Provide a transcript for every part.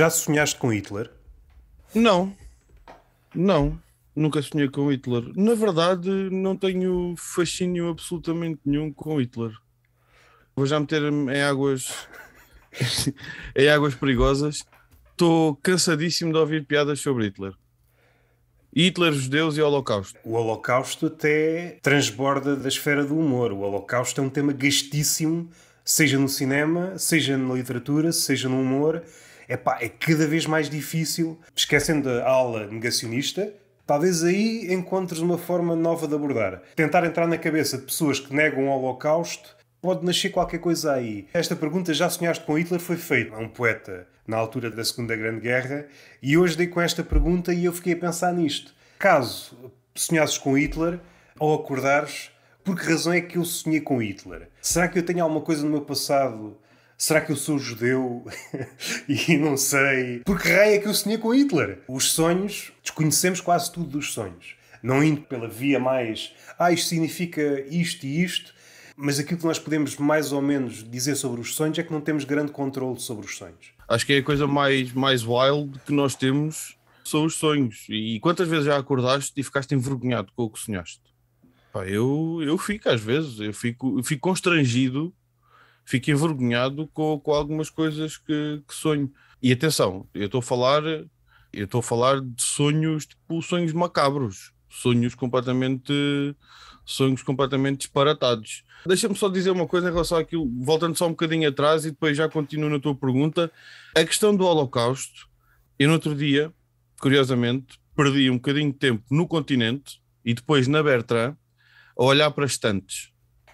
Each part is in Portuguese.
já sonhaste com Hitler? Não, não, nunca sonhei com Hitler. Na verdade, não tenho fascínio absolutamente nenhum com Hitler. Vou já meter -me em águas em águas perigosas. Estou cansadíssimo de ouvir piadas sobre Hitler. Hitler, judeus e Holocausto. O Holocausto até transborda da esfera do humor. O Holocausto é um tema gastíssimo, seja no cinema, seja na literatura, seja no humor é cada vez mais difícil, esquecendo a aula negacionista, Talvez aí encontres uma forma nova de abordar. Tentar entrar na cabeça de pessoas que negam o Holocausto pode nascer qualquer coisa aí. Esta pergunta, já sonhaste com Hitler, foi feita a um poeta na altura da Segunda Grande Guerra e hoje dei com esta pergunta e eu fiquei a pensar nisto. Caso sonhasses com Hitler, ao acordares, por que razão é que eu sonhei com Hitler? Será que eu tenho alguma coisa no meu passado Será que eu sou judeu? e não sei. Porque que raio é que eu sonhei com Hitler? Os sonhos, desconhecemos quase tudo dos sonhos. Não indo pela via mais, ah, isto significa isto e isto, mas aquilo que nós podemos mais ou menos dizer sobre os sonhos é que não temos grande controle sobre os sonhos. Acho que é a coisa mais, mais wild que nós temos são os sonhos. E quantas vezes já acordaste e ficaste envergonhado com o que sonhaste? Pá, eu, eu fico às vezes, eu fico, eu fico constrangido fico envergonhado com, com algumas coisas que, que sonho. E atenção, eu estou a falar, eu estou a falar de sonhos, tipo sonhos macabros, sonhos completamente sonhos completamente disparatados. Deixa-me só dizer uma coisa em relação àquilo, voltando só um bocadinho atrás e depois já continuo na tua pergunta. A questão do Holocausto, eu no outro dia, curiosamente, perdi um bocadinho de tempo no continente e depois na Bertrand a olhar para estantes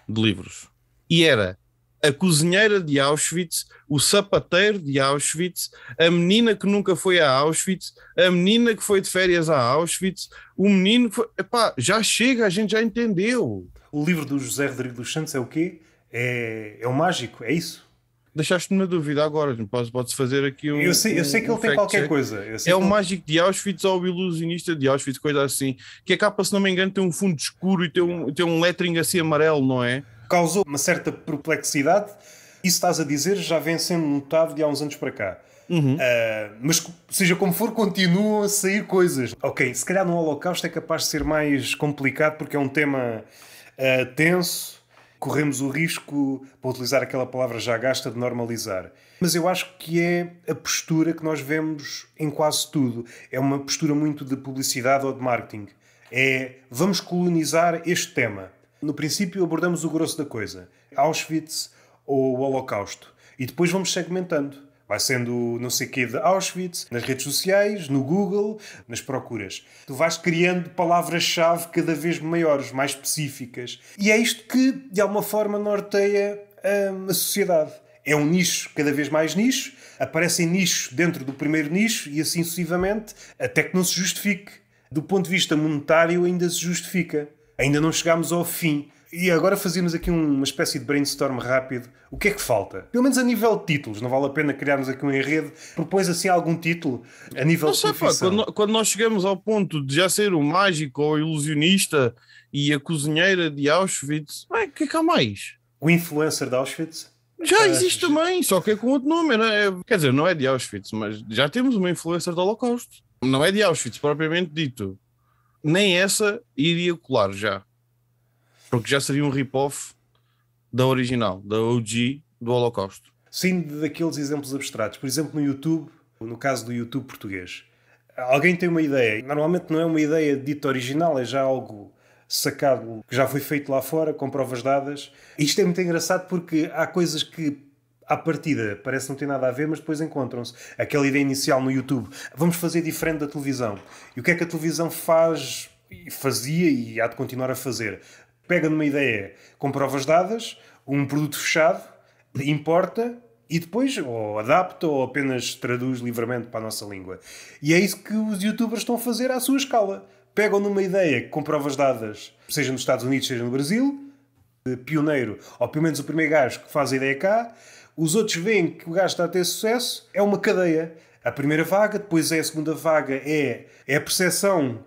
de livros. E era a cozinheira de Auschwitz, o sapateiro de Auschwitz, a menina que nunca foi a Auschwitz, a menina que foi de férias a Auschwitz, o menino que foi. Epá, já chega, a gente já entendeu. O livro do José Rodrigo dos Santos é o quê? É, é o mágico, é isso? Deixaste-me na dúvida agora, pode-se fazer aqui um. Eu sei, eu sei que um ele tem qualquer check. coisa. é o um mágico de Auschwitz ou o ilusionista de Auschwitz, coisa assim. Que a capa, se não me engano, tem um fundo escuro e tem um, tem um lettering assim amarelo, não é? causou uma certa perplexidade. Isso estás a dizer já vem sendo notado de há uns anos para cá. Uhum. Uh, mas seja como for, continuam a sair coisas. Ok, se calhar no Holocausto é capaz de ser mais complicado porque é um tema uh, tenso, corremos o risco, para utilizar aquela palavra já gasta, de normalizar. Mas eu acho que é a postura que nós vemos em quase tudo. É uma postura muito de publicidade ou de marketing. É vamos colonizar este tema. No princípio, abordamos o grosso da coisa, Auschwitz ou o Holocausto, e depois vamos segmentando. Vai sendo não sei o quê de Auschwitz, nas redes sociais, no Google, nas procuras. Tu vais criando palavras-chave cada vez maiores, mais específicas. E é isto que, de alguma forma, norteia hum, a sociedade. É um nicho, cada vez mais nicho, aparecem nichos dentro do primeiro nicho e assim sucessivamente, até que não se justifique. Do ponto de vista monetário, ainda se justifica ainda não chegámos ao fim. E agora fazíamos aqui uma espécie de brainstorm rápido. O que é que falta? Pelo menos a nível de títulos, não vale a pena criarmos aqui um enredo. Propões assim algum título a nível não de sei, pá, quando, nós chegamos ao ponto de já ser o mágico ou o ilusionista e a cozinheira de Auschwitz, é? o que é que há mais? O influencer de Auschwitz? Já ah, existe também, só que é com outro nome. É? é? Quer dizer, não é de Auschwitz, mas já temos uma influencer do Holocausto. Não é de Auschwitz propriamente dito, nem essa iria colar já. Porque já seria um rip-off da original, da OG do Holocausto. Sim, daqueles exemplos abstratos. Por exemplo, no YouTube, no caso do YouTube português, alguém tem uma ideia. Normalmente não é uma ideia dita original, é já algo sacado que já foi feito lá fora, com provas dadas. Isto é muito engraçado porque há coisas que à partida parece não ter nada a ver, mas depois encontram-se. Aquela ideia inicial no YouTube, vamos fazer diferente da televisão. E o que é que a televisão faz, fazia e há de continuar a fazer? Pega numa ideia com provas dadas, um produto fechado, importa e depois ou adapta ou apenas traduz livremente para a nossa língua. E é isso que os youtubers estão a fazer à sua escala. Pegam numa ideia com provas dadas, seja nos Estados Unidos, seja no Brasil, pioneiro, ou pelo menos o primeiro gajo que faz a ideia cá, os outros veem que o gajo está a ter sucesso, é uma cadeia. A primeira vaga, depois é a segunda vaga, é, é a percepção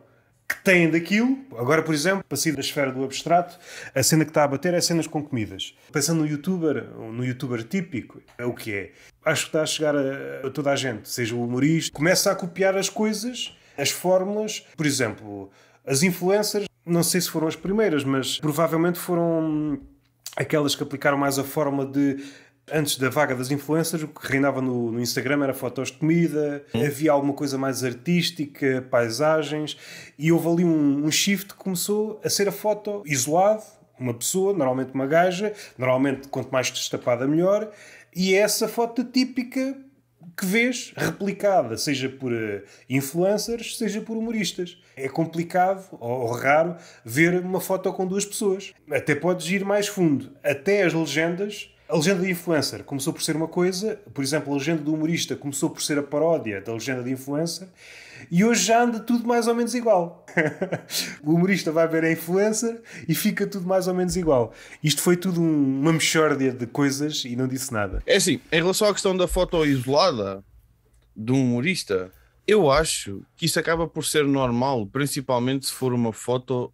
que têm daquilo. Agora, por exemplo, para sair da esfera do abstrato, a cena que está a bater é cenas com comidas. Pensando no youtuber, no youtuber típico, é o que é. Acho que está a chegar a, a toda a gente, seja o humorista, começa a copiar as coisas, as fórmulas. Por exemplo, as influencers, não sei se foram as primeiras, mas provavelmente foram aquelas que aplicaram mais a fórmula de antes da vaga das influencers, o que reinava no, no Instagram era fotos de comida, hum. havia alguma coisa mais artística, paisagens, e houve ali um, um shift que começou a ser a foto isolado, uma pessoa, normalmente uma gaja, normalmente quanto mais destapada melhor, e é essa foto típica que vês replicada, seja por eh, influencers, seja por humoristas. É complicado ou raro ver uma foto com duas pessoas. Até podes ir mais fundo. Até as legendas a legenda de influencer começou por ser uma coisa, por exemplo, a legenda do humorista começou por ser a paródia da legenda de influencer, e hoje já anda tudo mais ou menos igual. o humorista vai ver a influencer e fica tudo mais ou menos igual. Isto foi tudo um, uma mexórdia de coisas e não disse nada. É assim, em relação à questão da foto isolada do humorista, eu acho que isso acaba por ser normal, principalmente se for uma foto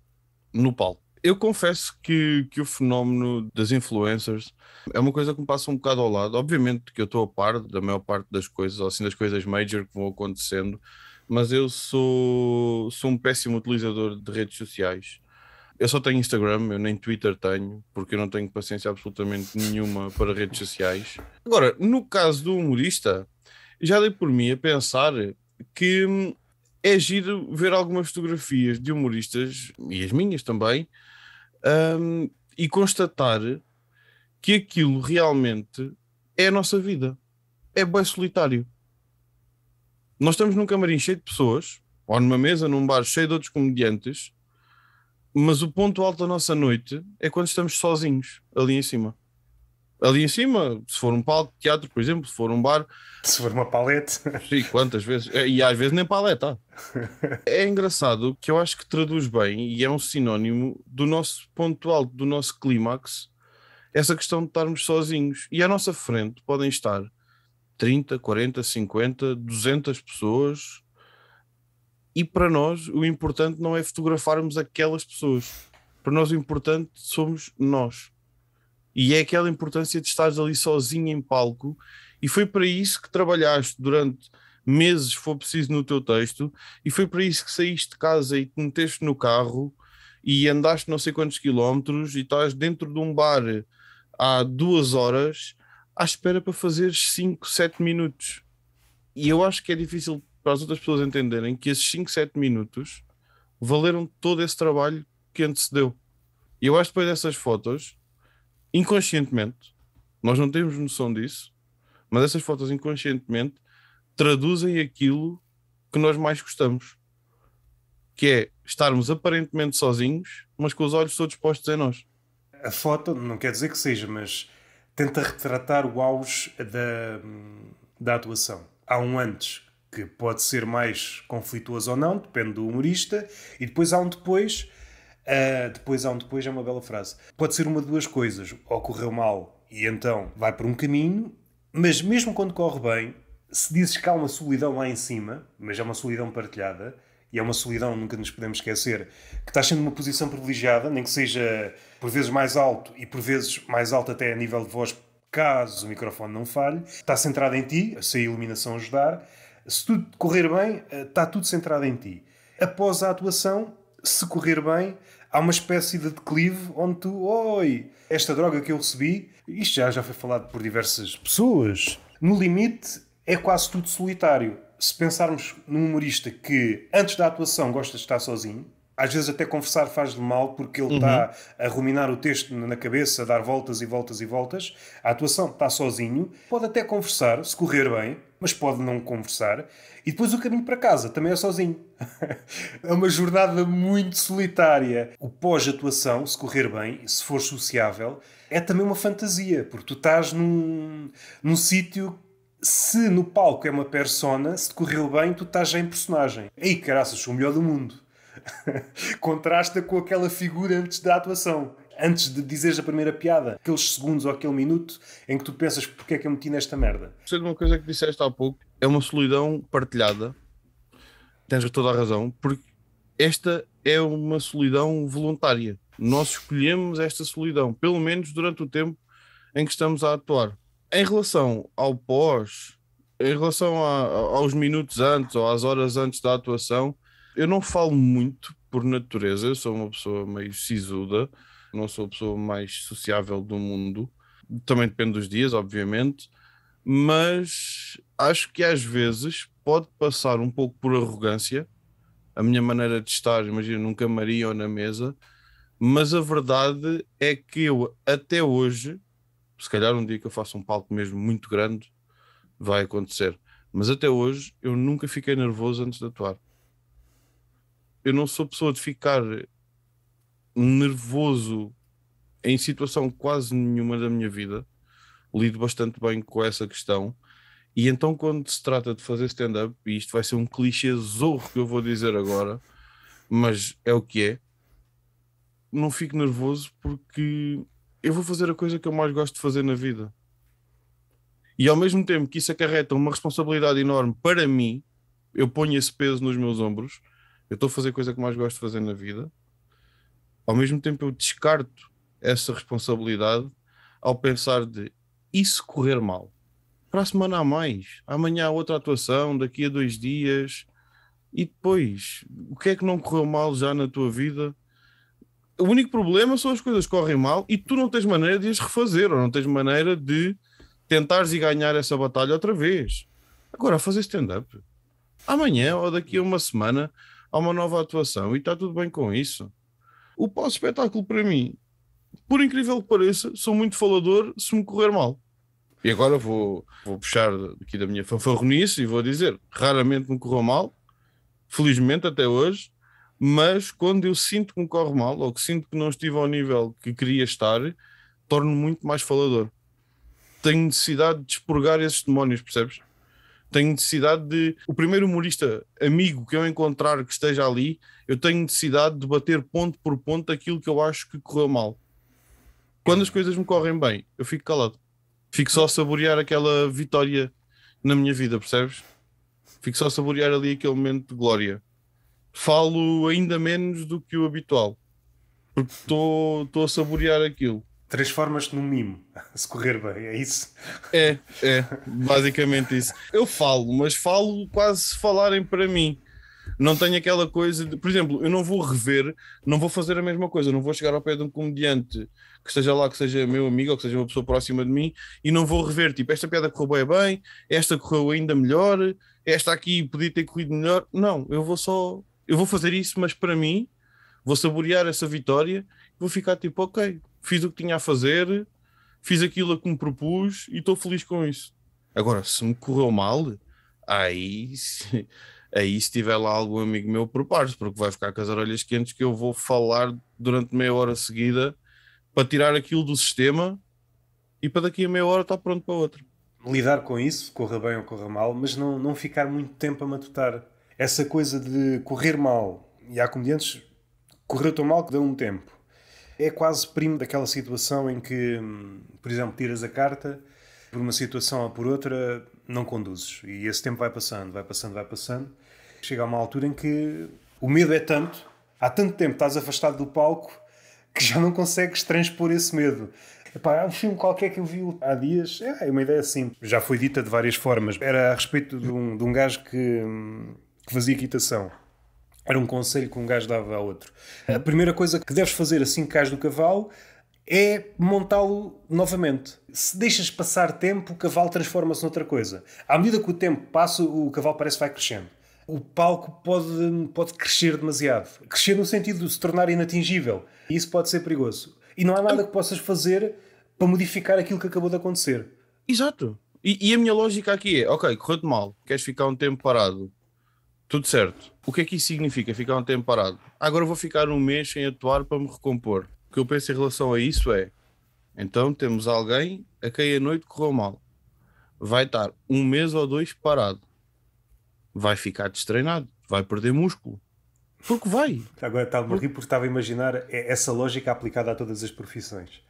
no palco. Eu confesso que, que o fenómeno das influencers é uma coisa que me passa um bocado ao lado. Obviamente que eu estou a par da maior parte das coisas, ou assim das coisas major que vão acontecendo, mas eu sou, sou um péssimo utilizador de redes sociais. Eu só tenho Instagram, eu nem Twitter tenho, porque eu não tenho paciência absolutamente nenhuma para redes sociais. Agora, no caso do humorista, já dei por mim a pensar que hum, é giro ver algumas fotografias de humoristas, e as minhas também, um, e constatar que aquilo realmente é a nossa vida. É bem solitário. Nós estamos num camarim cheio de pessoas, ou numa mesa, num bar cheio de outros comediantes, mas o ponto alto da nossa noite é quando estamos sozinhos ali em cima ali em cima, se for um palco de teatro, por exemplo, se for um bar. Se for uma paleta, Sim, quantas vezes? É, e às vezes nem paleta. Tá? É engraçado que eu acho que traduz bem e é um sinónimo do nosso ponto alto, do nosso clímax, essa questão de estarmos sozinhos. E à nossa frente podem estar 30, 40, 50, 200 pessoas. E para nós o importante não é fotografarmos aquelas pessoas. Para nós o importante somos nós e é aquela importância de estares ali sozinho em palco. E foi para isso que trabalhaste durante meses, se for preciso, no teu texto. E foi para isso que saíste de casa e te meteste no carro e andaste não sei quantos quilómetros e estás dentro de um bar há duas horas à espera para fazer 5, 7 minutos. E eu acho que é difícil para as outras pessoas entenderem que esses 5, 7 minutos valeram todo esse trabalho que antecedeu. E eu acho que depois dessas fotos inconscientemente, nós não temos noção disso, mas essas fotos inconscientemente traduzem aquilo que nós mais gostamos, que é estarmos aparentemente sozinhos, mas com os olhos todos postos em nós. A foto, não quer dizer que seja, mas tenta retratar o auge da, da atuação. Há um antes, que pode ser mais conflituoso ou não, depende do humorista, e depois há um depois Uh, depois há um depois, é uma bela frase. Pode ser uma de duas coisas. ocorreu mal e então vai por um caminho, mas mesmo quando corre bem, se dizes que há uma solidão lá em cima, mas é uma solidão partilhada, e é uma solidão, nunca nos podemos esquecer, que estás sendo uma posição privilegiada, nem que seja por vezes mais alto e por vezes mais alto até a nível de voz, caso o microfone não falhe, está centrado em ti, se a iluminação ajudar, se tudo correr bem, eh, está tudo centrado em ti. Após a atuação, se correr bem, há uma espécie de declive onde tu, oi, esta droga que eu recebi, isto já, já foi falado por diversas pessoas, no limite é quase tudo solitário. Se pensarmos num humorista que antes da atuação gosta de estar sozinho, às vezes até conversar faz-lhe mal porque ele está uhum. a ruminar o texto na cabeça, a dar voltas e voltas e voltas. A atuação está sozinho, pode até conversar, se correr bem, mas pode não conversar. E depois o caminho para casa também é sozinho. é uma jornada muito solitária. O pós-atuação, se correr bem, se for sociável, é também uma fantasia, porque tu estás num, num sítio se no palco é uma persona, se correu bem, tu estás já em personagem. Ei, caraças, sou o melhor do mundo. Contrasta com aquela figura antes da atuação antes de dizeres a primeira piada, aqueles segundos ou aquele minuto em que tu pensas porque é que eu meti nesta merda. Gostei de uma coisa que disseste há pouco, é uma solidão partilhada. Tens toda a razão, porque esta é uma solidão voluntária. Nós escolhemos esta solidão, pelo menos durante o tempo em que estamos a atuar. Em relação ao pós, em relação a, aos minutos antes ou às horas antes da atuação, eu não falo muito por natureza, eu sou uma pessoa meio sisuda, não sou a pessoa mais sociável do mundo. Também depende dos dias, obviamente, mas acho que às vezes pode passar um pouco por arrogância a minha maneira de estar, imagina, num camarim ou na mesa, mas a verdade é que eu até hoje, se calhar um dia que eu faça um palco mesmo muito grande, vai acontecer, mas até hoje eu nunca fiquei nervoso antes de atuar. Eu não sou pessoa de ficar nervoso em situação quase nenhuma da minha vida. Lido bastante bem com essa questão. E então, quando se trata de fazer stand-up, e isto vai ser um clichê zorro que eu vou dizer agora, mas é o que é, não fico nervoso porque eu vou fazer a coisa que eu mais gosto de fazer na vida. E ao mesmo tempo que isso acarreta uma responsabilidade enorme para mim, eu ponho esse peso nos meus ombros, eu estou a fazer a coisa que mais gosto de fazer na vida, ao mesmo tempo, eu descarto essa responsabilidade ao pensar de isso correr mal? Para a semana há mais, amanhã há outra atuação, daqui a dois dias. E depois, o que é que não correu mal já na tua vida? O único problema são as coisas que correm mal e tu não tens maneira de as refazer, ou não tens maneira de tentares e ganhar essa batalha outra vez. Agora, fazer stand-up. Amanhã ou daqui a uma semana há uma nova atuação e está tudo bem com isso. O pós-espetáculo, para mim, por incrível que pareça, sou muito falador se me correr mal. E agora vou, vou puxar aqui da minha fanfarronice e vou dizer: raramente me correu mal, felizmente até hoje, mas quando eu sinto que me corre mal ou que sinto que não estive ao nível que queria estar, torno-me muito mais falador. Tenho necessidade de expurgar esses demónios, percebes? Tenho necessidade de. O primeiro humorista amigo que eu encontrar que esteja ali, eu tenho necessidade de bater ponto por ponto aquilo que eu acho que correu mal. Quando as coisas me correm bem, eu fico calado. Fico só a saborear aquela vitória na minha vida, percebes? Fico só a saborear ali aquele momento de glória. Falo ainda menos do que o habitual, porque estou a saborear aquilo transformas-te num mimo, se correr bem, é isso? É, é, basicamente isso. Eu falo, mas falo quase se falarem para mim. Não tenho aquela coisa de, por exemplo, eu não vou rever, não vou fazer a mesma coisa, não vou chegar ao pé de um comediante que esteja lá, que seja meu amigo ou que seja uma pessoa próxima de mim e não vou rever, tipo, esta piada correu bem, bem esta correu ainda melhor, esta aqui podia ter corrido melhor. Não, eu vou só, eu vou fazer isso, mas para mim, vou saborear essa vitória, vou ficar tipo, ok, fiz o que tinha a fazer, fiz aquilo a que me propus e estou feliz com isso. Agora, se me correu mal, aí se, aí se tiver lá algum amigo meu, prepare-se, porque vai ficar com as orelhas quentes que eu vou falar durante meia hora seguida para tirar aquilo do sistema e para daqui a meia hora estar pronto para outra. Lidar com isso, corra bem ou corra mal, mas não, não ficar muito tempo a matutar. Essa coisa de correr mal, e há comediantes, correu tão mal que deu um tempo é quase primo daquela situação em que, hum, por exemplo, tiras a carta, por uma situação ou por outra, não conduzes. E esse tempo vai passando, vai passando, vai passando. Chega a uma altura em que o medo é tanto, há tanto tempo estás afastado do palco que já não consegues transpor esse medo. Epá, há um filme qualquer que eu vi há dias, é, é uma ideia simples, já foi dita de várias formas. Era a respeito de um, de um gajo que, hum, que fazia equitação era um conselho que um gajo dava a outro. A primeira coisa que deves fazer assim que cais do cavalo é montá-lo novamente. Se deixas passar tempo, o cavalo transforma-se noutra coisa. À medida que o tempo passa, o cavalo parece que vai crescendo. O palco pode, pode crescer demasiado. Crescer no sentido de se tornar inatingível. E isso pode ser perigoso. E não há nada que possas fazer para modificar aquilo que acabou de acontecer. Exato. E, e a minha lógica aqui é: ok, correu-te mal, queres ficar um tempo parado, tudo certo o que é que isso significa? Ficar um tempo parado. Agora vou ficar um mês sem atuar para me recompor. O que eu penso em relação a isso é: então temos alguém a quem a noite correu mal. Vai estar um mês ou dois parado. Vai ficar destreinado. Vai perder músculo. Porque vai. Agora estava a rir porque estava a imaginar essa lógica aplicada a todas as profissões.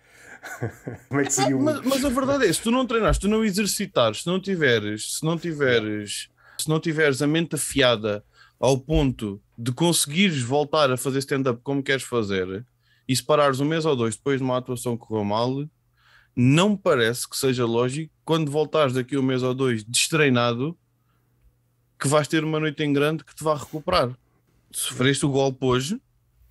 Como é que seria ah, um... mas, mas a verdade é, se tu não treinares, se tu não exercitares, se não tiveres, se não tiveres, se não tiveres a mente afiada ao ponto de conseguires voltar a fazer stand-up como queres fazer e se parares um mês ou dois depois de uma atuação que correu mal, não parece que seja lógico quando voltares daqui um mês ou dois destreinado que vais ter uma noite em grande que te vá recuperar. Sofreste o golpe hoje,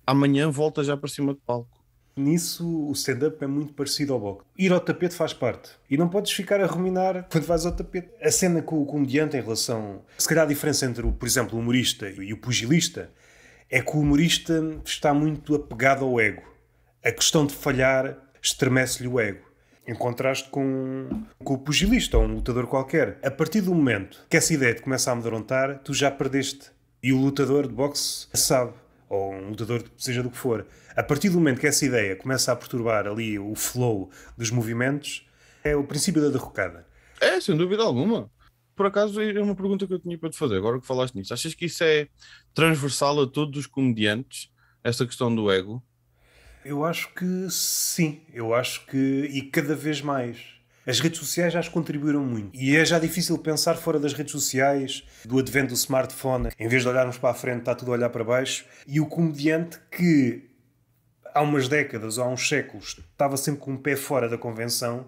amanhã volta já para cima do palco. Nisso, o stand-up é muito parecido ao boxe. Ir ao tapete faz parte. E não podes ficar a ruminar quando vais ao tapete. A cena com o comediante em relação. Se calhar a diferença entre, por exemplo, o humorista e o pugilista é que o humorista está muito apegado ao ego. A questão de falhar estremece-lhe o ego. Em contraste com, com o pugilista ou um lutador qualquer. A partir do momento que essa ideia te começa a amedrontar, tu já perdeste. E o lutador de boxe sabe, ou um lutador seja do que for, a partir do momento que essa ideia começa a perturbar ali o flow dos movimentos, é o princípio da derrocada. É, sem dúvida alguma. Por acaso, é uma pergunta que eu tinha para te fazer, agora que falaste nisso. Achas que isso é transversal a todos os comediantes, essa questão do ego? Eu acho que sim. Eu acho que. E cada vez mais. As redes sociais já as contribuíram muito. E é já difícil pensar fora das redes sociais, do advento do smartphone, em vez de olharmos para a frente, está tudo a olhar para baixo. E o comediante que há umas décadas ou há uns séculos estava sempre com um pé fora da convenção,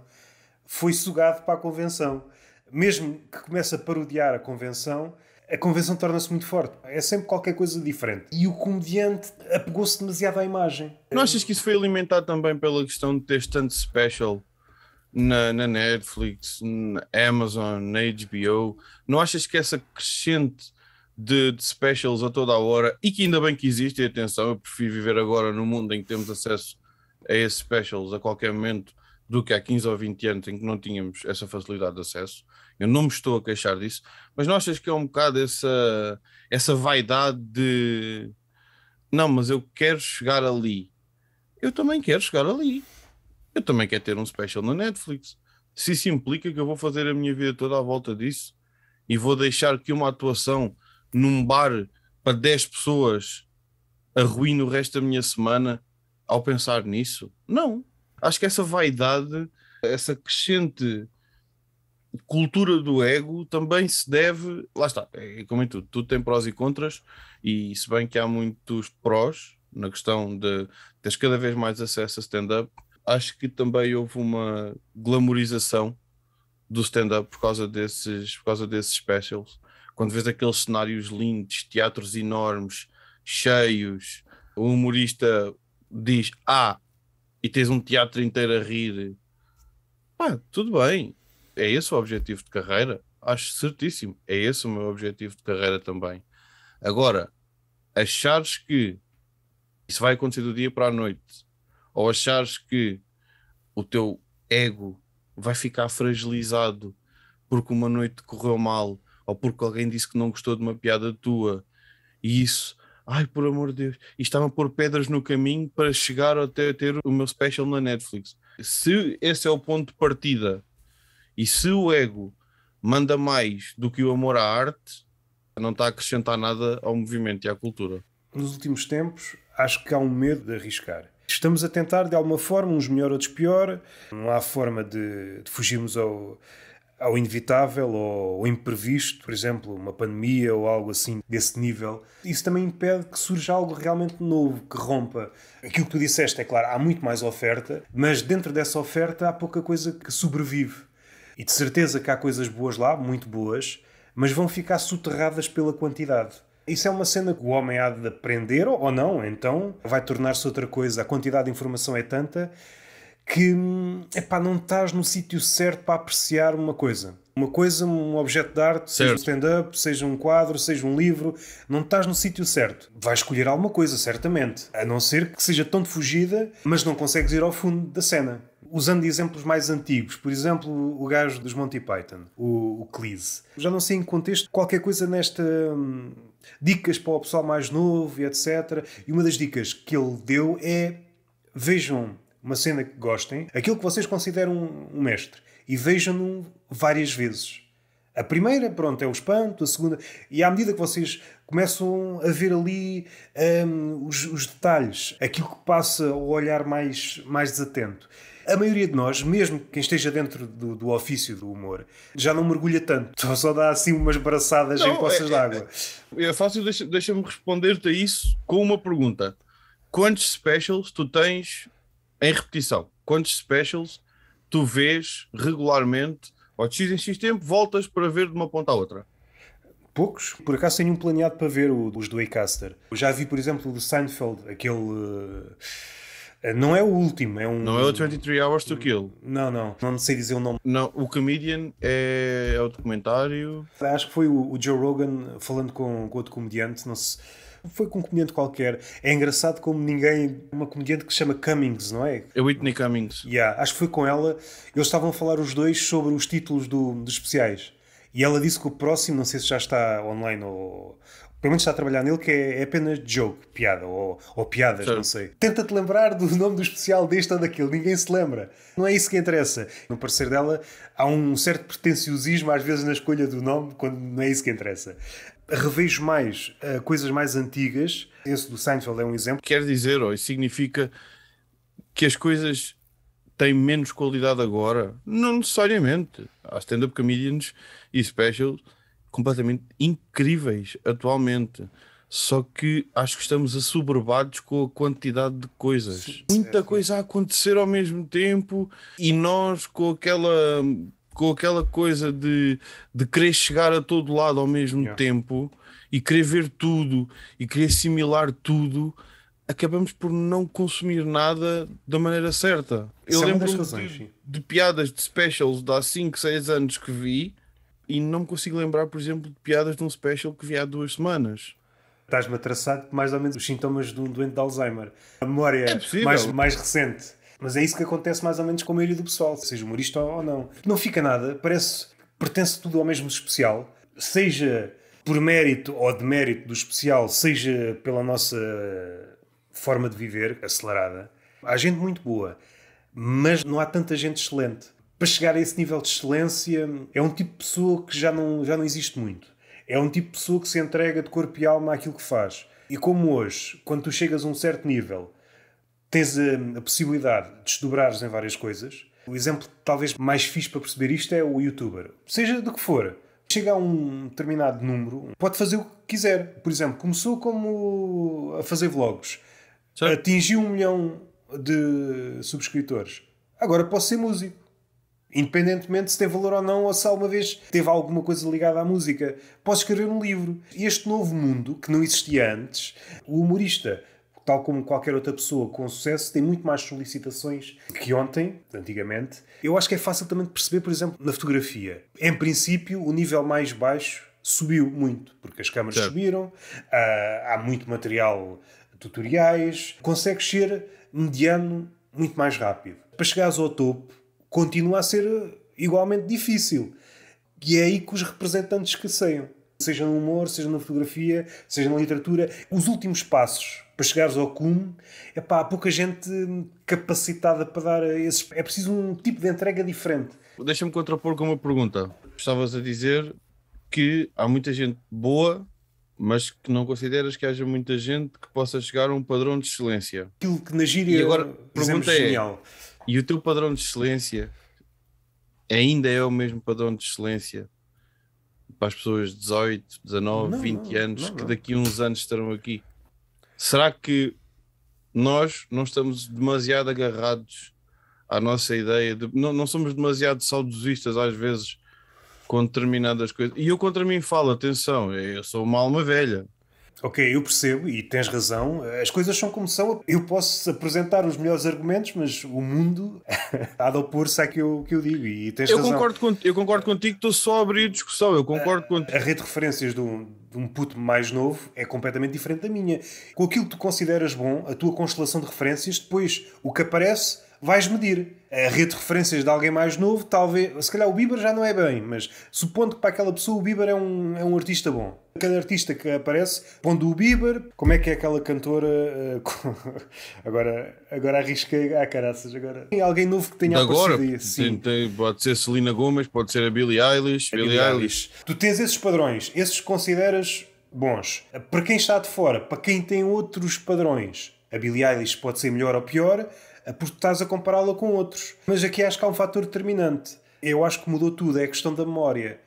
foi sugado para a convenção. Mesmo que comece a parodiar a convenção, a convenção torna-se muito forte. É sempre qualquer coisa diferente. E o comediante apegou-se demasiado à imagem. Não achas que isso foi alimentado também pela questão de ter tanto special na, na Netflix, na Amazon, na HBO? Não achas que essa crescente de, de, specials a toda a hora e que ainda bem que existem. Atenção, eu prefiro viver agora no mundo em que temos acesso a esses specials a qualquer momento do que há 15 ou 20 anos em que não tínhamos essa facilidade de acesso. Eu não me estou a queixar disso, mas não achas que é um bocado essa, essa vaidade de não, mas eu quero chegar ali. Eu também quero chegar ali. Eu também quero ter um special na Netflix. Se isso implica que eu vou fazer a minha vida toda à volta disso e vou deixar que uma atuação num bar para 10 pessoas arruino o resto da minha semana ao pensar nisso? Não. Acho que essa vaidade, essa crescente cultura do ego também se deve. Lá está, é como em tudo, tudo tem prós e contras, e se bem que há muitos prós na questão de teres cada vez mais acesso a stand-up, acho que também houve uma glamorização do stand-up por causa desses, por causa desses specials quando vês aqueles cenários lindos, teatros enormes, cheios, o humorista diz ah, e tens um teatro inteiro a rir, pá, tudo bem, é esse o objetivo de carreira, acho certíssimo, é esse o meu objetivo de carreira também. Agora, achares que isso vai acontecer do dia para a noite, ou achares que o teu ego vai ficar fragilizado porque uma noite correu mal, ou porque alguém disse que não gostou de uma piada tua, e isso, ai por amor de Deus, e estava a pôr pedras no caminho para chegar até ter o meu special na Netflix. Se esse é o ponto de partida e se o ego manda mais do que o amor à arte, não está a acrescentar nada ao movimento e à cultura. Nos últimos tempos, acho que há um medo de arriscar. Estamos a tentar, de alguma forma, uns melhor, outros pior. Não há forma de, de fugirmos ao, ao inevitável ou, imprevisto, por exemplo, uma pandemia ou algo assim desse nível. Isso também impede que surja algo realmente novo, que rompa. Aquilo que tu disseste, é claro, há muito mais oferta, mas dentro dessa oferta há pouca coisa que sobrevive. E de certeza que há coisas boas lá, muito boas, mas vão ficar soterradas pela quantidade. Isso é uma cena que o homem há de aprender ou não, então vai tornar-se outra coisa. A quantidade de informação é tanta que hum, para não estás no sítio certo para apreciar uma coisa. Uma coisa, um objeto de arte, certo. seja um stand-up, seja um quadro, seja um livro, não estás no sítio certo. Vais escolher alguma coisa, certamente. A não ser que seja tão de fugida, mas não consegues ir ao fundo da cena. Usando exemplos mais antigos, por exemplo, o gajo dos Monty Python, o, o Cleese. Já não sei em contexto, qualquer coisa nesta. Hum, dicas para o pessoal mais novo e etc. E uma das dicas que ele deu é: vejam uma cena que gostem, aquilo que vocês consideram um mestre, e vejam-no várias vezes. A primeira, pronto, é o espanto, a segunda, e à medida que vocês começam a ver ali um, os, os, detalhes, aquilo que passa ao olhar mais, mais desatento. A maioria de nós, mesmo quem esteja dentro do, do ofício do humor, já não mergulha tanto, só dá assim umas braçadas não, em poças é, d'água. É, é fácil, deixa-me deixa me responder te a isso com uma pergunta. Quantos specials tu tens em repetição, quantos specials tu vês regularmente, ou de X em X tempo, voltas para ver de uma ponta à outra? Poucos. Por acaso tenho um planeado para ver os do Acaster. Já vi, por exemplo, o de Seinfeld, aquele. Eh, não é o último, é um. Não é o 23 Hours to Kill. Não, não. Não sei dizer o nome. Não, o Comedian é, é o documentário. Acho que foi o, Joe Rogan falando com, com outro comediante. Não sei foi com um comediante qualquer. É engraçado como ninguém. Uma comediante que se chama Cummings, não é? É Whitney Cummings. Yeah, acho que foi com ela. Eles estavam a falar os dois sobre os títulos do, dos especiais. E ela disse que o próximo, não sei se já está online ou. Pelo menos está a trabalhar nele, que é, é apenas joke, piada, ou, ou piadas, Sim. não sei. Tenta-te lembrar do nome do especial deste ou daquele, ninguém se lembra. Não é isso que interessa. No parecer dela, há um certo pretenciosismo às vezes na escolha do nome, quando não é isso que interessa revejo mais uh, coisas mais antigas. Esse do Seinfeld é um exemplo. Quer dizer, ou significa que as coisas têm menos qualidade agora? Não necessariamente. Há stand-up comedians e specials completamente incríveis atualmente. Só que acho que estamos assoberbados com a quantidade de coisas. Sim, Muita é, coisa a acontecer ao mesmo tempo e nós com aquela com aquela coisa de, de querer chegar a todo lado ao mesmo yeah. tempo e querer ver tudo e querer assimilar tudo, acabamos por não consumir nada da maneira certa. Isso Eu é lembro razões, de, de, piadas de specials de há 5, 6 anos que vi e não me consigo lembrar, por exemplo, de piadas de um special que vi há duas semanas. Estás-me a traçar mais ou menos os sintomas de um doente de Alzheimer. A memória é mais, mais recente mas é isso que acontece mais ou menos com a maioria do pessoal, seja humorista ou não. Não fica nada, parece, pertence tudo ao mesmo especial, seja por mérito ou demérito do especial, seja pela nossa forma de viver acelerada. Há gente muito boa, mas não há tanta gente excelente. Para chegar a esse nível de excelência, é um tipo de pessoa que já não, já não existe muito. É um tipo de pessoa que se entrega de corpo e alma àquilo que faz. E como hoje, quando tu chegas a um certo nível, tens a, a possibilidade de desdobrares em várias coisas. O exemplo talvez mais fixe para perceber isto é o youtuber. Seja do que for, chega a um determinado número, pode fazer o que quiser. Por exemplo, começou como a fazer vlogs, Sim. atingiu um milhão de subscritores. Agora posso ser músico. Independentemente se tem valor ou não, ou se alguma vez teve alguma coisa ligada à música, posso escrever um livro. Este novo mundo, que não existia antes, o humorista tal como qualquer outra pessoa com sucesso, tem muito mais solicitações que ontem, antigamente. Eu acho que é fácil também de perceber, por exemplo, na fotografia. Em princípio, o nível mais baixo subiu muito, porque as câmaras certo. subiram, uh, há muito material, tutoriais, consegues ser mediano muito mais rápido. Para chegares ao topo, continua a ser igualmente difícil. E é aí que os representantes que Seja no humor, seja na fotografia, seja na literatura, os últimos passos para chegares ao cume, é pá, há pouca gente capacitada para dar esses. É preciso um tipo de entrega diferente. Deixa-me contrapor com uma pergunta. Estavas a dizer que há muita gente boa, mas que não consideras que haja muita gente que possa chegar a um padrão de excelência. Aquilo que na gíria e agora, pergunta é, genial. E o teu padrão de excelência ainda é o mesmo padrão de excelência para as pessoas de 18, 19, não, 20 não, anos não, que daqui a uns anos estarão aqui? Será que nós não estamos demasiado agarrados à nossa ideia de. Não, não somos demasiado saudosistas às vezes com determinadas coisas. E eu contra mim falo, atenção, eu sou uma alma velha. Ok, eu percebo e tens razão. As coisas são como são. Eu posso apresentar os melhores argumentos, mas o mundo há de opor-se àquilo que eu, que eu digo e tens eu razão. Concordo com, eu concordo contigo, estou só a abrir discussão. Eu concordo a, contigo. A rede de referências de um, de um puto mais novo é completamente diferente da minha. Com aquilo que tu consideras bom, a tua constelação de referências, depois o que aparece vais medir. A rede de referências de alguém mais novo, talvez. Se calhar o Bieber já não é bem, mas supondo que para aquela pessoa o Bieber é um, é um artista bom. Cada artista que aparece, pondo o Bieber, como é que é aquela cantora. Uh, agora, agora arrisquei. Ah, caraças, agora. Tem alguém novo que tenha agora, aparecido sim. Tem, pode ser Selena Gomes, pode ser a Billie Eilish. A Billie, Billie Eilish. Eilish. Tu tens esses padrões, esses consideras bons. Para quem está de fora, para quem tem outros padrões, a Billie Eilish pode ser melhor ou pior, é porque estás a compará-la com outros. Mas aqui acho que há um fator determinante. Eu acho que mudou tudo, é a questão da memória.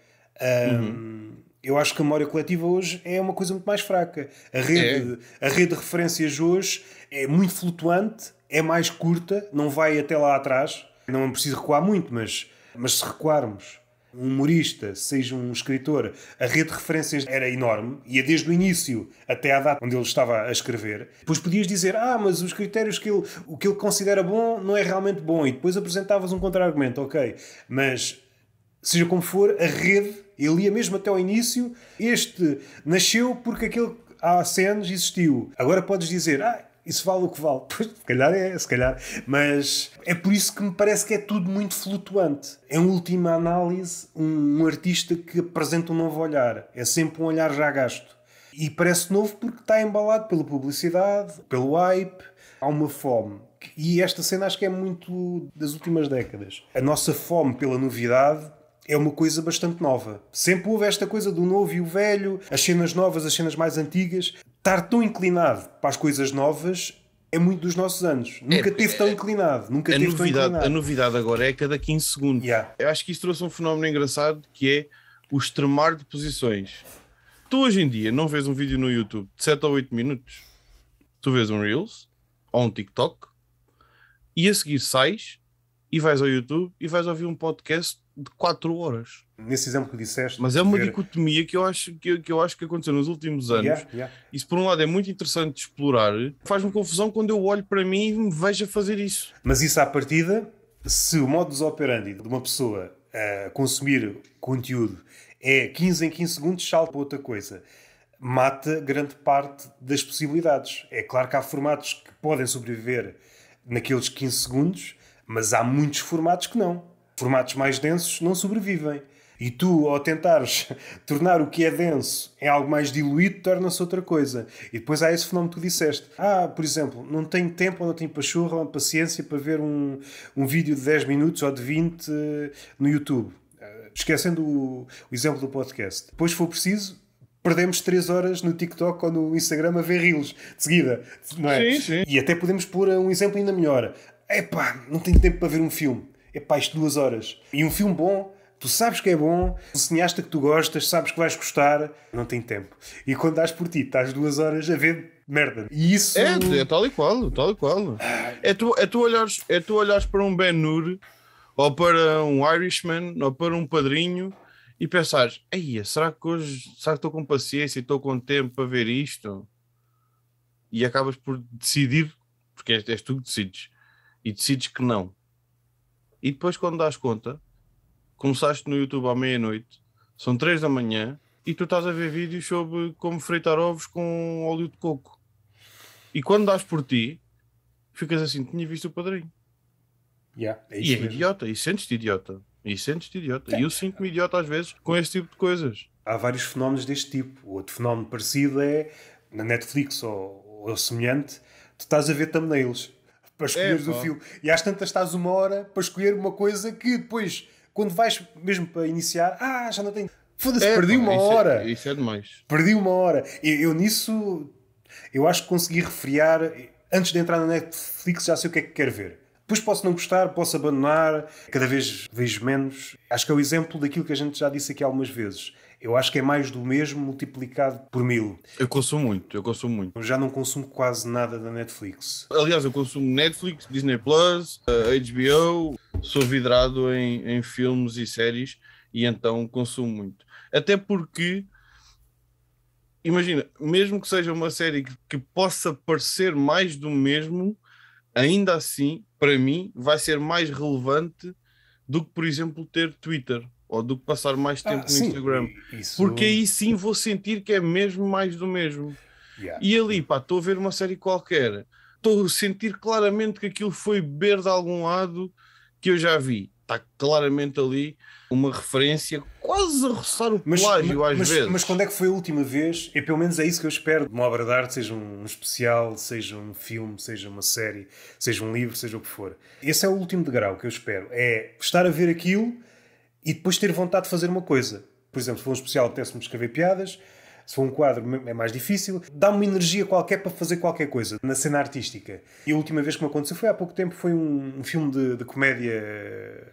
Um, uhum. Eu acho que a memória coletiva hoje é uma coisa muito mais fraca. A rede, é. a rede de referências hoje é muito flutuante, é mais curta, não vai até lá atrás. Não é preciso recuar muito, mas, mas se recuarmos um humorista, seja um escritor, a rede de referências era enorme, ia é desde o início até à data onde ele estava a escrever. Depois podias dizer, ah, mas os critérios que ele, o que ele considera bom não é realmente bom, e depois apresentavas um contra-argumento, ok, mas seja como for, a rede, ele ia mesmo até ao início, este nasceu porque aquele há anos existiu. Agora podes dizer, ah, isso vale o que vale. Pois, se calhar é, se calhar. Mas é por isso que me parece que é tudo muito flutuante. Em última análise, um, um artista que apresenta um novo olhar. É sempre um olhar já gasto. E parece novo porque está embalado pela publicidade, pelo hype, há uma fome. E esta cena acho que é muito das últimas décadas. A nossa fome pela novidade é uma coisa bastante nova. Sempre houve esta coisa do novo e o velho, as cenas novas, as cenas mais antigas estar tão inclinado para as coisas novas é muito dos nossos anos. É, nunca é, teve tão é. inclinado. Nunca a teve novidade, tão inclinado. A novidade agora é cada 15 segundos. Yeah. Eu acho que isso trouxe um fenómeno engraçado que é o extremar de posições. Tu hoje em dia não vês um vídeo no YouTube de 7 ou 8 minutos. Tu vês um Reels ou um TikTok e a seguir sais e vais ao YouTube e vais ouvir um podcast de 4 horas. Nesse exemplo que disseste. Mas é uma dicotomia que eu, acho, que, eu, que eu acho que aconteceu nos últimos anos. Yeah, yeah. Isso, por um lado, é muito interessante de explorar. Faz-me confusão quando eu olho para mim e me vejo a fazer isso. Mas isso, à partida, se o modus operandi de uma pessoa a consumir conteúdo é 15 em 15 segundos, salta para outra coisa. Mata grande parte das possibilidades. É claro que há formatos que podem sobreviver naqueles 15 segundos, mas há muitos formatos que não formatos mais densos não sobrevivem. E tu, ao tentares tornar o que é denso em algo mais diluído, torna-se outra coisa. E depois há esse fenómeno que tu disseste. Ah, por exemplo, não tenho tempo ou não tenho pachorra ou paciência para ver um, um vídeo de 10 minutos ou de 20 eh, no YouTube. Eh, esquecendo o, o exemplo do podcast. Depois, se for preciso, perdemos 3 horas no TikTok ou no Instagram a ver reels de seguida, não é? Sim, sim. E até podemos pôr um exemplo ainda melhor. Epá, não tenho tempo para ver um filme epá, isto duas horas. E um filme bom, tu sabes que é bom, um cineasta que tu gostas, sabes que vais gostar, não tem tempo. E quando das por ti, estás duas horas a ver merda. E isso. É, é tal e qual, tal e qual. É tu, é tu, olhares, é tu olhares para um Ben Nur, ou para um Irishman, ou para um padrinho. E pensares, aí, será que hoje será que estou com paciência e estou com tempo para ver isto? E acabas por decidir, porque és, és tu que decides, e decides que não e depois, quando das conta, começaste no YouTube à meia-noite, são três da manhã, e tu estás a ver vídeos sobre como fritar ovos com óleo de coco. E quando das por ti, ficas assim, tinha visto o padrinho. Yeah, é e é mesmo. idiota, e sentes-te idiota. E sentes-te idiota. E eu é. sinto-me idiota às vezes com esse tipo de coisas. Há vários fenómenos deste tipo. O outro fenómeno parecido é na Netflix ou, ou semelhante, tu estás a ver thumbnails para é escolheres é, o fio. E às tantas estás uma hora para escolher uma coisa que depois, quando vais mesmo para iniciar, ah, já não tenho. Foda-se, é, perdi pô, uma isso é- hora. É, isso é demais. Perdi uma hora. Eu, eu nisso, eu acho que consegui refriar. Antes de entrar na Netflix, já sei o que é que quero ver. Depois posso não gostar, posso abandonar, cada vez vejo menos. Acho que é o exemplo daquilo que a gente já disse aqui algumas vezes. Eu acho que é mais do mesmo multiplicado por mil. Eu consumo muito, eu consumo muito. Eu já não consumo quase nada da Netflix. Aliás, eu consumo Netflix, Disney Plus, HBO, eh, sou vidrado em, em filmes e séries e então consumo muito. Até porque imagina, mesmo que seja uma série que, que, possa parecer mais do mesmo, ainda assim, para mim, vai ser mais relevante do que, por exemplo, ter Twitter ou do que passar mais ah, tempo ah, no sim, Instagram. Isso... Porque aí sim vou sentir que é mesmo mais do mesmo. Yeah. E ali, pá, estou a ver uma série qualquer, estou a sentir claramente que aquilo foi beber de algum lado que eu já vi. Está claramente ali uma referência quase a roçar o plágio mas, às mas, vezes. Mas quando é que foi a última vez? E pelo menos é isso que eu espero de uma obra de arte, seja um especial, seja um filme, seja uma série, seja um livro, seja o que for. Esse é o último degrau que eu espero. É estar a ver aquilo e depois ter vontade de fazer uma coisa. Por exemplo, se for um especial, apetece-me escrever piadas, se for um quadro, é mais difícil. Dá-me uma energia qualquer para fazer qualquer coisa na cena artística. E a última vez que me aconteceu foi há pouco tempo foi um, um filme de, de comédia eh,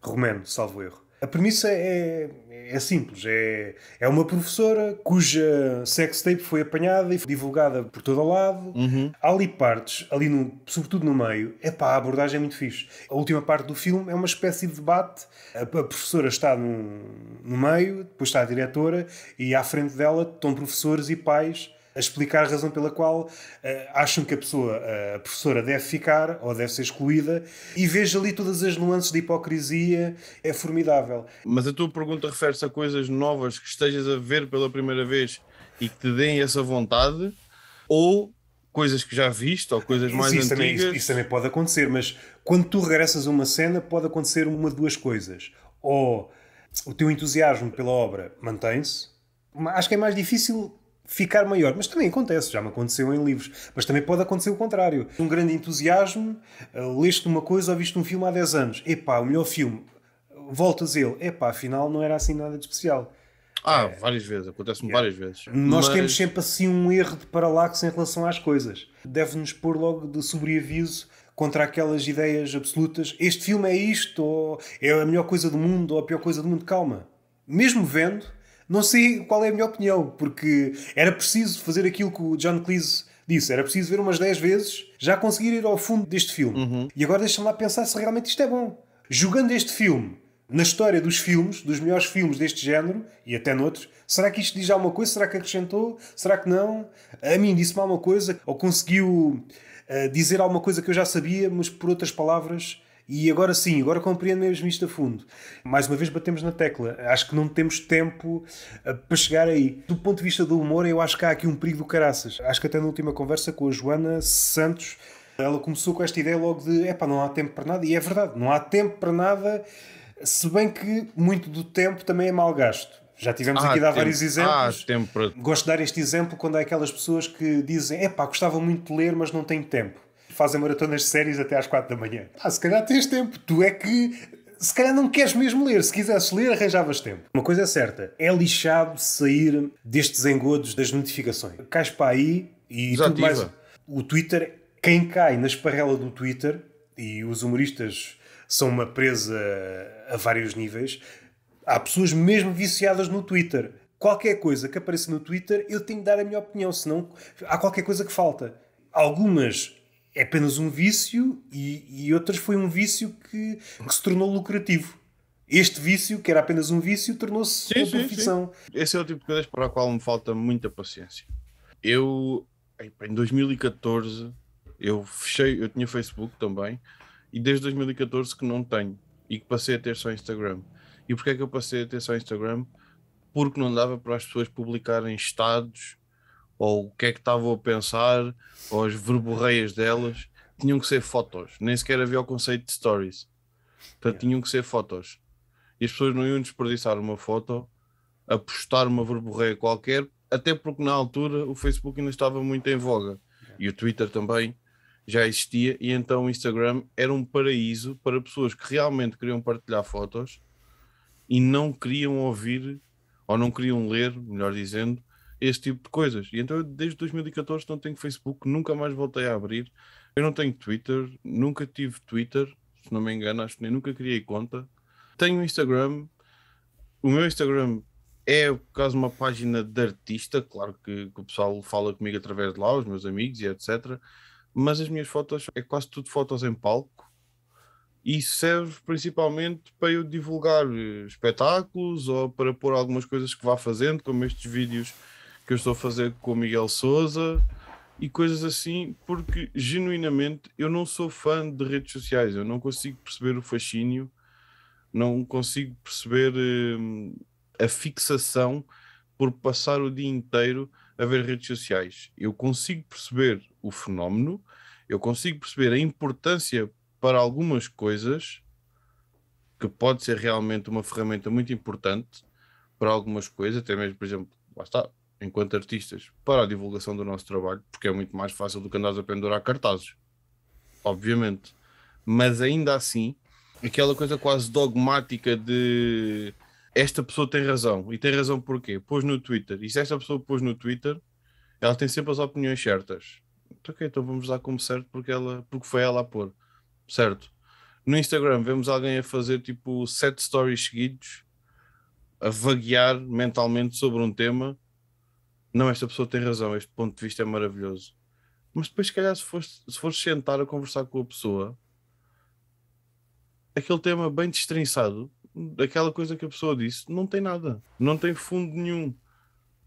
romeno, salvo erro a premissa é, é simples. É, é uma professora cuja sextape foi apanhada e foi divulgada por todo o lado. Uhum. Há ali partes, ali no, sobretudo no meio, é pá, a abordagem é muito fixe. A última parte do filme é uma espécie de debate. A, a professora está no, no meio, depois está a diretora e à frente dela estão professores e pais a explicar a razão pela qual uh, acham que a pessoa, eh, a professora, deve ficar ou deve ser excluída e vejo ali todas as nuances de hipocrisia, é formidável. Mas a tua pergunta refere-se a coisas novas que estejas a ver pela primeira vez e que te deem essa vontade ou coisas que já viste ou coisas mais isso, antigas. Também, isso, isso também pode acontecer, mas quando tu regressas a uma cena, pode acontecer uma de duas coisas. Ou o teu entusiasmo pela obra mantém-se. Acho que é mais difícil ficar maior. Mas também acontece, já me aconteceu em livros. Mas também pode acontecer o contrário. Um grande entusiasmo, eh, leste uma coisa ou viste um filme há 10 anos. Epá, o melhor filme. Voltas ele. Epá, afinal não era assim nada de especial. Ah, é. várias vezes, acontece-me é. várias vezes. Nós Mas... temos sempre assim um erro de paralaxe em relação às coisas. Deve-nos pôr logo de sobreaviso contra aquelas ideias absolutas. Este filme é isto, ou é a melhor coisa do mundo, ou a pior coisa do mundo. Calma. Mesmo vendo, não sei qual é a minha opinião, porque era preciso fazer aquilo que o John Cleese disse, era preciso ver umas 10 vezes já conseguir ir ao fundo deste filme. Uhum. E agora deixa-me lá pensar se realmente isto é bom. Jogando este filme na história dos filmes, dos melhores filmes deste género e até noutros, será que isto diz alguma coisa? Será que acrescentou? Será que não? A mim disse-me alguma coisa? Ou conseguiu uh, dizer alguma coisa que eu já sabia, mas por outras palavras e agora sim, agora compreendo mesmo isto a fundo. Mais uma vez batemos na tecla. Acho que não temos tempo eh, para chegar aí. Do ponto de vista do humor, eu acho que há aqui um perigo do caraças. Acho que até na última conversa com a Joana Santos, ela começou com esta ideia logo de epá, não há tempo para nada. E é verdade, não há tempo para nada, se bem que muito do tempo também é mal gasto. Já tivemos ah, aqui dar vários exemplos. Ah, tempo para... Gosto de dar este exemplo quando há aquelas pessoas que dizem epá, gostava muito de ler, mas não tenho tempo fazem maratonas de séries até às 4 da manhã. Ah, se calhar tens tempo. Tu é que se calhar não queres mesmo ler. Se quisesse ler, arranjavas tempo. Uma coisa é certa: é lixado sair destes engodos das notificações. Cais para aí e Desativa. tudo mais. O Twitter, quem cai na esparrela do Twitter, e os humoristas são uma presa a vários níveis, há pessoas mesmo viciadas no Twitter. Qualquer coisa que apareça no Twitter, eu tenho de dar a minha opinião, senão há qualquer coisa que falta. Algumas é apenas um vício e, e outras foi um vício que, que se tornou lucrativo este vício, que era apenas um vício, tornou-se uma profissão. Sim. Esse é o tipo de coisas para a qual me falta muita paciência. Eu, em 2014, eu fechei, eu tinha Facebook também, e desde 2014 que não tenho, e que passei a ter só Instagram. E porquê é que eu passei a ter só Instagram? Porque não dava para as pessoas publicarem estados ou o que é que estavam a pensar, ou as verborreias delas, tinham que ser fotos. Nem sequer havia o conceito de stories. Portanto, yeah. tinham que ser fotos. E as pessoas não iam desperdiçar uma foto, apostar uma verborreia qualquer, até porque na altura o Facebook ainda estava muito em voga. Yeah. E o Twitter também já existia, e então o Instagram era um paraíso para pessoas que realmente queriam partilhar fotos e não queriam ouvir, ou não queriam ler, melhor dizendo, esse tipo de coisas. E então eu, desde 2014 não tenho Facebook, nunca mais voltei a abrir. Eu não tenho Twitter, nunca tive Twitter, se não me engano, acho que nem nunca criei conta. Tenho Instagram. O meu Instagram é por causa de uma página de artista, claro que, que o pessoal fala comigo através de lá, os meus amigos e etc. Mas as minhas fotos é quase tudo fotos em palco e serve principalmente para eu divulgar eh, espetáculos ou para pôr algumas coisas que vá fazendo, como estes vídeos que eu estou a fazer com o Miguel Souza e coisas assim, porque genuinamente eu não sou fã de redes sociais, eu não consigo perceber o fascínio, não consigo perceber hum, a fixação por passar o dia inteiro a ver redes sociais. Eu consigo perceber o fenómeno, eu consigo perceber a importância para algumas coisas, que pode ser realmente uma ferramenta muito importante para algumas coisas, até mesmo, por exemplo, lá está, enquanto artistas, para a divulgação do nosso trabalho, porque é muito mais fácil do que andares a pendurar cartazes, obviamente. Mas ainda assim, aquela coisa quase dogmática de esta pessoa tem razão, e tem razão porquê? Pôs no Twitter, e se esta pessoa pôs no Twitter, ela tem sempre as opiniões certas. Então, ok, então vamos dar como certo porque, ela, porque foi ela a pôr, certo? No Instagram vemos alguém a fazer tipo sete stories seguidos, a vaguear mentalmente sobre um tema não, esta pessoa tem razão, este ponto de vista é maravilhoso. Mas depois, se calhar, se fores, se for sentar a conversar com a pessoa, aquele tema bem destrinçado, aquela coisa que a pessoa disse, não tem nada, não tem fundo nenhum.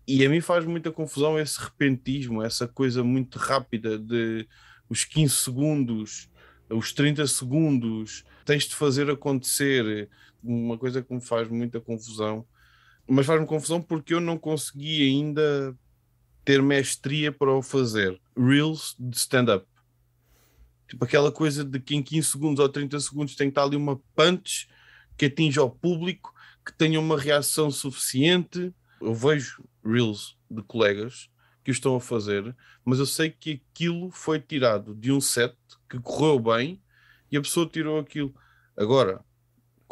E a mim faz muita confusão esse repentismo, essa coisa muito rápida de os 15 segundos, os 30 segundos, tens de fazer acontecer. Uma coisa que me faz muita confusão mas faz-me confusão porque eu não consegui ainda ter mestria para o fazer. Reels de stand-up. Tipo aquela coisa de que em 15 segundos ou 30 segundos tem que estar ali uma punch que atinja ao público, que tenha uma reação suficiente. Eu vejo reels de colegas que o estão a fazer, mas eu sei que aquilo foi tirado de um set que correu bem e a pessoa tirou aquilo. Agora,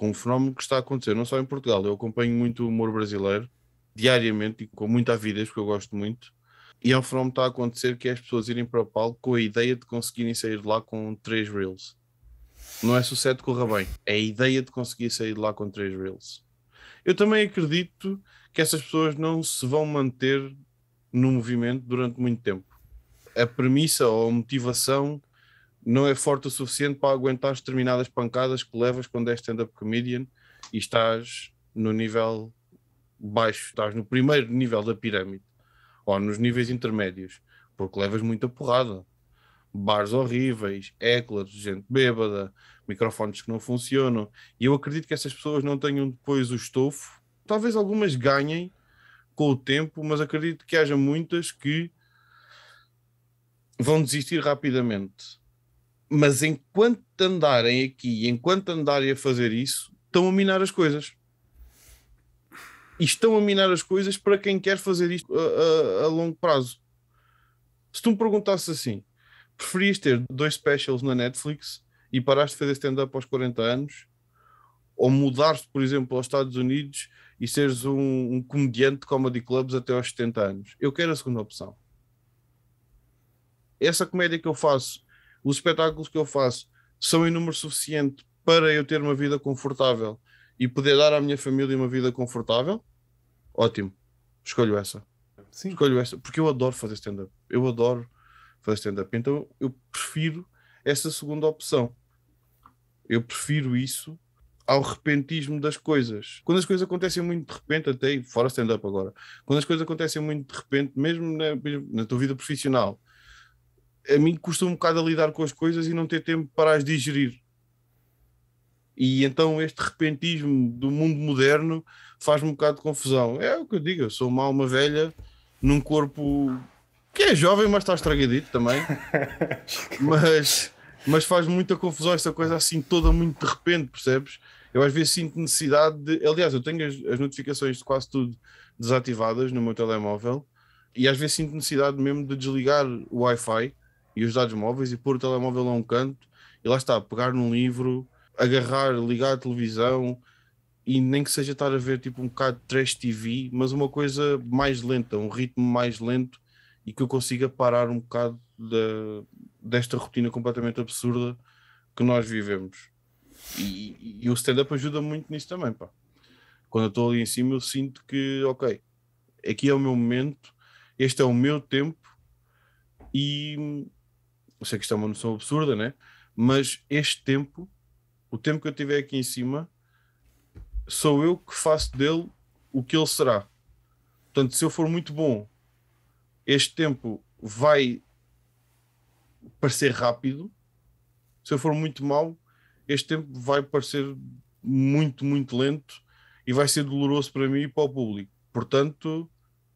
com o fenómeno que está a acontecer, não só em Portugal. Eu acompanho muito o humor brasileiro, diariamente e com muita avidez, porque eu gosto muito. E é um fenómeno que está a acontecer que é as pessoas irem para o palco com a ideia de conseguirem sair de lá com três reels. Não é sucesso corra bem, é a ideia de conseguir sair de lá com três reels. Eu também acredito que essas pessoas não se vão manter no movimento durante muito tempo. A premissa ou a motivação não é forte o suficiente para aguentar determinadas pancadas que levas quando és stand-up comedian e estás no nível baixo, estás no primeiro nível da pirâmide ou nos níveis intermédios, porque levas muita porrada. Bars horríveis, éclas, gente bêbada, microfones que não funcionam. E eu acredito que essas pessoas não tenham depois o estofo. Talvez algumas ganhem com o tempo, mas acredito que haja muitas que vão desistir rapidamente mas enquanto andarem aqui, enquanto andarem a fazer isso, estão a minar as coisas. E estão a minar as coisas para quem quer fazer isto a, a, a longo prazo. Se tu me perguntasses assim, preferias ter dois specials na Netflix e paraste de fazer stand-up aos 40 anos? Ou mudar-te, por exemplo, aos Estados Unidos e seres um, um, comediante de comedy clubs até aos 70 anos? Eu quero a segunda opção. Essa comédia que eu faço os espetáculos que eu faço são em número suficiente para eu ter uma vida confortável e poder dar à minha família uma vida confortável, ótimo. Escolho essa. Sim. Escolho essa, porque eu adoro fazer stand-up. Eu adoro fazer stand-up. Então eu prefiro essa segunda opção. Eu prefiro isso ao repentismo das coisas. Quando as coisas acontecem muito de repente, até fora stand-up agora, quando as coisas acontecem muito de repente, mesmo na, mesmo na tua vida profissional, a mim custa um bocado a lidar com as coisas e não ter tempo para as digerir. E então este repentismo do mundo moderno faz-me um bocado de confusão. É o que eu digo, eu sou uma alma velha num corpo que é jovem, mas está estragadito também. mas mas faz muita confusão esta coisa assim toda muito de repente, percebes? Eu às vezes sinto necessidade de. Aliás, eu tenho as, as notificações de quase tudo desativadas no meu telemóvel e às vezes sinto necessidade mesmo de desligar o Wi-Fi e os dados móveis e pôr o telemóvel a um canto e lá está, pegar num livro, agarrar, ligar a televisão e nem que seja estar a ver tipo um bocado de trash TV, mas uma coisa mais lenta, um ritmo mais lento e que eu consiga parar um bocado da, desta rotina completamente absurda que nós vivemos. E, e o stand-up ajuda muito nisso também, pá. Quando eu estou ali em cima, eu sinto que, ok, aqui é o meu momento, este é o meu tempo e eu sei que isto é uma noção absurda, né? Mas este tempo, o tempo que eu tiver aqui em cima, sou eu que faço dele o que ele será. Portanto, se eu for muito bom, este tempo vai parecer rápido. Se eu for muito mau, este tempo vai parecer muito, muito lento e vai ser doloroso para mim e para o público. Portanto,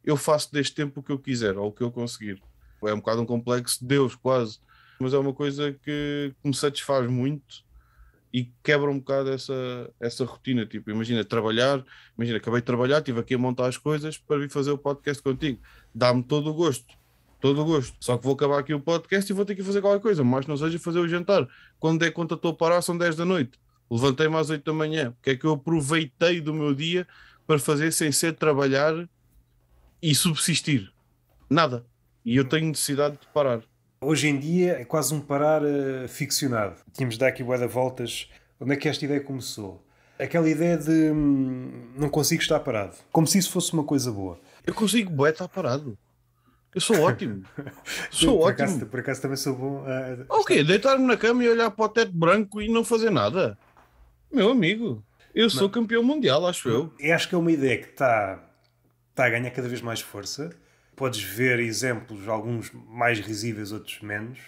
eu faço deste tempo o que eu quiser ou o que eu conseguir. É um bocado um complexo de Deus, quase mas é uma coisa que, que me satisfaz muito e quebra um bocado essa, essa rotina. Tipo, imagina trabalhar, imagina, acabei de trabalhar, estive aqui a montar as coisas para vir fazer o podcast contigo. Dá-me todo o gosto, todo o gosto. Só que vou acabar aqui o podcast e vou ter que fazer qualquer coisa, mas não seja fazer o jantar. Quando der é conta, estou a parar, são 10 da noite. Levantei-me às 8 da manhã. O que é que eu aproveitei do meu dia para fazer sem ser trabalhar e subsistir? Nada. E eu tenho necessidade de parar hoje em dia é quase um parar uh, ficcionado. Tínhamos de dar aqui bué voltas. Onde é que esta ideia começou? Aquela ideia de hum, não consigo estar parado. Como se isso fosse uma coisa boa. Eu consigo bué estar parado. Eu sou ótimo. sou por ótimo. Acaso, por acaso também sou bom. Eh, eh, ah, ok, deitar-me na cama e olhar para o teto branco e não fazer nada. Meu amigo, eu sou campeão mundial, acho eu. Eu acho que é uma ideia que está, está a ganhar cada vez mais força podes ver exemplos, alguns mais risíveis, outros menos.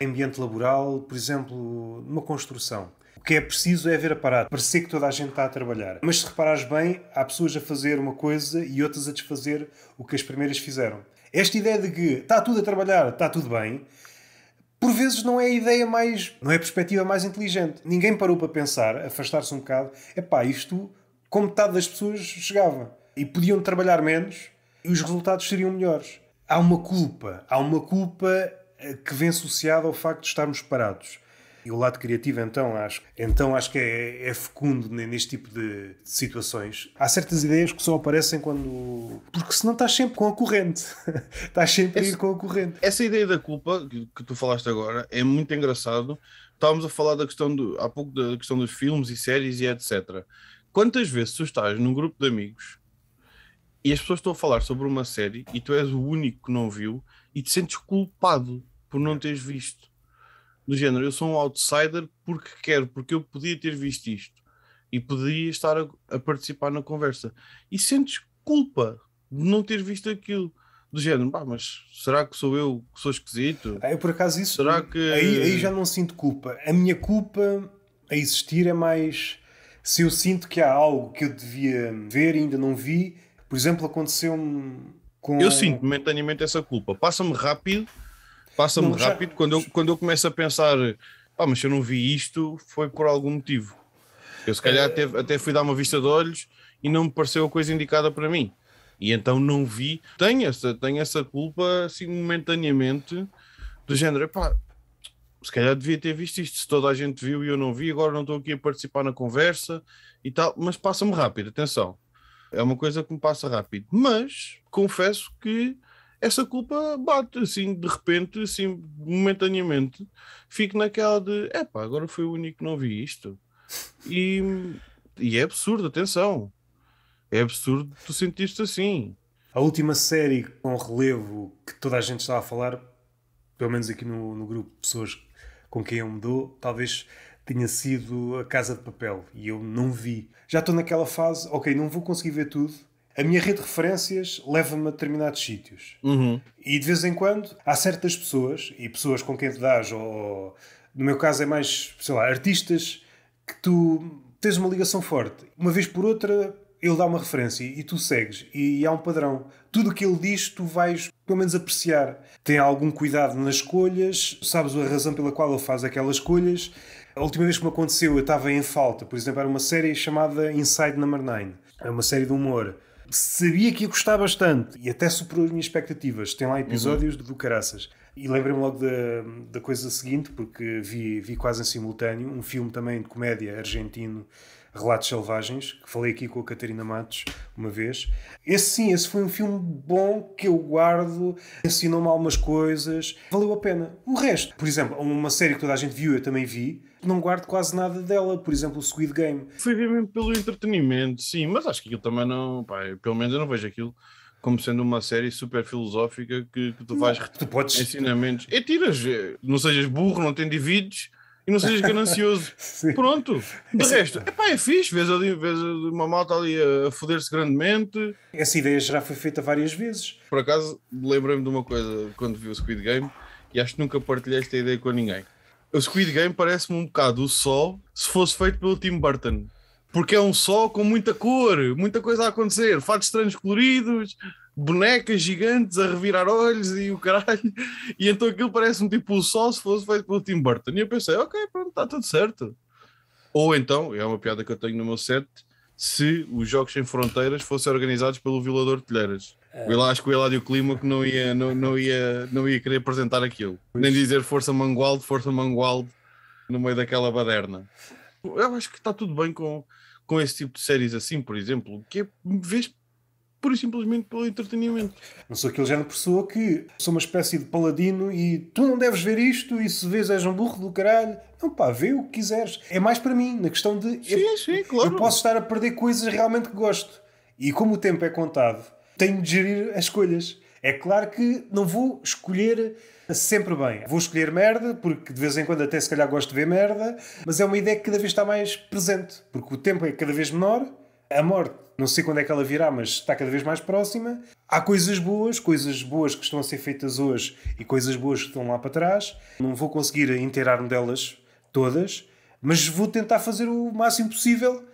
Ambiente laboral, por exemplo, numa construção. O que é preciso é ver aparato, parecer que toda a gente está a trabalhar. Mas se reparares bem, há pessoas a fazer uma coisa e outras a desfazer o que as primeiras fizeram. Esta ideia de que está tudo a trabalhar, está tudo bem, por vezes não é a ideia mais. não é a perspectiva mais inteligente. Ninguém parou para pensar, afastar-se um bocado. É pá, isto, com metade das pessoas chegava. E podiam trabalhar menos, e os resultados seriam melhores. Há uma culpa, há uma culpa eh, que vem associada ao facto de estarmos parados. E o lado criativo, então, acho, então, acho que é, é fecundo neste tipo de, situações. Há certas ideias que só aparecem quando. Porque senão estás sempre com a corrente. estás sempre essa, a ir com a corrente. Essa ideia da culpa que, que, tu falaste agora é muito engraçado. Estávamos a falar da questão do, há pouco da questão dos filmes e séries e etc. Quantas vezes tu estás num grupo de amigos e as pessoas estão a falar sobre uma série e tu és o único que não viu e te sentes culpado por não é. teres visto. Do género, eu sou um outsider porque quero, porque eu podia ter visto isto e poderia estar a, a participar na conversa. E sentes culpa de não ter visto aquilo. Do género, pá, mas será que sou eu que sou esquisito? Ah, eu por acaso isso. Será que. Aí, aí já não sinto culpa. A minha culpa a existir é mais. Se eu sinto que há algo que eu devia ver e ainda não vi, por exemplo, aconteceu-me com. Eu sinto momentaneamente essa culpa. Passa-me rápido, passa-me já... rápido quando eu, quando eu começo a pensar, ah, mas se eu não vi isto, foi por algum motivo. Eu se calhar é... até, até fui dar uma vista de olhos e não me pareceu a coisa indicada para mim. E então não vi. Tenho essa, tenho essa culpa assim momentaneamente do género, pá, se calhar devia ter visto isto, se toda a gente viu e eu não vi, agora não estou aqui a participar na conversa e tal, mas passa-me rápido, atenção. É uma coisa que me passa rápido. Mas confesso que essa culpa bate assim de repente, assim momentaneamente, fico naquela de epá, agora foi o único que não vi isto. E, e é absurdo, atenção. É absurdo tu sentiste assim. A última série com relevo que toda a gente estava a falar, pelo menos aqui no, no grupo de pessoas com quem eu me dou, talvez tinha sido A Casa de Papel e eu não vi. Já estou naquela fase, ok, não vou conseguir ver tudo. A minha rede de referências leva-me a determinados sítios. Uhum. E de vez em quando há certas pessoas, e pessoas com quem te dás, ou no meu caso é mais, sei lá, artistas, que tu tens uma ligação forte. Uma vez por outra, ele dá uma referência e tu segues e há um padrão. Tudo o que ele diz, tu vais pelo menos apreciar. Tem algum cuidado nas escolhas, sabes a razão pela qual ele faz aquelas escolhas, a última vez que me aconteceu, eu estava em falta. Por exemplo, era uma série chamada Inside Number 9. É uma série de humor. Sabia que ia gostar bastante e até superou as minhas expectativas. Tem lá episódios uhum. do Caraças. E lembrei-me logo da, da coisa seguinte, porque vi, vi quase em simultâneo um filme também de comédia argentino Relatos Selvagens, que falei aqui com a Catarina Matos uma vez. Esse sim, esse foi um filme bom que eu guardo, ensinou-me algumas coisas, valeu a pena. O resto, por exemplo, uma série que toda a gente viu, eu também vi, não guardo quase nada dela, por exemplo, o Squid Game. Foi mesmo pelo entretenimento, sim, mas acho que aquilo também não, pá, pelo menos eu não vejo aquilo como sendo uma série super filosófica que, que tu vais tu podes, ensinamentos. Tu... É e tiras, não sejas burro, não te endivides e não sejas ganancioso. Pronto. De resto, é fixe. Vês, ali, vês uma malta ali a foder-se grandemente. Essa ideia já foi feita várias vezes. Por acaso, lembrei-me de uma coisa quando vi o Squid Game e acho que nunca partilhei esta ideia com ninguém. O Squid Game parece-me um bocado o sol se fosse feito pelo Tim Burton. Porque é um sol com muita cor, muita coisa a acontecer, fatos estranhos coloridos, bonecas gigantes a revirar olhos e o caralho. E então aquilo parece um tipo o sol se fosse feito pelo Tim Burton. E eu pensei, ok, pronto, está tudo certo. Ou então, é uma piada que eu tenho no meu set, se os Jogos Sem Fronteiras fossem organizados pelo Violador de Telheiras. É. Eu acho que o Eladio Clima que não ia, não, não, ia, não ia querer apresentar aquilo. Nem dizer Força Mangualde, Força Mangualde no meio daquela baderna. Eu acho que está tudo bem com, com esse tipo de séries assim, por exemplo, que é, vês pura e simplesmente pelo entretenimento. Não sou aquele género de pessoa que sou uma espécie de paladino e tu não deves ver isto e se vês és um burro do caralho. Não pá, vê o que quiseres. É mais para mim, na questão de sim, eu, sim, claro. eu posso estar a perder coisas realmente que gosto. E como o tempo é contado, tenho de gerir as escolhas. É claro que não vou escolher sempre bem. Vou escolher merda, porque de vez em quando até se calhar gosto de ver merda, mas é uma ideia que cada vez está mais presente, porque o tempo é cada vez menor a morte, não sei quando é que ela virá, mas está cada vez mais próxima. Há coisas boas, coisas boas que estão a ser feitas hoje e coisas boas que estão lá para trás. Não vou conseguir inteirar-me delas todas, mas vou tentar fazer o máximo possível.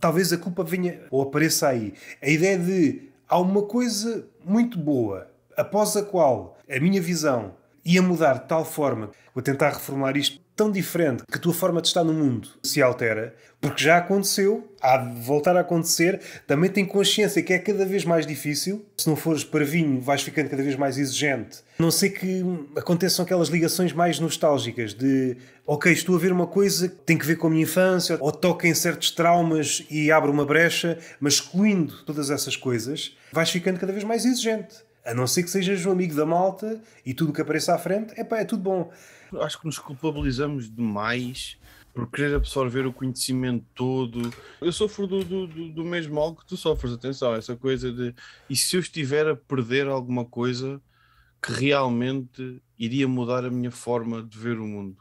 Talvez a culpa venha ou apareça aí. A ideia de há uma coisa muito boa após a qual a minha visão e a mudar de tal forma, ou a tentar reformular isto tão diferente, que a tua forma de estar no mundo se altera, porque já aconteceu, há de voltar a acontecer, também tem consciência que é cada vez mais difícil, se não fores para vinho, vais ficando cada vez mais exigente, não sei que aconteçam aquelas ligações mais nostálgicas de, ok, estou a ver uma coisa que tem que ver com a minha infância, ou toca em certos traumas e abre uma brecha, mas excluindo todas essas coisas, vais ficando cada vez mais exigente. A não ser que sejas um amigo da malta e tudo o que apareça à frente, pá, é tudo bom. Acho que nos culpabilizamos demais por querer absorver o conhecimento todo. Eu sofro do, do, do, mesmo algo que tu sofres, atenção, essa coisa de e se eu estiver a perder alguma coisa que realmente iria mudar a minha forma de ver o mundo?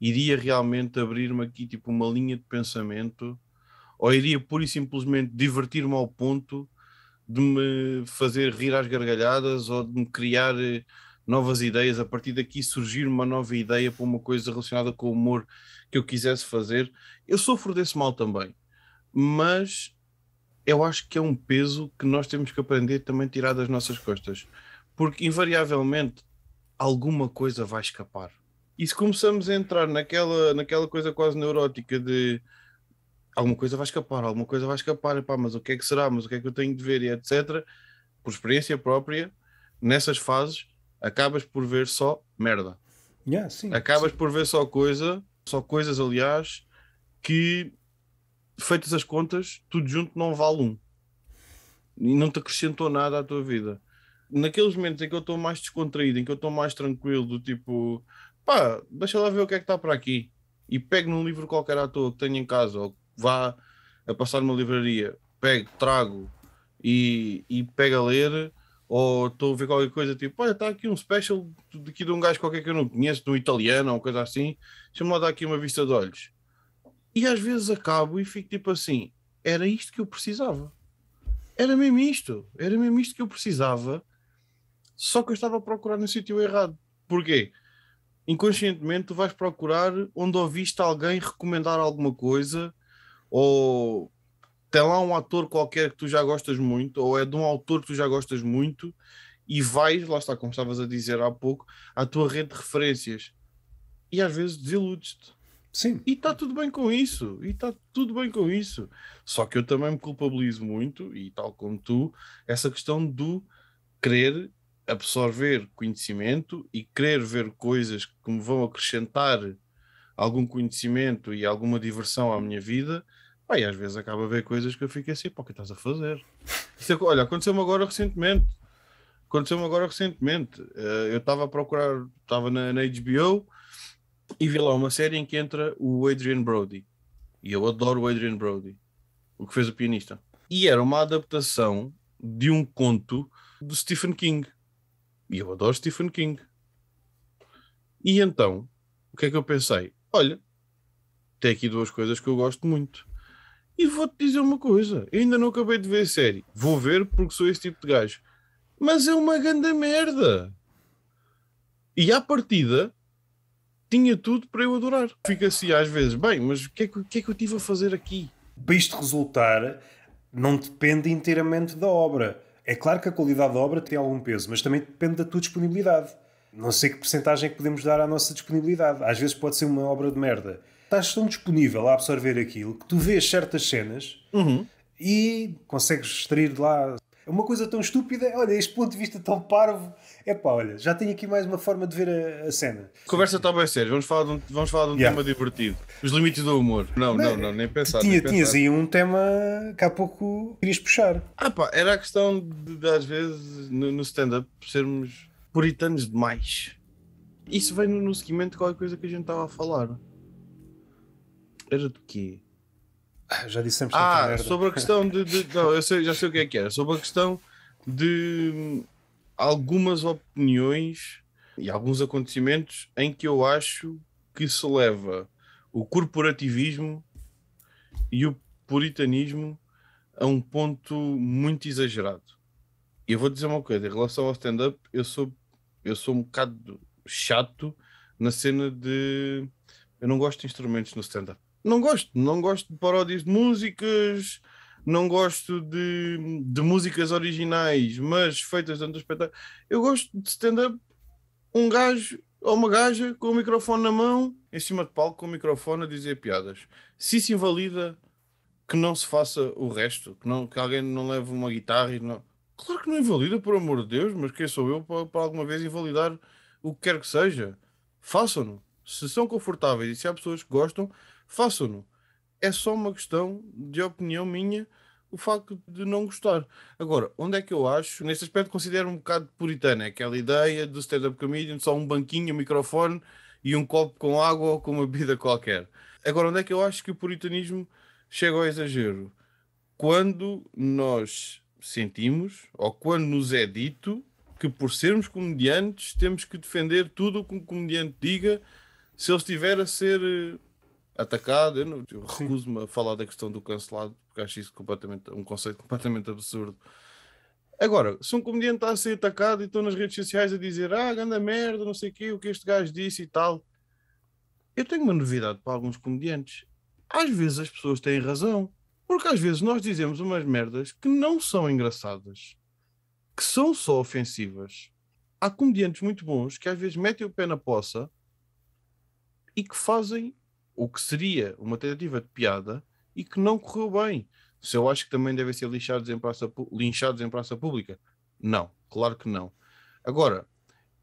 Iria realmente abrir-me aqui tipo uma linha de pensamento? Ou iria pura e simplesmente divertir-me ao ponto de me fazer rir às gargalhadas ou de me criar eh, novas ideias. A partir daqui surgir uma nova ideia para uma coisa relacionada com o humor que eu quisesse fazer. Eu sofro desse mal também, mas eu acho que é um peso que nós temos que aprender também a tirar das nossas costas, porque invariavelmente alguma coisa vai escapar. E se começamos a entrar naquela, naquela coisa quase neurótica de alguma coisa vai escapar, alguma coisa vai escapar, epá, mas o que é que será, mas o que é que eu tenho de ver, e etc. Por experiência própria, nessas fases, acabas por ver só merda. Yeah, sim, acabas sim. por ver só coisa, só coisas, aliás, que feitas as contas, tudo junto não vale um. E não te acrescentou nada à tua vida. Naqueles momentos em que eu estou mais descontraído, em que eu estou mais tranquilo, do tipo, pá, deixa lá ver o que é que está para aqui. E pego num livro qualquer à toa que tenho em casa, ou vá a passar numa livraria, pego, trago e, e pego a ler, ou estou a ver qualquer coisa tipo, olha, está aqui um special daqui de um gajo qualquer que eu não conheço, de um italiano ou coisa assim, deixa-me lá dar aqui uma vista de olhos. E às vezes acabo e fico tipo assim, era isto que eu precisava. Era mesmo isto, era mesmo isto que eu precisava, só que eu estava a procurar no sítio errado. Porquê? Inconscientemente tu vais procurar onde ouviste alguém recomendar alguma coisa ou tem lá um ator qualquer que tu já gostas muito, ou é de um autor que tu já gostas muito, e vais, lá está, como estavas a dizer há pouco, à tua rede de referências. E às vezes desiludes-te. Sim. E está tudo bem com isso. E está tudo bem com isso. Só que eu também me culpabilizo muito, e tal como tu, essa questão do querer absorver conhecimento e querer ver coisas que me vão acrescentar algum conhecimento e alguma diversão à minha vida Pá, e às vezes acaba a ver coisas que eu fico assim, o é que estás a fazer? Isso, é olha, aconteceu-me agora recentemente. Aconteceu-me agora recentemente. Eh, eu estava a procurar, estava na, na HBO e vi lá uma série em que entra o Adrian Brody. E eu adoro o Adrian Brody, o que fez o pianista. E era uma adaptação de um conto do Stephen King. E eu adoro Stephen King. E então, o que é que eu pensei? Olha, tem aqui duas coisas que eu gosto muito. E vou-te dizer uma coisa: ainda não acabei de ver a série. Vou ver porque sou esse tipo de gajo. Mas é uma grande merda. E à partida, tinha tudo para eu adorar. Fica assim às vezes: bem, mas o que, é que, que, é que eu estive a fazer aqui? Para isto resultar, não depende inteiramente da obra. É claro que a qualidade da obra tem algum peso, mas também depende da tua disponibilidade. Não sei que porcentagem é que podemos dar à nossa disponibilidade. Às vezes pode ser uma obra de merda, estás tão disponível a absorver aquilo que tu vês certas cenas uhum. e consegues extrair de lá é uma coisa tão estúpida, olha, este ponto de vista tão parvo, é pá, olha, já tenho aqui mais uma forma de ver a, a cena. Conversa está bem séria, vamos falar de um, vamos falar de um yeah. tema divertido. Os limites do humor. Não, não, não, não nem pensar. Tinha, nem tinhas pensar. aí um tema que há pouco querias puxar. Ah pá, era a questão de, de às vezes, no, no stand-up, sermos puritanos demais. Isso vem no, no seguimento de qualquer coisa que a gente estava a falar. Era do quê? Ah, já dissemos Ah, é sobre a questão de. de não, eu sei, já sei o que é que era. É. Sobre a questão de algumas opiniões e alguns acontecimentos em que eu acho que se leva o corporativismo e o puritanismo a um ponto muito exagerado. e Eu vou dizer uma coisa, em relação ao stand-up, eu sou, eu sou um bocado chato na cena de. Eu não gosto de instrumentos no stand-up. Não gosto, não gosto de paródias de músicas, não gosto de, de músicas originais, mas feitas dentro do espetáculo. Eu gosto de stand-up, um gajo ou uma gaja com o microfone na mão, em cima de palco, com o microfone a dizer piadas. Se isso invalida, que não se faça o resto, que, não, que alguém não leve uma guitarra e não. Claro que não invalida, por amor de Deus, mas quem sou eu para, para alguma vez invalidar o que quer que seja? Façam-no. Se são confortáveis e se há pessoas que gostam, façam-no. É só uma questão de opinião minha o facto de não gostar. Agora, onde é que eu acho, neste aspecto considero um bocado puritana, aquela ideia do stand-up comedian, só um banquinho, um microfone e um copo com água ou com uma bebida qualquer. Agora, onde é que eu acho que o puritanismo chega ao exagero? Quando nós sentimos, ou quando nos é dito, que por sermos comediantes temos que defender tudo o que um comediante diga se ele estiver a ser eh, atacado. Eu, eu recuso-me a falar da questão do cancelado, porque acho isso completamente, um conceito completamente absurdo. Agora, se um comediante está a ser atacado e estão nas redes sociais a dizer ah, grande merda, não sei o quê, o que este gajo disse e tal. Eu tenho uma novidade para alguns comediantes. Às vezes as pessoas têm razão, porque às vezes nós dizemos umas merdas que não são engraçadas, que são só ofensivas. Há comediantes muito bons que às vezes metem o pé na poça e que fazem o que seria uma tentativa de piada e que não correu bem. Se eu acho que também devem ser lixados em praça, linchados em praça pública? Não, claro que não. Agora,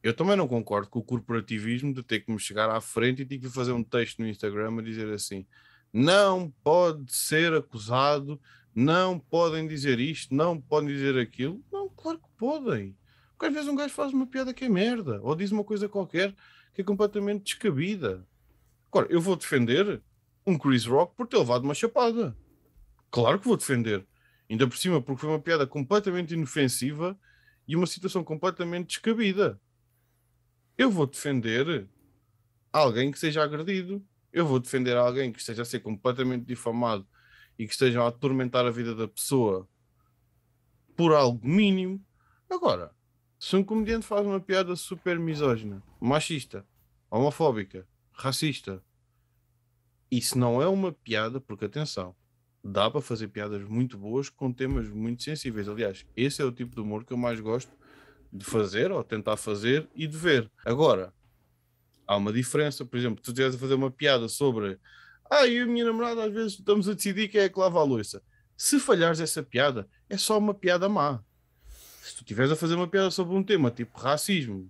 eu também não concordo com o corporativismo de ter que me chegar à frente e ter que fazer um texto no Instagram a dizer assim: não pode ser acusado, não podem dizer isto, não podem dizer aquilo. Não, claro que podem. Porque às vezes um gajo faz uma piada que é merda, ou diz uma coisa qualquer que é completamente descabida. Agora, eu vou defender um Chris Rock por ter levado uma chapada. Claro que vou defender. Ainda por cima, porque foi uma piada completamente inofensiva e uma situação completamente descabida. Eu vou defender alguém que seja agredido. Eu vou defender alguém que esteja a ser completamente difamado e que esteja a atormentar a vida da pessoa por algo mínimo. Agora, se um comediante faz uma piada super misógina, machista, homofóbica, racista. Isso não é uma piada, porque atenção, dá para fazer piadas muito boas com temas muito sensíveis. Aliás, esse é o tipo de humor que eu mais gosto de fazer ou tentar fazer e de ver. Agora, há uma diferença. Por exemplo, tu estiveres a fazer uma piada sobre ah, eu e a minha namorada às vezes estamos a decidir quem é que lava a louça. Se falhares essa piada, é só uma piada má. Se tu estiveres a fazer uma piada sobre um tema tipo racismo,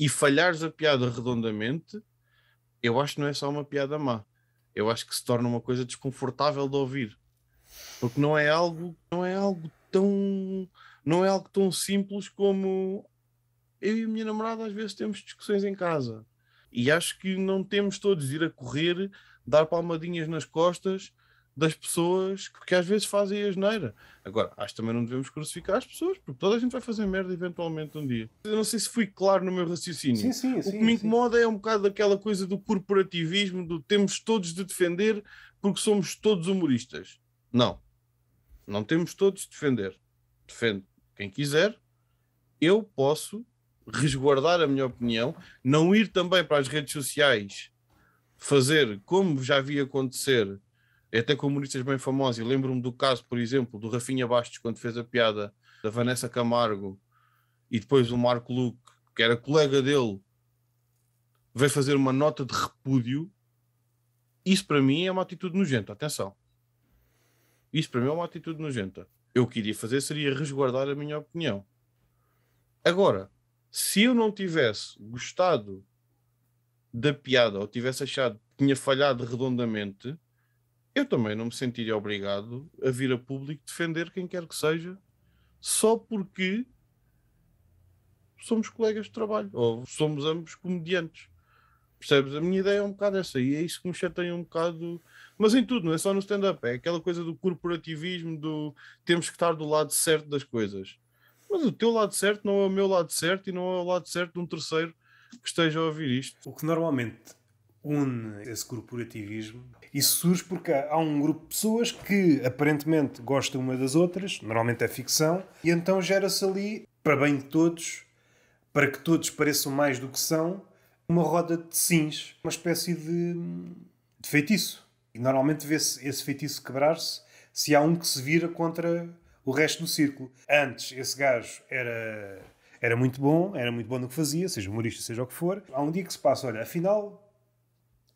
e falhares a piada redondamente, eu acho que não é só uma piada má. Eu acho que se torna uma coisa desconfortável de ouvir. Porque não é algo, não é algo tão, não é algo tão simples como eu e a minha namorada às vezes temos discussões em casa. E acho que não temos todos de ir a correr, dar palmadinhas nas costas das pessoas que às vezes fazem a geneira. Agora, acho que também não devemos crucificar as pessoas, porque toda a gente vai fazer merda eventualmente um dia. Eu não sei se fui claro no meu raciocínio. Sim, sim, o sim, que me incomoda é um bocado daquela coisa do corporativismo, do temos todos de defender porque somos todos humoristas. Não. Não temos todos de defender. Defende quem quiser. Eu posso resguardar a minha opinião, não ir também para as redes sociais fazer como já vi acontecer é até comunistas bem famosos. Eu lembro-me do caso, por exemplo, do Rafinha Bastos, quando fez a piada da Vanessa Camargo e depois o Marco Luque, que era colega dele, veio fazer uma nota de repúdio. Isso para mim é uma atitude nojenta, atenção. Isso para mim é uma atitude nojenta. Eu o que iria fazer seria resguardar a minha opinião. Agora, se eu não tivesse gostado da piada ou tivesse achado que tinha falhado redondamente, eu também não me sentiria obrigado a vir a público defender quem quer que seja só porque somos colegas de trabalho ou somos ambos comediantes. Percebes? A minha ideia é um bocado essa e é isso que me chateia um bocado. Mas em tudo, não é só no stand-up, é aquela coisa do corporativismo, do temos que estar do lado certo das coisas. Mas o teu lado certo não é o meu lado certo e não é o lado certo de um terceiro que esteja a ouvir isto. O que normalmente une esse corporativismo. Isso surge porque há um grupo de pessoas que aparentemente gostam uma das outras, normalmente é ficção, e então gera-se ali, para bem de todos, para que todos pareçam mais do que são, uma roda de sims, uma espécie de, de feitiço. E normalmente vê-se esse feitiço quebrar-se se há um que se vira contra o resto do círculo. Antes, esse gajo era, era muito bom, era muito bom no que fazia, seja humorista, seja o que for. Há um dia que se passa, olha, afinal,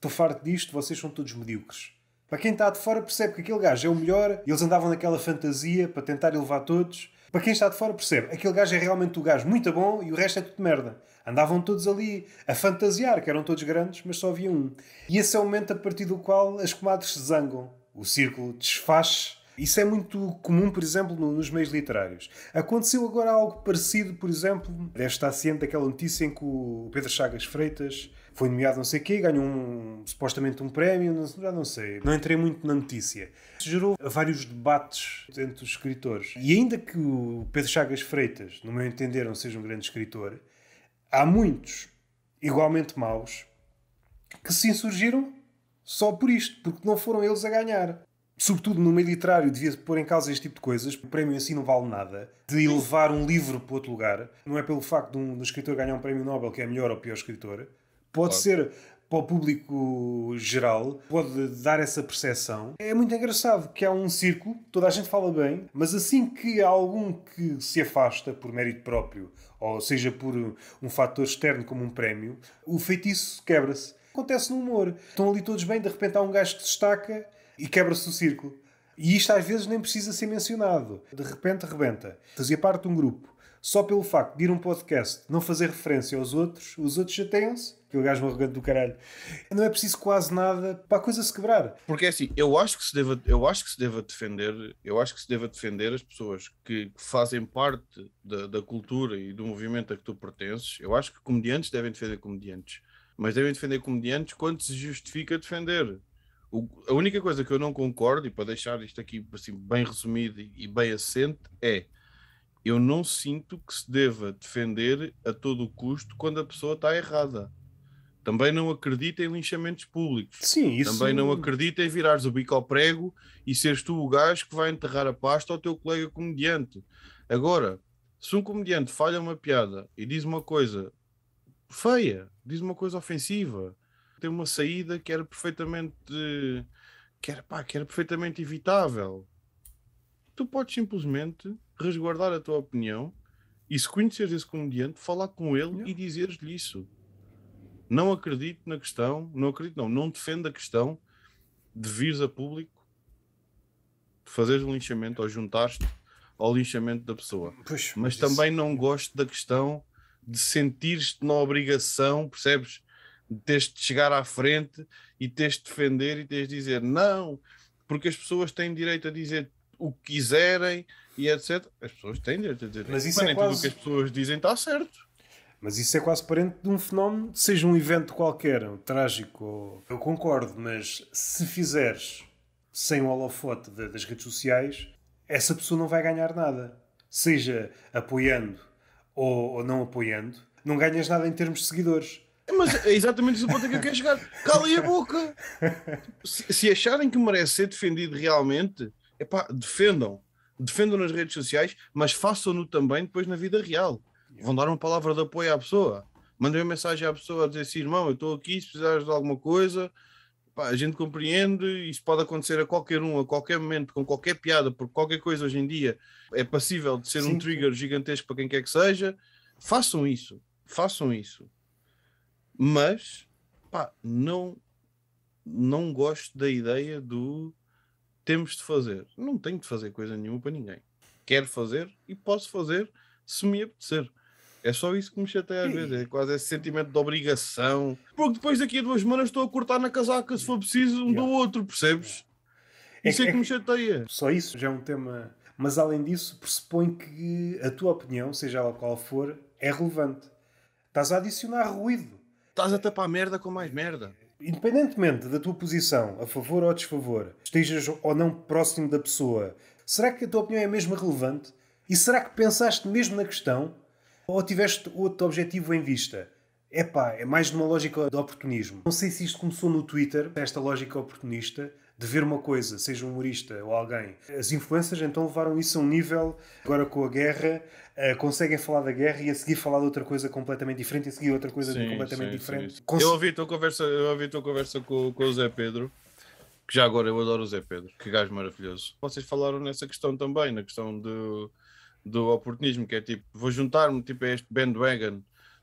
estou farto disto, vocês são todos medíocres. Para quem está de fora percebe que aquele gajo é o melhor, eles andavam naquela fantasia para tentar elevar todos. Para quem está de fora percebe, aquele gajo é realmente o gajo muito bom e o resto é tudo merda. Andavam todos ali a fantasiar que eram todos grandes, mas só havia um. E esse é o momento a partir do qual as comadres se zangam. O círculo desfaz. Isso é muito comum, por exemplo, nos meios literários. Aconteceu agora algo parecido, por exemplo, deve estar ciente daquela notícia em que o Pedro Chagas Freitas foi nomeado não sei quê, ganhou um, supostamente um prémio, já não sei. Não entrei muito na notícia. Isso gerou vários debates entre os escritores. E ainda que o Pedro Chagas Freitas, no meu entender, não seja um grande escritor, há muitos igualmente maus que se insurgiram só por isto, porque não foram eles a ganhar. Sobretudo no meio literário, devia pôr em causa este tipo de coisas. O prémio assim não vale nada. De elevar um livro para outro lugar, não é pelo facto de um, de um escritor ganhar um prémio Nobel que é melhor ou pior escritor, pode claro. ser para o público geral, pode dar essa percepção. É muito engraçado que há um círculo, toda a gente fala bem, mas assim que há algum que se afasta por mérito próprio, ou seja, por um fator externo como um prémio, o feitiço quebra-se. Acontece no humor. Estão ali todos bem, de repente há um gajo que destaca e quebra-se o círculo. E isto às vezes nem precisa ser mencionado. De repente rebenta. Fazia parte de um grupo. Só pelo facto de ir um podcast não fazer referência aos outros, os outros já têm se Aquele gajo arrogante do caralho. Não é preciso quase nada para a coisa se quebrar. Porque é assim, eu acho que se deva, eu acho que se deva defender, eu acho que se deva defender as pessoas que fazem parte da, da cultura e do movimento a que tu pertences. Eu acho que comediantes devem defender comediantes, mas devem defender comediantes quando se justifica defender. O, a única coisa que eu não concordo, e para deixar isto aqui assim, bem resumido e, e bem assente, é eu não sinto que se deva defender a todo custo quando a pessoa está errada. Também não acredita em linchamentos públicos. Sim, isso... Também não acredita em virares o bico ao prego e seres tu o gajo que vai enterrar a pasta ao teu colega comediante. Agora, se um comediante falha uma piada e diz uma coisa feia, diz uma coisa ofensiva, tem uma saída que era perfeitamente que era, pá, que era perfeitamente evitável. Tu podes simplesmente resguardar a tua opinião e se conheceres esse comediante, falar com ele e dizeres-lhe isso. Não acredito na questão, não acredito, não, não defendo a questão de vires a público, de fazeres um linchamento ou juntar-te ao linchamento da pessoa. Puxa, mas, mas também não gosto da questão de sentir-te na obrigação, percebes? De teres de chegar à frente e teres de defender e teres de dizer não, porque as pessoas têm direito a dizer o que quiserem e etc. As pessoas têm direito a dizer. Mas isso é quase... tudo o que as pessoas dizem está certo. Mas isso é quase parente de um fenómeno, seja um evento qualquer, um trágico, ou... eu concordo, mas se fizeres sem o holofote de, das redes sociais, essa pessoa não vai ganhar nada. Seja apoiando ou, ou não apoiando, não ganhas nada em termos de seguidores. Mas é exatamente o ponto que eu quero chegar. Calem a boca! Se, se, acharem que merece ser defendido realmente, epá, defendam. Defendam nas redes sociais, mas façam-no também depois na vida real vão dar uma palavra de apoio à pessoa. Mandei uma mensagem à pessoa a dizer assim, irmão, eu estou aqui, se precisares de alguma coisa, pá, a gente compreende, isso pode acontecer a qualquer um, a qualquer momento, com qualquer piada, porque qualquer coisa hoje em dia é passível de ser Sim. um trigger gigantesco para quem quer que seja. Façam isso, façam isso. Mas, pá, não, não gosto da ideia do temos de fazer. Não tenho de fazer coisa nenhuma para ninguém. Quero fazer e posso fazer se me apetecer. É só isso que me chateia às vezes, é quase esse sentimento de obrigação. Porque depois daqui a duas semanas estou a cortar na casaca se for preciso um yeah. do outro, percebes? Yeah. É isso é, é, que me chateia. Só isso já é um tema. Mas além disso, pressupõe que a tua opinião, seja ela qual for, é relevante. Estás a adicionar ruído. Estás a tapar merda com mais merda. Independentemente da tua posição, a favor ou a desfavor, estejas ou não próximo da pessoa, será que a tua opinião é mesmo relevante? E será que pensaste mesmo na questão? Ou tiveste outro objetivo em vista? Epá, é mais numa lógica de oportunismo. Não sei se isto começou no Twitter, esta lógica oportunista, de ver uma coisa, seja um humorista ou alguém. As influências então levaram isso a um nível, agora com a guerra, uh, conseguem falar da guerra e a seguir falar de outra coisa completamente diferente e a seguir outra coisa sim, completamente sim, diferente. Sim, Eu ouvi a tua conversa, eu ouvi tua conversa com, com o Zé Pedro. Que já agora eu adoro o Zé Pedro, que gajo maravilhoso. Vocês falaram nessa questão também, na questão do, de do oportunismo, que é tipo, vou juntar-me tipo, a este bandwagon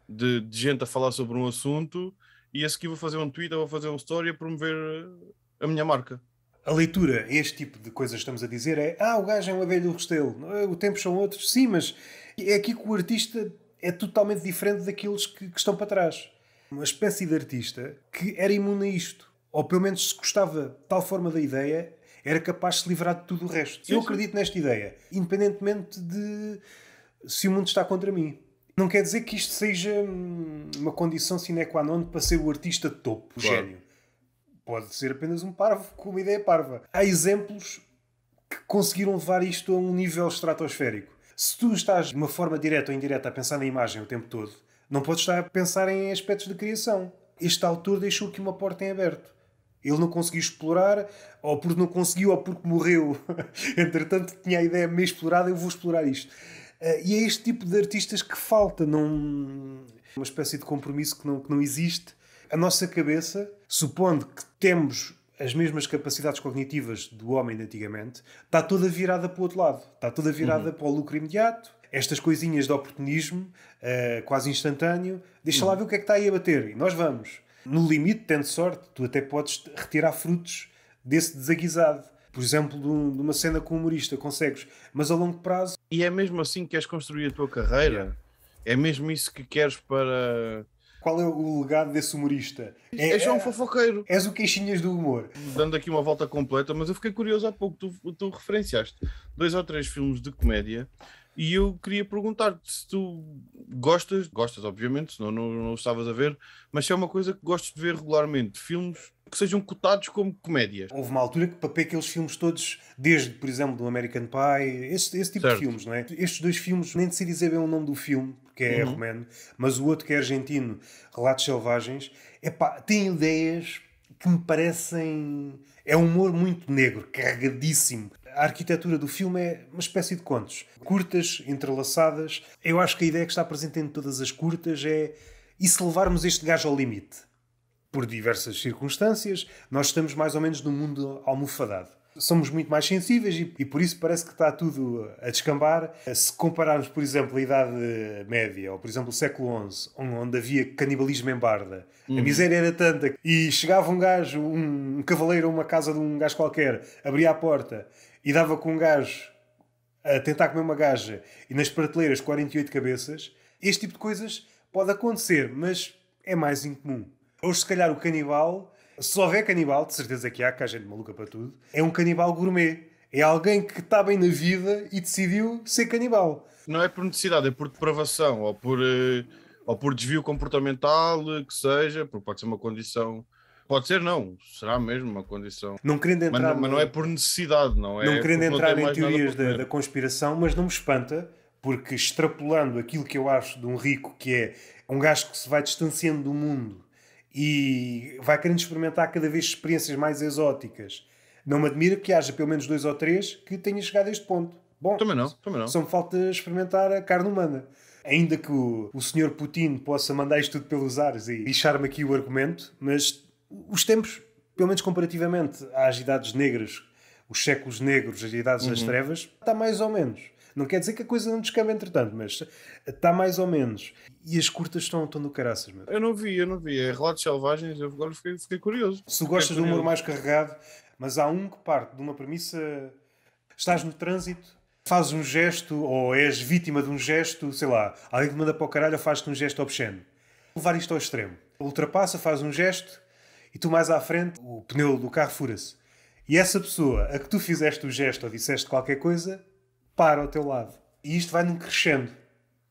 de, de, gente a falar sobre um assunto e a seguir vou fazer um tweet, vou fazer um story a promover eh, a minha marca. A leitura, este tipo de coisas que estamos a dizer é ah, o gajo é uma velha do Restelo, eh, o tempos são outros, sim, mas é aqui que o artista é totalmente diferente daqueles que, que estão para trás. Uma espécie de artista que era imune a isto, ou pelo menos se gostava de tal forma da ideia era capaz de se livrar de tudo o resto. Sim, Eu acredito sim. nesta ideia, independentemente de se o mundo está contra mim. Não quer dizer que isto seja hum, uma condição sine qua non para ser o artista de topo, o claro. gênio. Pode ser apenas um parvo com uma ideia parva. Há exemplos que conseguiram levar isto a um nível estratosférico. Se tu estás de uma forma direta ou indireta a pensar na imagem o tempo todo, não podes estar a pensar em aspectos de criação. Este autor deixou aqui uma porta em aberto. Ele não conseguiu explorar, ou porque não conseguiu, ou porque morreu. Entretanto, tinha a ideia meio explorada, eu vou explorar isto. Eh, e é este tipo de artistas que falta, não uma espécie de compromisso que não, que não existe. A nossa cabeça, supondo que temos as mesmas capacidades cognitivas do homem de antigamente, está toda virada para o outro lado. Está toda virada uhum. para o lucro imediato, estas coisinhas de oportunismo, uh, quase instantâneo. Deixa uhum. lá ver o que é que está aí a bater. E nós vamos. No limite, tendo sorte, tu até podes retirar frutos desse desaguisado. Por exemplo, de uma cena com humorista, consegues. Mas a longo prazo. E é mesmo assim que queres construir a tua carreira? É, é mesmo isso que queres para. Qual é o legado desse humorista? É, és um é- fofoqueiro. És o queixinhas do humor. Dando aqui uma volta completa, mas eu fiquei curioso há pouco. Tu, tu referenciaste dois ou três filmes de comédia e eu queria perguntar-te se tu gostas, gostas obviamente, senão não, não, não estavas a ver, mas se é uma coisa que gostas de ver regularmente, filmes que sejam cotados como comédias. Houve uma altura que papei aqueles filmes todos, desde, por exemplo, do American Pie, esse, esse tipo certo. de filmes, não é? Estes dois filmes, nem sei dizer bem o nome do filme, porque é uhum. romeno, mas o outro que é argentino, Relatos Selvagens, epá, tem ideias que me parecem. É um humor muito negro, carregadíssimo a arquitetura do filme é uma espécie de contos. Curtas, entrelaçadas. Eu acho que a ideia que está presente em todas as curtas é e se levarmos este gajo ao limite? Por diversas circunstâncias, nós estamos mais ou menos no mundo almofadado. Somos muito mais sensíveis e, e, por isso parece que está tudo a descambar. Se compararmos, por exemplo, a Idade Média ou, por exemplo, o século XI, onde havia canibalismo em barda, a uhum. miséria era tanta e chegava um gajo, um, um cavaleiro a uma casa de um gajo qualquer, abria a porta e dava com um gajo a tentar comer uma gaja e nas prateleiras 48 cabeças, este tipo de coisas pode acontecer, mas é mais incomum. Ou se calhar o canibal, se houver canibal, de certeza que há, que há gente maluca para tudo, é um canibal gourmet. É alguém que está bem na vida e decidiu ser canibal. Não é por necessidade, é por depravação ou por, eh, ou por desvio comportamental, eh, que seja, porque pode ser uma condição Pode ser, não. Será mesmo uma condição. Não querendo entrar. Mas, no... mas não é por necessidade, não é? Não é querendo entrar não em teorias da, da, conspiração, mas não me espanta, porque extrapolando aquilo que eu acho de um rico, que é um gajo que se vai distanciando do mundo e vai querendo experimentar cada vez experiências mais exóticas, não me admira que haja pelo menos dois ou três que tenham chegado a este ponto. Bom, também não, também não. Só me falta experimentar a carne humana ainda que o, o senhor Putin possa mandar isto tudo pelos ares e deixar me aqui o argumento, mas os tempos, pelo menos comparativamente às idades negras, os séculos negros, as idades uhum. das trevas, está mais ou menos. Não quer dizer que a coisa não descamba entretanto, mas está mais ou menos. E as curtas estão, estão do caraças, meu. Eu não vi, eu não vi. É Relatos Selvagens, eu agora fiquei, fiquei curioso. Se gostas de um humor mais carregado, mas há um que parte de uma premissa. Estás no trânsito, fazes um gesto ou és vítima de um gesto, sei lá, alguém te manda para o caralho fazes te um gesto obsceno. Levar isto ao extremo. Ultrapassa, faz um gesto e tu mais à frente o pneu do carro fura-se. E essa pessoa a que tu fizeste o gesto ou disseste qualquer coisa para ao teu lado. E isto vai num crescendo.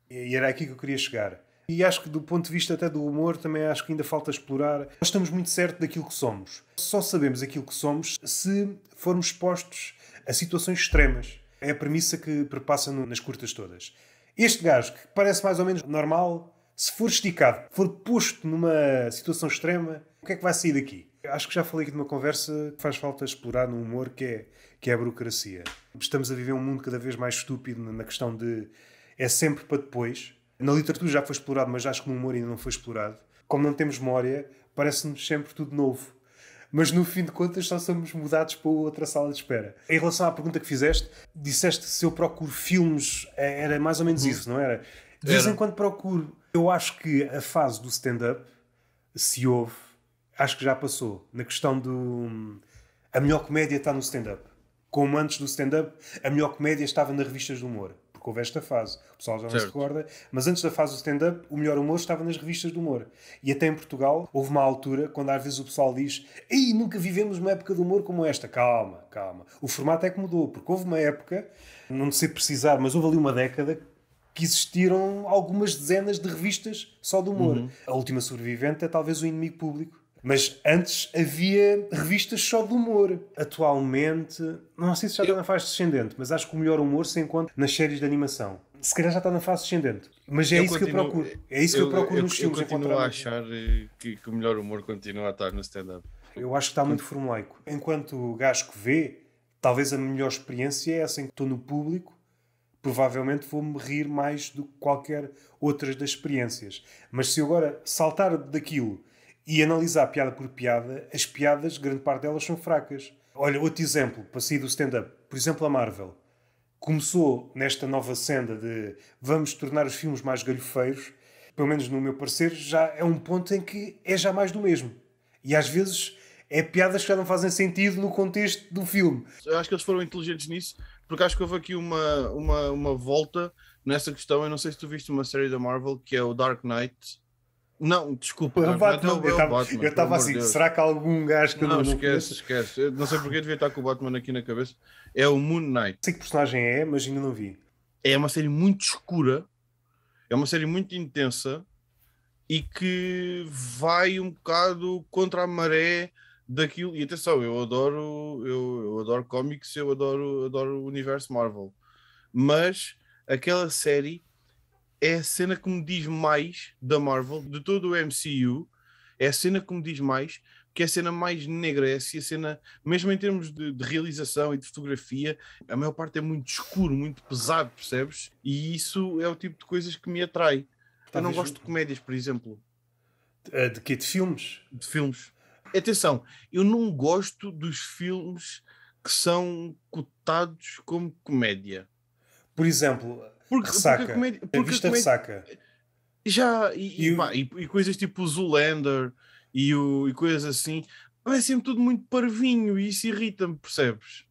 E era aqui que eu queria chegar. E acho que do ponto de vista até do humor também acho que ainda falta explorar. Nós estamos muito certo daquilo que somos. Só sabemos aquilo que somos se formos expostos a situações extremas. É a premissa que perpassa nas curtas todas. Este gajo, que parece mais ou menos normal, se for esticado, for posto numa situação extrema, o que é que vai sair daqui? Acho que já falei aqui de uma conversa que faz falta explorar no humor, que é, que é a burocracia. Estamos a viver um mundo cada vez mais estúpido na questão de é sempre para depois. Na literatura já foi explorado, mas acho que no humor ainda não foi explorado. Como não temos memória, parece-nos sempre tudo novo. Mas no fim de contas, só somos mudados para outra sala de espera. Em relação à pergunta que fizeste, disseste se eu procuro filmes, é, era mais ou menos uhum. isso, não era? De vez em quando procuro eu acho que a fase do stand-up, se houve, acho que já passou. Na questão do. A melhor comédia está no stand-up. Como antes do stand-up, a melhor comédia estava nas revistas de humor. Porque houve esta fase. O pessoal já não certo. se recorda. Mas antes da fase do stand-up, o melhor humor estava nas revistas de humor. E até em Portugal, houve uma altura quando às vezes o pessoal diz: Ei, nunca vivemos uma época de humor como esta. Calma, calma. O formato é que mudou. Porque houve uma época, não sei precisar, mas houve ali uma década que existiram algumas dezenas de revistas só de humor. Uhum. A última sobrevivente é talvez o inimigo público. Mas antes havia revistas só de humor. Atualmente, não sei se já está na fase descendente, mas acho que o melhor humor se encontra nas séries de animação. Se calhar já está na fase descendente. Mas é eu isso continuo, que eu procuro. É isso eu, que eu procuro eu, nos filmes. Eu continuo a achar eh, que, que o melhor humor continua a estar no stand-up. Eu acho que está muito formulaico. Enquanto o gajo que vê, talvez a melhor experiência é essa em que estou no público provavelmente vou-me rir mais do que qualquer outras das experiências. Mas se eu agora saltar daquilo e analisar piada por piada, as piadas, grande parte delas, são fracas. Olha, outro exemplo, para sair do stand-up, por exemplo, a Marvel. Começou nesta nova senda de vamos tornar os filmes mais galhofeiros, pelo menos no meu parecer, já é um ponto em que é já mais do mesmo. E às vezes é piadas que já não fazem sentido no contexto do filme. Eu acho que eles foram inteligentes nisso, porque acho que houve aqui uma, uma, uma volta nessa questão. Eu não sei se tu viste uma série da Marvel que é o Dark Knight. Não, desculpa. Não, Batman, não, é eu estava assim, Deus. será que algum gajo que não, eu não esquece, esquece. Eu não sei porque eu devia estar com o Batman aqui na cabeça. É o Moon Knight. Sei que personagem é, mas ainda não vi. É uma série muito escura, é uma série muito intensa e que vai um bocado contra a maré daquilo. E atenção, eu adoro, eu, eu adoro cómics, eu adoro, adoro o universo Marvel. Mas aquela série é a cena que me diz mais da Marvel, de todo o MCU, é a cena que me diz mais, que é a cena mais negra, é assim a cena, mesmo em termos de, de realização e de fotografia, a maior parte é muito escuro, muito pesado, percebes? E isso é o tipo de coisas que me atrai. Talvez Eu tá não gosto de comédias, por exemplo. Eh, de que? De filmes? De filmes atenção, eu não gosto dos filmes que são cotados como comédia. Por exemplo, porque, ressaca. Porque a, comédia, porque vista a comédia, ressaca. Já, e, e, o... pá, e, e, coisas tipo o Zoolander e, o, e coisas assim. Mas é sempre tudo muito parvinho e isso irrita-me, percebes?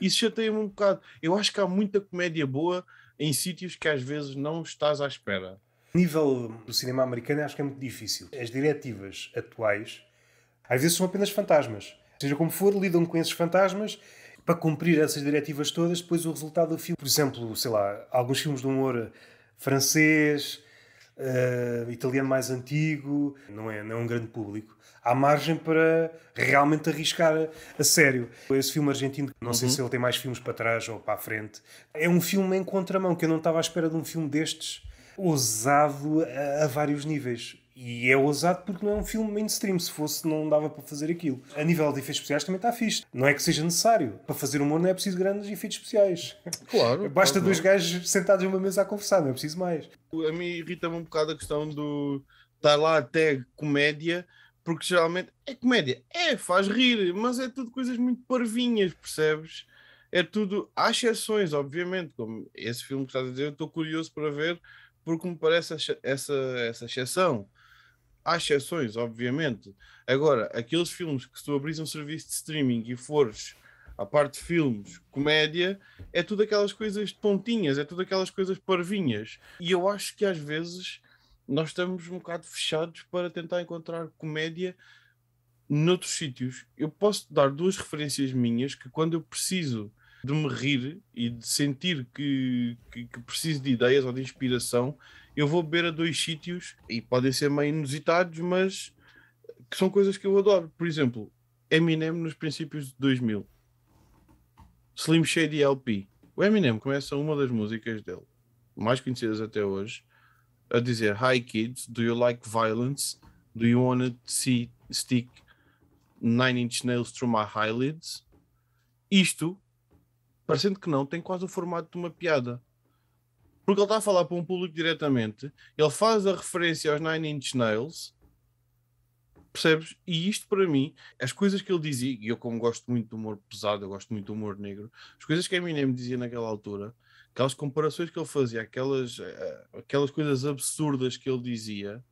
Isso chateia-me um bocado. Eu acho que há muita comédia boa em sítios que às vezes não estás à espera. Nível do cinema americano, acho que é muito difícil. As diretivas atuais às vezes são apenas fantasmas. Seja como for, lidam com esses fantasmas para cumprir essas diretivas todas, depois o resultado do filme. Por exemplo, sei lá, alguns filmes de humor francês, uh, italiano mais antigo, não é, não é um grande público. Há margem para realmente arriscar a, a sério. Esse filme argentino, não uhum. sei se ele tem mais filmes para trás ou para a frente, é um filme em contramão, que eu não estava à espera de um filme destes, ousado a, a vários níveis. E é ousado porque não é um filme mainstream. Se fosse, não dava para fazer aquilo. A nível de efeitos especiais também está fixe. Não é que seja necessário. Para fazer humor não é preciso grandes efeitos especiais. Claro. Basta claro, dois gajos sentados numa mesa a conversar, não é preciso mais. A mim irrita-me um bocado a questão do estar tá lá até comédia, porque geralmente é comédia. É, faz rir, mas é tudo coisas muito parvinhas, percebes? É tudo, há exceções, obviamente, como esse filme que estás a dizer, eu estou curioso para ver, porque me parece essa, essa, essa exceção Há exceções, obviamente. Agora, aqueles filmes que se tu abris um serviço de streaming e fores à parte de filmes, comédia, é tudo aquelas coisas de pontinhas, é tudo aquelas coisas parvinhas. E eu acho que às vezes nós estamos um bocado fechados para tentar encontrar comédia noutros sítios. Eu posso dar duas referências minhas que quando eu preciso de me rir e de sentir que, que, que preciso de ideias ou de inspiração, eu vou beber a dois sítios e podem ser meio inusitados, mas que são coisas que eu adoro. Por exemplo, Eminem nos princípios de 2000, Slim Shady LP. O Eminem começa uma das músicas dele, mais conhecidas até hoje, a dizer: Hi kids, do you like violence? Do you wanna see stick nine inch nails through my eyelids? Isto, parecendo que não, tem quase o formato de uma piada porque ele está a falar para um público diretamente, ele faz a referência aos Nine Inch Nails, percebes? E isto para mim, as coisas que ele dizia, e eu como gosto muito do humor pesado, eu gosto muito do humor negro, as coisas que Eminem dizia naquela altura, aquelas comparações que ele fazia, aquelas, eh, aquelas coisas absurdas que ele dizia,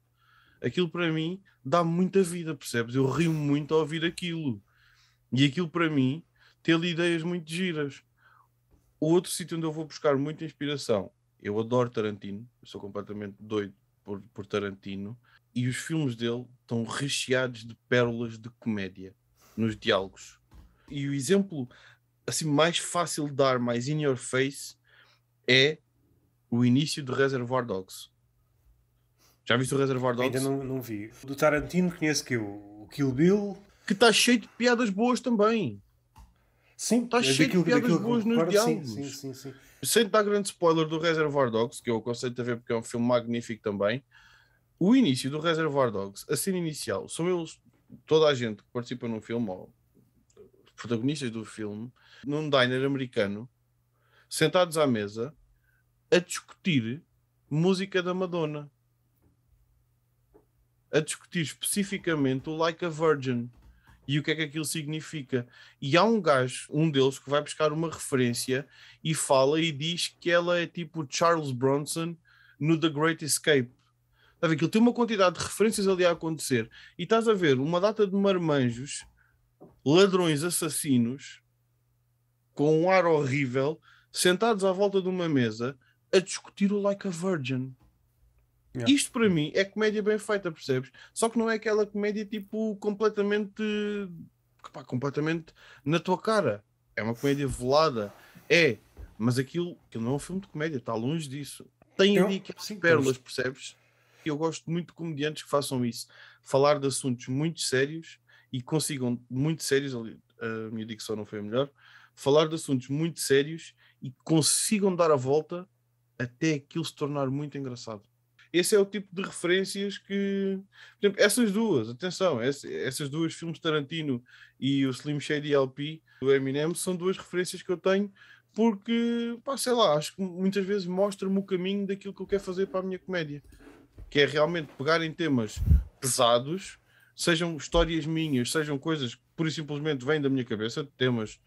aquilo para mim dá muita vida, percebes? Eu rio muito ao ouvir aquilo. E aquilo para mim tem ideias muito giras. O outro sítio onde eu vou buscar muita inspiração eu adoro Tarantino, sou completamente doido por, por Tarantino, e os filmes dele estão recheados de pérolas de comédia nos diálogos. E o exemplo assim mais fácil de dar, mais in your face, é o início de Reservoir Dogs. Já viste o Reservoir Dogs? Ainda não, não vi. Do Tarantino conheço que é o Kill Bill. Que está cheio de piadas boas também. Sim, está cheio daquilo, de piadas boas nos diálogos. Sim, sim, sim, Sem dar grande spoiler do Reservoir Dogs, que eu aconselho a ver porque é um filme magnífico também. O início do Reservoir Dogs, a cena inicial, são eles, toda a gente que participa no filme, ou protagonistas do filme, num diner americano, sentados à mesa, a discutir música da Madonna. A discutir especificamente o Like a Virgin e o que é que aquilo significa. E há um gajo, um deles, que vai buscar uma referência e fala e diz que ela é tipo Charles Bronson no The Great Escape. Está a ver? ele tem uma quantidade de referências ali a acontecer. E estás a ver uma data de marmanjos, ladrões assassinos, com um ar horrível, sentados à volta de uma mesa, a discutir o Like a Virgin. Yeah. Isto para mim é comédia bem feita, percebes? Só que não é aquela comédia tipo completamente pá, completamente na tua cara. É uma comédia velada. É, mas aquilo, aquilo não é um filme de comédia, está longe disso. Tem ali que aquelas pérolas, percebes? Eu gosto muito de comediantes que façam isso. Falar de assuntos muito sérios e consigam, muito sérios, a minha dicção não foi a melhor, falar de assuntos muito sérios e consigam dar a volta até aquilo se tornar muito engraçado. Esse é o tipo de referências que. Por exemplo, essas duas, atenção, essas duas filmes Tarantino e o Slim Shady LP do Eminem são duas referências que eu tenho porque, pá, sei lá, acho que muitas vezes mostra-me o caminho daquilo que eu quero fazer para a minha comédia, que é realmente pegar em temas pesados, sejam histórias minhas, sejam coisas que pura e simplesmente vêm da minha cabeça, temas que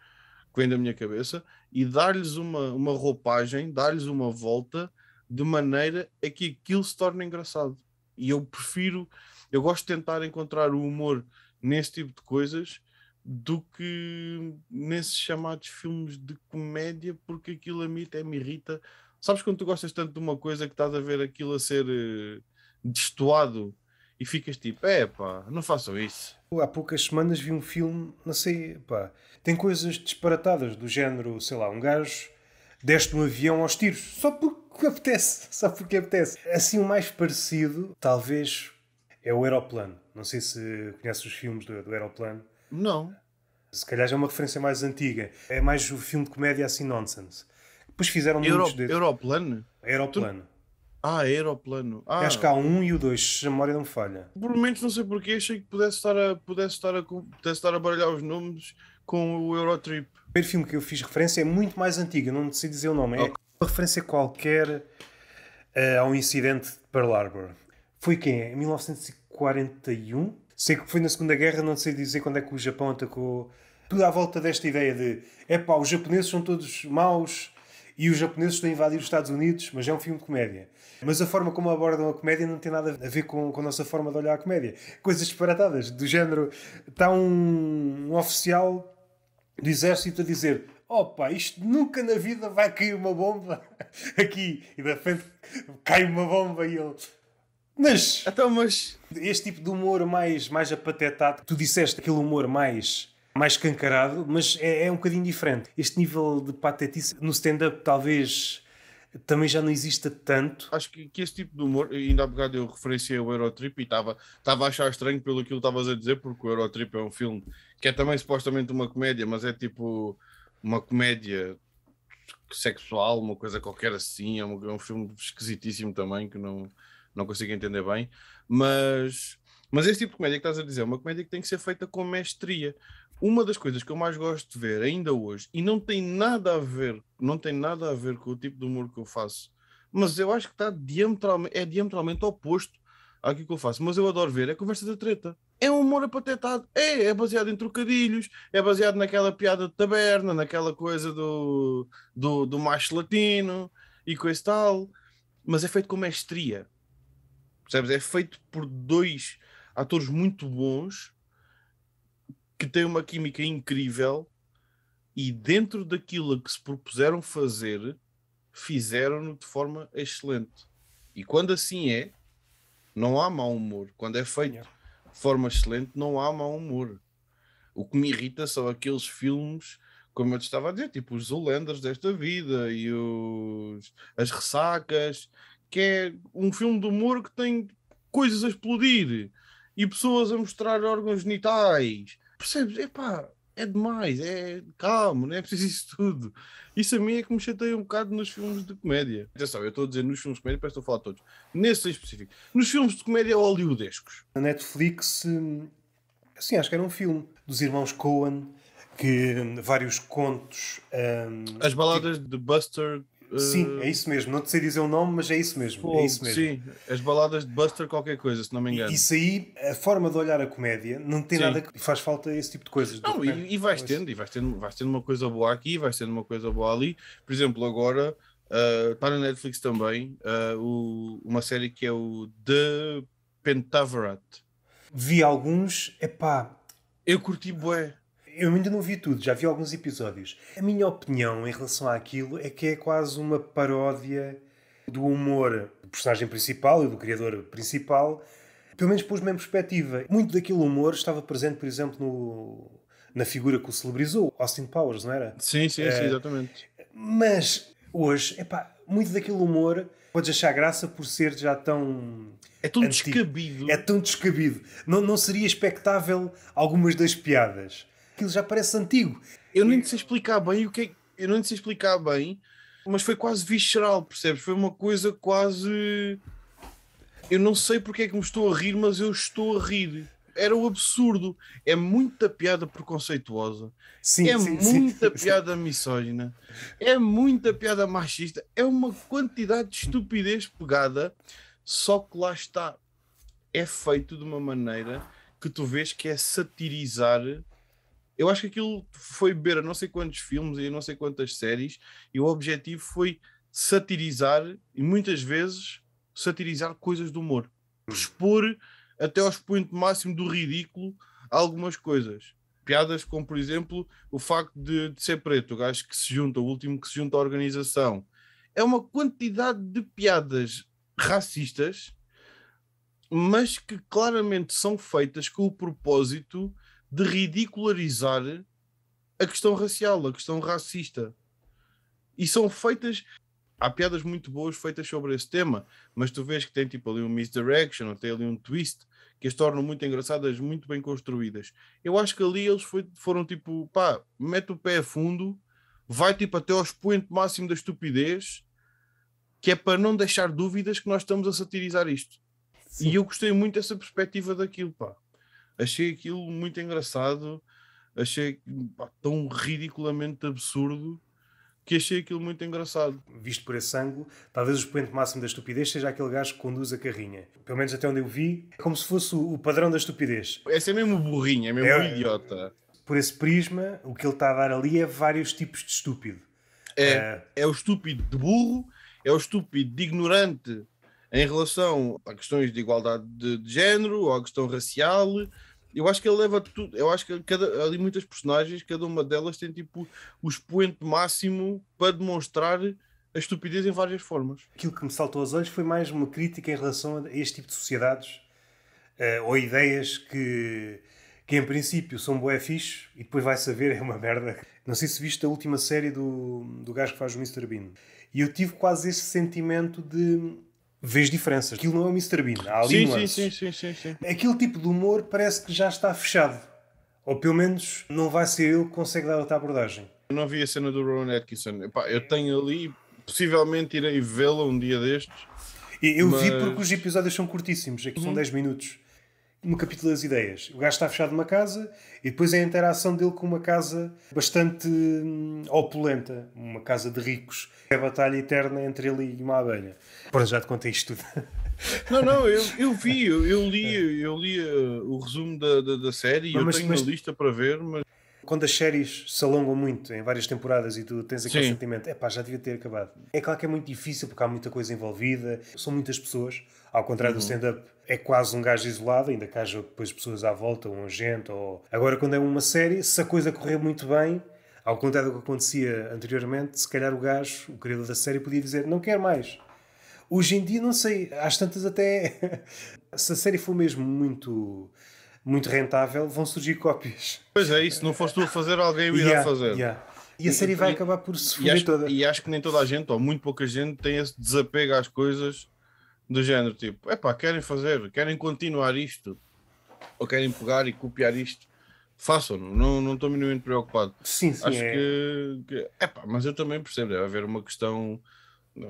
vêm da minha cabeça, e dar-lhes uma, uma roupagem, dar-lhes uma volta de maneira a que aquilo se torne engraçado. E eu prefiro, eu gosto de tentar encontrar o humor nesse tipo de coisas do que nesses chamados filmes de comédia, porque aquilo a mim até me irrita. Sabes quando tu gostas tanto de uma coisa que estás a ver aquilo a ser eh, destoado e ficas tipo, é pá, não façam isso. Há poucas semanas vi um filme, não sei, pá, tem coisas disparatadas do género, sei lá, um gajo deste um avião aos tiros, só porque apetece, só porque apetece. Assim, o mais parecido, talvez, é o Aeroplano. Não sei se conheces os filmes do, do Aeroplano. Não. Se calhar já é uma referência mais antiga. É mais o filme de comédia assim, nonsense. Depois fizeram Euro, muitos desses. Aeroplano? Aeroplano. Tu... Ah, aeroplano. Ah. Acho que há um e o dois, se a memória não falha. Por momentos não sei porquê, achei que pudesse estar a, pudesse estar a, pudesse estar a baralhar os nomes com o Eurotrip primeiro filme que eu fiz referência é muito mais antigo, não sei dizer o nome, é okay. é uma referência qualquer uh, a um incidente de Pearl Harbor. Foi quem? Em 1941? Sei que foi na Segunda Guerra, não sei dizer quando é que o Japão atacou. Tudo à volta desta ideia de é pá, os japoneses são todos maus e os japoneses estão a invadir os Estados Unidos, mas é um filme de comédia. Mas a forma como abordam a comédia não tem nada a ver com, com a nossa forma de olhar a comédia. Coisas disparatadas, do género, está um, um oficial do exército a dizer: opa, isto nunca na vida vai cair uma bomba aqui. E da frente cai uma bomba e ele. Mas. Então, mas. Este tipo de humor mais, mais apatetado, tu disseste aquele humor mais. Mais cancarado, mas é, é um bocadinho diferente. Este nível de patetice no stand-up talvez também já não exista tanto. Acho que, que, este tipo de humor, ainda há bocado eu referenciei o Eurotrip e estava a achar estranho pelo que estava a dizer, porque o Eurotrip é um filme que é também supostamente uma comédia, mas é tipo uma comédia sexual, uma coisa qualquer assim, é um, é um filme esquisitíssimo também, que não, não consigo entender bem, mas, mas esse tipo de comédia que estás a dizer é uma comédia que tem que ser feita com mestria. Uma das coisas que eu mais gosto de ver ainda hoje, e não tem nada a ver, não tem nada a ver com o tipo de humor que eu faço, mas eu acho que está diametralmente, é diametralmente oposto àquilo que eu faço, mas eu adoro ver, é a conversa da treta é um humor apatetado. É, é baseado em trocadilhos, é baseado naquela piada de taberna, naquela coisa do, do, do macho latino e coisa tal. Mas é feito com mestria. Percebes? É feito por dois atores muito bons que têm uma química incrível e dentro daquilo que se propuseram fazer, fizeram-no de forma excelente. E quando assim é, não há mau humor. Quando é feito é forma excelente, não há mau humor. O que me irrita são aqueles filmes, como eu te estava a dizer, tipo os Zolanders desta vida e os, as ressacas, que é um filme de humor que tem coisas a explodir e pessoas a mostrar órgãos genitais. Percebes? Epá, é demais, é calmo, não é preciso isso tudo. Isso a mim é que me chateia um bocado nos filmes de comédia. Atenção, eu estou a dizer nos filmes de comédia, para estou a falar todos. Nesse em específico. Nos filmes de comédia hollywoodescos. Na Netflix, assim, acho que era um filme dos irmãos Coen, que hum, vários contos... Um, As baladas de Buster Sim, eh, é isso mesmo. Não te sei dizer o nome, mas é isso mesmo. Pô, é isso mesmo. Sim, as baladas de Buster, qualquer coisa, se não me engano. Isso aí, a forma de olhar a comédia, não tem sim. nada que faz falta esse tipo de coisas. Não, e, e, vais tendo, e vais tendo, vais tendo uma coisa boa aqui, vais tendo uma coisa boa ali. Por exemplo, agora está uh, na Netflix também uh, o, uma série que é o The Pentaveret. Vi alguns, é pá. Eu curti bué. Eu ainda não vi tudo, já vi alguns episódios. A minha opinião em relação àquilo é que é quase uma paródia do humor do personagem principal e do criador principal, pelo menos pôs-me em perspectiva. Muito daquele humor estava presente, por exemplo, no, na figura que o celebrizou, Austin Powers, não era? Sim, sim, é, sim eh, exatamente. Mas hoje, epá, muito daquele humor podes achar graça por ser já tão. É tão antigo. descabido. É tão descabido. Não, não seria expectável algumas das piadas aquilo já parece antigo. Eu nem sei explicar bem o que é. Eu não sei explicar bem, mas foi quase visceral, percebes? Foi uma coisa quase. Eu não sei porque é que me estou a rir, mas eu estou a rir. Era o um absurdo. É muita piada preconceituosa. Sim, é sim, muita sim, piada misógina. É muita piada machista. É uma quantidade de estupidez pegada. Só que lá está. É feito de uma maneira que tu vês que é satirizar eu acho que aquilo foi beber a não sei quantos filmes e não sei quantas séries, e o objetivo foi satirizar, e muitas vezes satirizar coisas do humor, hum. expor até ao ponto máximo do ridículo algumas coisas. Piadas como, por exemplo, o facto de, de ser preto, o gajo que se junta, o último que se junta à organização. É uma quantidade de piadas racistas, mas que claramente são feitas com o propósito de ridicularizar a questão racial, a questão racista. E são feitas. Há piadas muito boas feitas sobre esse tema, mas tu vês que tem tipo ali um misdirection, ou tem ali um twist, que as tornam muito engraçadas, muito bem construídas. Eu acho que ali eles foi, foram tipo, pá, mete o pé a fundo, vai tipo até ao expoente máximo da estupidez, que é para não deixar dúvidas que nós estamos a satirizar isto. Sim. E eu gostei muito dessa perspectiva daquilo, pá achei aquilo muito engraçado, achei pá, tão ridiculamente absurdo que achei aquilo muito engraçado. Visto por esse ângulo, talvez o expoente máximo da estupidez seja aquele gajo que conduz a carrinha. Pelo menos até onde eu vi, é como se fosse o padrão da estupidez. Esse é mesmo burrinho, é mesmo é, idiota. Por esse prisma, o que ele está a dar ali é vários tipos de estúpido. É, é, é o estúpido de burro, é o estúpido de ignorante em relação a questões de igualdade de, de género ou a questão racial eu acho que ele leva tudo, eu acho que cada, ali muitas personagens, cada uma delas tem tipo o expoente máximo para demonstrar a estupidez em várias formas. Aquilo que me saltou aos olhos foi mais uma crítica em relação a este tipo de sociedades uh, ou ideias que, que em princípio são boé fixe e depois vai saber é uma merda. Não sei se viste a última série do, do gajo que faz o Mr. Bean. E eu tive quase esse sentimento de vês diferenças. Aquilo não é o Mr. Bean, há ali sim, sim, sim, sim, sim. Aquele tipo de humor parece que já está fechado. Ou pelo menos não vai ser ele que consegue dar outra abordagem. Eu não vi a cena do Rowan Atkinson. Epá, eu tenho ali, possivelmente irei vê-la um dia destes. Eu mas... vi porque os episódios são curtíssimos, aqui são 10 uhum. minutos no capítulo das ideias. O gajo está fechado numa casa e depois é a interação dele com uma casa bastante hum, opulenta, uma casa de ricos. É a batalha eterna entre ele e uma abelha. Pronto, já te contei isto tudo. Não, não, eu, eu vi, eu, eu li, é. eu li uh, o resumo da, da, da série e eu mas, tenho mas... uma lista para ver, mas quando as séries se alongam muito em várias temporadas e tu tens aquele Sim. sentimento, é pá, já devia ter acabado. É claro que é muito difícil porque há muita coisa envolvida, são muitas pessoas, ao contrário uhum. do stand-up é quase um gajo isolado, ainda que haja depois pessoas à volta, um agente, ou... Agora, quando é uma série, se a coisa correr muito bem, ao contrário do que acontecia anteriormente, se calhar o gajo, o criador da série, podia dizer, não quero mais. Hoje em dia, não sei, às tantas até... se a série for mesmo muito muito rentável, vão surgir cópias. Pois é, isso não foste tu a fazer, alguém o irá yeah, fazer. Yeah. E a série e, vai acabar por se fugir toda. E acho que nem toda a gente, ou muito pouca gente, tem esse desapego às coisas do género, tipo, é pá, querem fazer, querem continuar isto, ou querem pegar e copiar isto, façam-no, não, não estou minimamente preocupado. Sim, sim. Acho é. que, é pá, mas eu também percebo, deve haver uma questão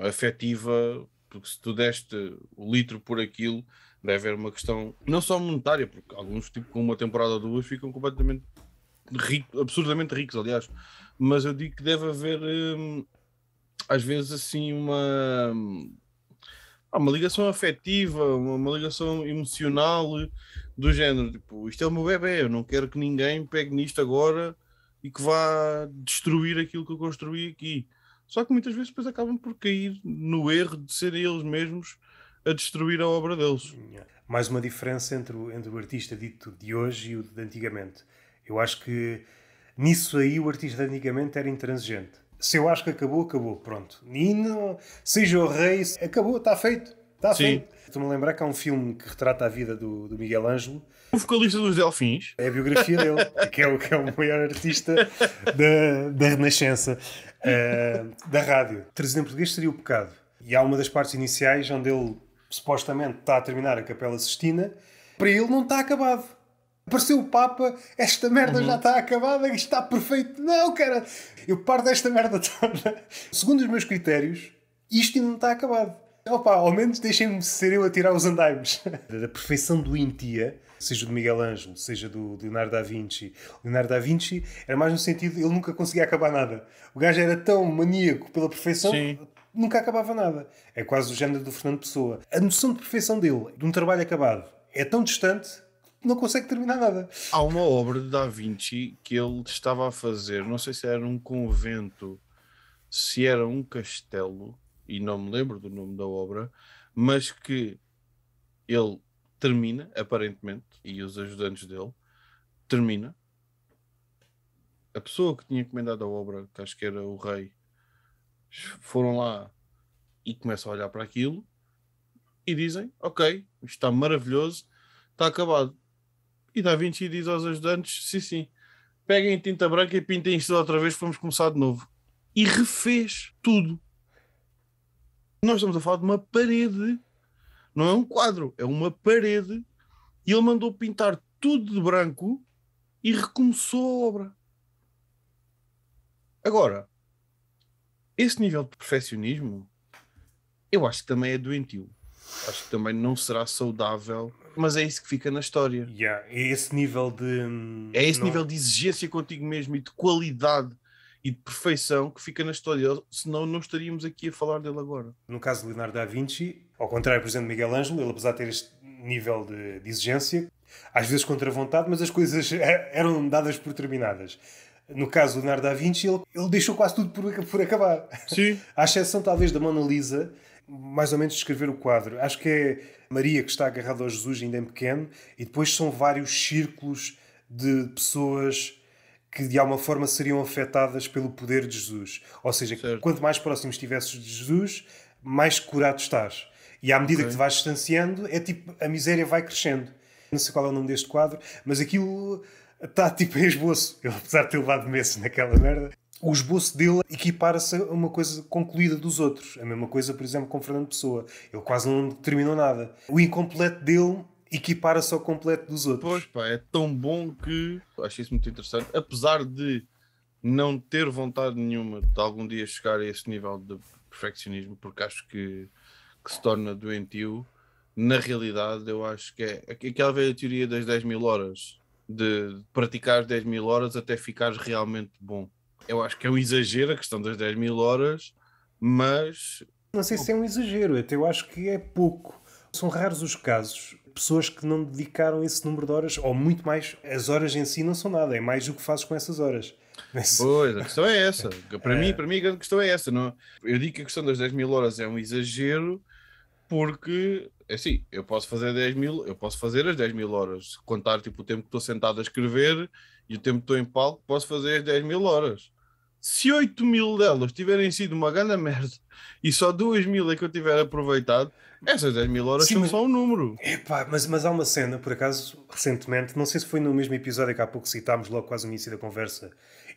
afetiva, porque se tu deste o litro por aquilo, deve haver uma questão não só monetária, porque alguns, tipo, com uma temporada ou duas, ficam completamente ricos, absurdamente ricos, aliás. Mas eu digo que deve haver, hum, às vezes, assim, uma, uma ligação afetiva, uma, uma, ligação emocional do género. Tipo, isto é o meu bebê, eu não quero que ninguém pegue nisto agora e que vá destruir aquilo que eu construí aqui. Só que muitas vezes depois acabam por cair no erro de serem eles mesmos a destruir a obra deles. Mais uma diferença entre o, entre o artista dito de hoje e o de antigamente. Eu acho que nisso aí o artista de antigamente era intransigente. Se eu acho que acabou, acabou, pronto. Nino, seja o rei, acabou, está feito. Está feito. Estou-me a lembrar que há um filme que retrata a vida do, do Miguel Ângelo. O vocalista dos Delfins. É a biografia dele, que, é o, que é o maior artista da, da Renascença, uh, da rádio. Trazido em português seria o pecado. E há uma das partes iniciais onde ele supostamente está a terminar a Capela Sistina, para ele não está acabado. Apareceu o Papa, esta merda uhum. já está acabada, isto está perfeito. Não, cara, eu parto desta merda toda. Segundo os meus critérios, isto ainda não está acabado. Opa, ao menos deixem-me ser eu a tirar os andaimes. da perfeição do intia, seja do Miguel Ângelo, seja do Leonardo da Vinci. Leonardo da Vinci era mais no sentido, ele nunca conseguia acabar nada. O gajo era tão maníaco pela perfeição, Sim nunca acabava nada. É quase o género do Fernando Pessoa. A noção de perfeição dele, de um trabalho acabado, é tão distante que não consegue terminar nada. Há uma obra de Da Vinci que ele estava a fazer, não sei se era um convento, se era um castelo, e não me lembro do nome da obra, mas que ele termina, aparentemente, e os ajudantes dele, termina. A pessoa que tinha encomendado a obra, que acho que era o rei, foram lá e começam a olhar para aquilo e dizem: Ok, isto está maravilhoso, está acabado. E Da Vinci diz aos ajudantes: Sim, sim, peguem tinta branca e pintem isto outra vez, vamos começar de novo. E refez tudo. Nós estamos a falar de uma parede, não é um quadro, é uma parede. E ele mandou pintar tudo de branco e recomeçou a obra. Agora, esse nível de perfeccionismo eu acho que também é doentio. Acho que também não será saudável, mas é isso que fica na história. Yeah, é esse nível de. Hum, é esse não. nível de exigência contigo mesmo e de qualidade e de perfeição que fica na história, senão não estaríamos aqui a falar dele agora. No caso de Leonardo da Vinci, ao contrário, por exemplo, de Miguel Ângelo, ele apesar de ter este nível de, de exigência, às vezes contra vontade, mas as coisas eh, eram dadas por terminadas no caso do Leonardo da Vinci, ele, ele deixou quase tudo por, por acabar. Sim. à exceção, talvez, da Mona Lisa, mais ou menos descrever o quadro. Acho que é Maria que está agarrada a Jesus, ainda em pequeno, e depois são vários círculos de pessoas que de alguma forma seriam afetadas pelo poder de Jesus. Ou seja, certo. quanto mais próximo estivesses de Jesus, mais curado estás. E à medida okay. que te vais distanciando, é tipo, a miséria vai crescendo. Não sei qual é o nome deste quadro, mas aquilo está tipo em é esboço. Ele, apesar de ter levado meses naquela merda, o esboço dele equipara-se a uma coisa concluída dos outros. A mesma coisa, por exemplo, com Fernando Pessoa. Ele quase não terminou nada. O incompleto dele equipara-se ao completo dos outros. Pois pá, é tão bom que achei isso muito interessante. Apesar de não ter vontade nenhuma de algum dia chegar a esse nível de perfeccionismo, porque acho que, que se torna doentio, na realidade eu acho que é aquela velha teoria das 10 mil horas de praticar as 10 mil horas até ficares realmente bom. Eu acho que é um exagero a questão das 10 mil horas, mas. Não sei se é um exagero, até eu acho que é pouco. São raros os casos. Pessoas que não dedicaram esse número de horas, ou muito mais, as horas em si não são nada, é mais o que fazes com essas horas. Mas... Pois, a questão é essa. Para, é... mim, para mim, a grande questão é essa. Não? É? Eu digo que a questão das 10 mil horas é um exagero, porque é assim, eu posso fazer 10 mil, eu posso fazer as 10 mil horas, contar tipo o tempo que estou sentado a escrever e o tempo que estou em palco, posso fazer as 10 mil horas. Se 8 mil delas tiverem sido uma grande merda e só 2 mil é que eu tiver aproveitado, essas 10 mil horas Sim, são mas... só um número. Epá, mas, mas há uma cena, por acaso, recentemente, não sei se foi no mesmo episódio que há pouco citámos logo quase no início da conversa,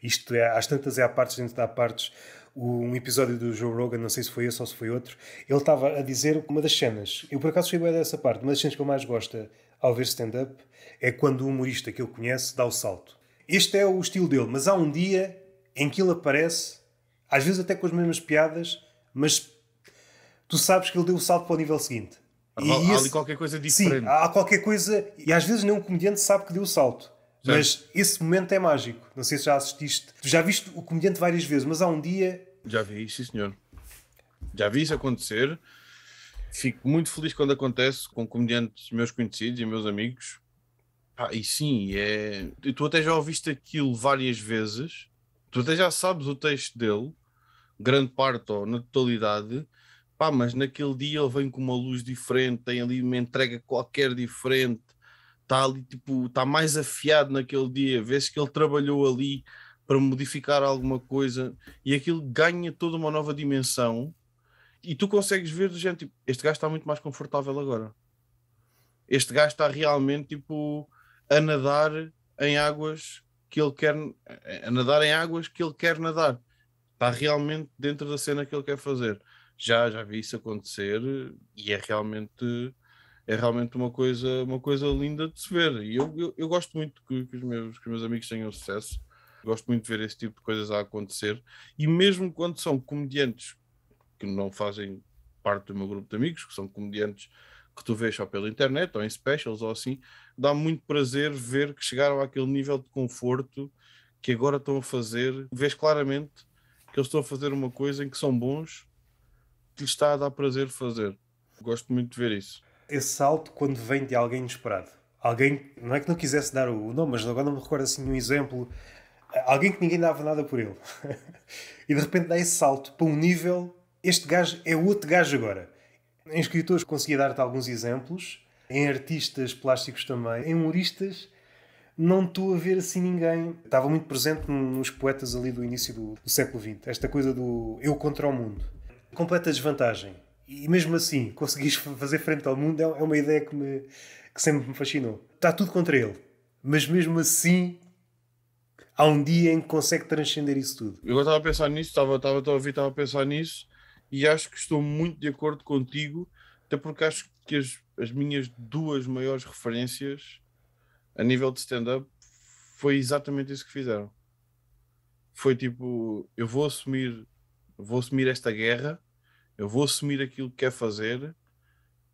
isto é, às tantas é a partes, dentro da partes, um episódio do Joe Rogan, não sei se foi esse ou se foi outro, ele estava a dizer uma das cenas, eu por acaso fui bem essa parte, uma das cenas que eu mais gosto ao ver stand-up é quando o humorista que ele conhece dá o salto. Este é o estilo dele, mas há um dia em que ele aparece, às vezes até com as mesmas piadas, mas tu sabes que ele deu o salto para o nível seguinte. Há, e há esse, ali qualquer coisa diferente. Sim, há qualquer coisa, e às vezes nem um comediante sabe que deu o salto. Mas esse momento é mágico. Não sei se já assististe. Tu já viste o comediante várias vezes, mas há um dia. Já vi, sim, senhor. Já vi isso acontecer. Fico muito feliz quando acontece com comediantes meus conhecidos e meus amigos. Ah, e sim, é. Tu até já ouviste aquilo várias vezes. Tu até já sabes o texto dele, grande parte ou na totalidade pá, mas naquele dia ele vem com uma luz diferente, tem ali uma entrega qualquer diferente, está ali, tipo, está mais afiado naquele dia, vê-se que ele trabalhou ali para modificar alguma coisa e aquilo ganha toda uma nova dimensão e tu consegues ver do gente tipo, este gajo está muito mais confortável agora. Este gajo está realmente, tipo, a nadar em águas que ele quer, a nadar em águas que ele quer nadar. Está realmente dentro da cena que ele quer fazer. Já, já vi isso acontecer e é realmente é realmente uma coisa, uma coisa linda de se ver. E eu, eu, eu gosto muito que, que, os meus, que os meus amigos tenham sucesso, gosto muito de ver esse tipo de coisas a acontecer. E mesmo quando são comediantes que não fazem parte do meu grupo de amigos, que são comediantes que tu vês só pela internet ou em specials ou assim, dá muito prazer ver que chegaram àquele nível de conforto que agora estão a fazer. Vês claramente que eles estão a fazer uma coisa em que são bons, que lhes está a dar prazer fazer. Gosto muito de ver isso esse salto quando vem de alguém inesperado. Alguém, não é que não quisesse dar o nome, mas agora não me recordo assim um exemplo. Alguém que ninguém dava nada por ele. e de repente dá esse salto para um nível. Este gajo é outro gajo agora. Em escritores conseguia dar-te alguns exemplos, em artistas plásticos também, em humoristas não estou a ver assim ninguém. Estava muito presente nos poetas ali do início do, do século XX, esta coisa do eu contra o mundo. Completa desvantagem e mesmo assim conseguis fazer frente ao mundo é, é uma ideia que, me, que sempre me fascinou. Está tudo contra ele, mas mesmo assim há um dia em que consegue transcender isso tudo. Eu estava a pensar nisso, estava, estava, estava a ouvir, estava a pensar nisso e acho que estou muito de acordo contigo, até porque acho que as, as minhas duas maiores referências a nível de stand-up foi exatamente isso que fizeram. Foi tipo, eu vou assumir, vou assumir esta guerra eu vou assumir aquilo que quer fazer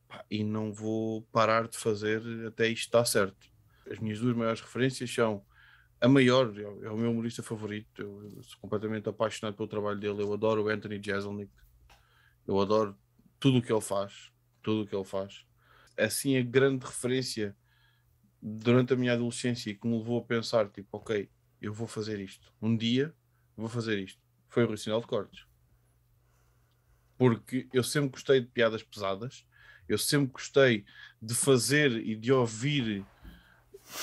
pá, e não vou parar de fazer até isto estar certo. As minhas duas maiores referências são a maior, é o é meu humorista favorito. Eu, sou completamente apaixonado pelo trabalho dele. Eu adoro o Anthony Jeselnik. Eu adoro tudo o que ele faz. Tudo o que ele faz. Assim, a grande referência durante a minha adolescência e que me levou a pensar, tipo, ok, eu vou fazer isto. Um dia vou fazer isto. Foi o Rui Sinal de Cortes porque eu sempre gostei de piadas pesadas, eu sempre gostei de fazer e de ouvir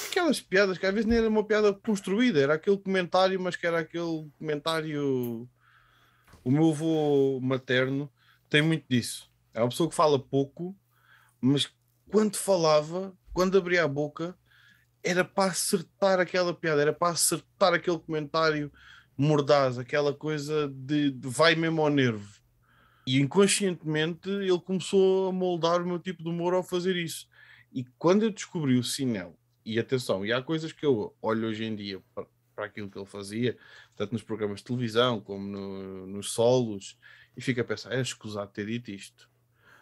aquelas piadas que às vezes nem era uma piada construída, era aquele comentário, mas que era aquele comentário. O meu avô materno tem muito disso. É uma pessoa que fala pouco, mas quando falava, quando abria a boca, era para acertar aquela piada, era para acertar aquele comentário mordaz, aquela coisa de, de vai mesmo ao nervo e inconscientemente ele começou a moldar o meu tipo de humor ao fazer isso. E quando eu descobri o Sinel, e atenção, e há coisas que eu olho hoje em dia para, para aquilo que ele fazia, tanto nos programas de televisão como no, nos solos, e fico a pensar, é escusado ter dito isto.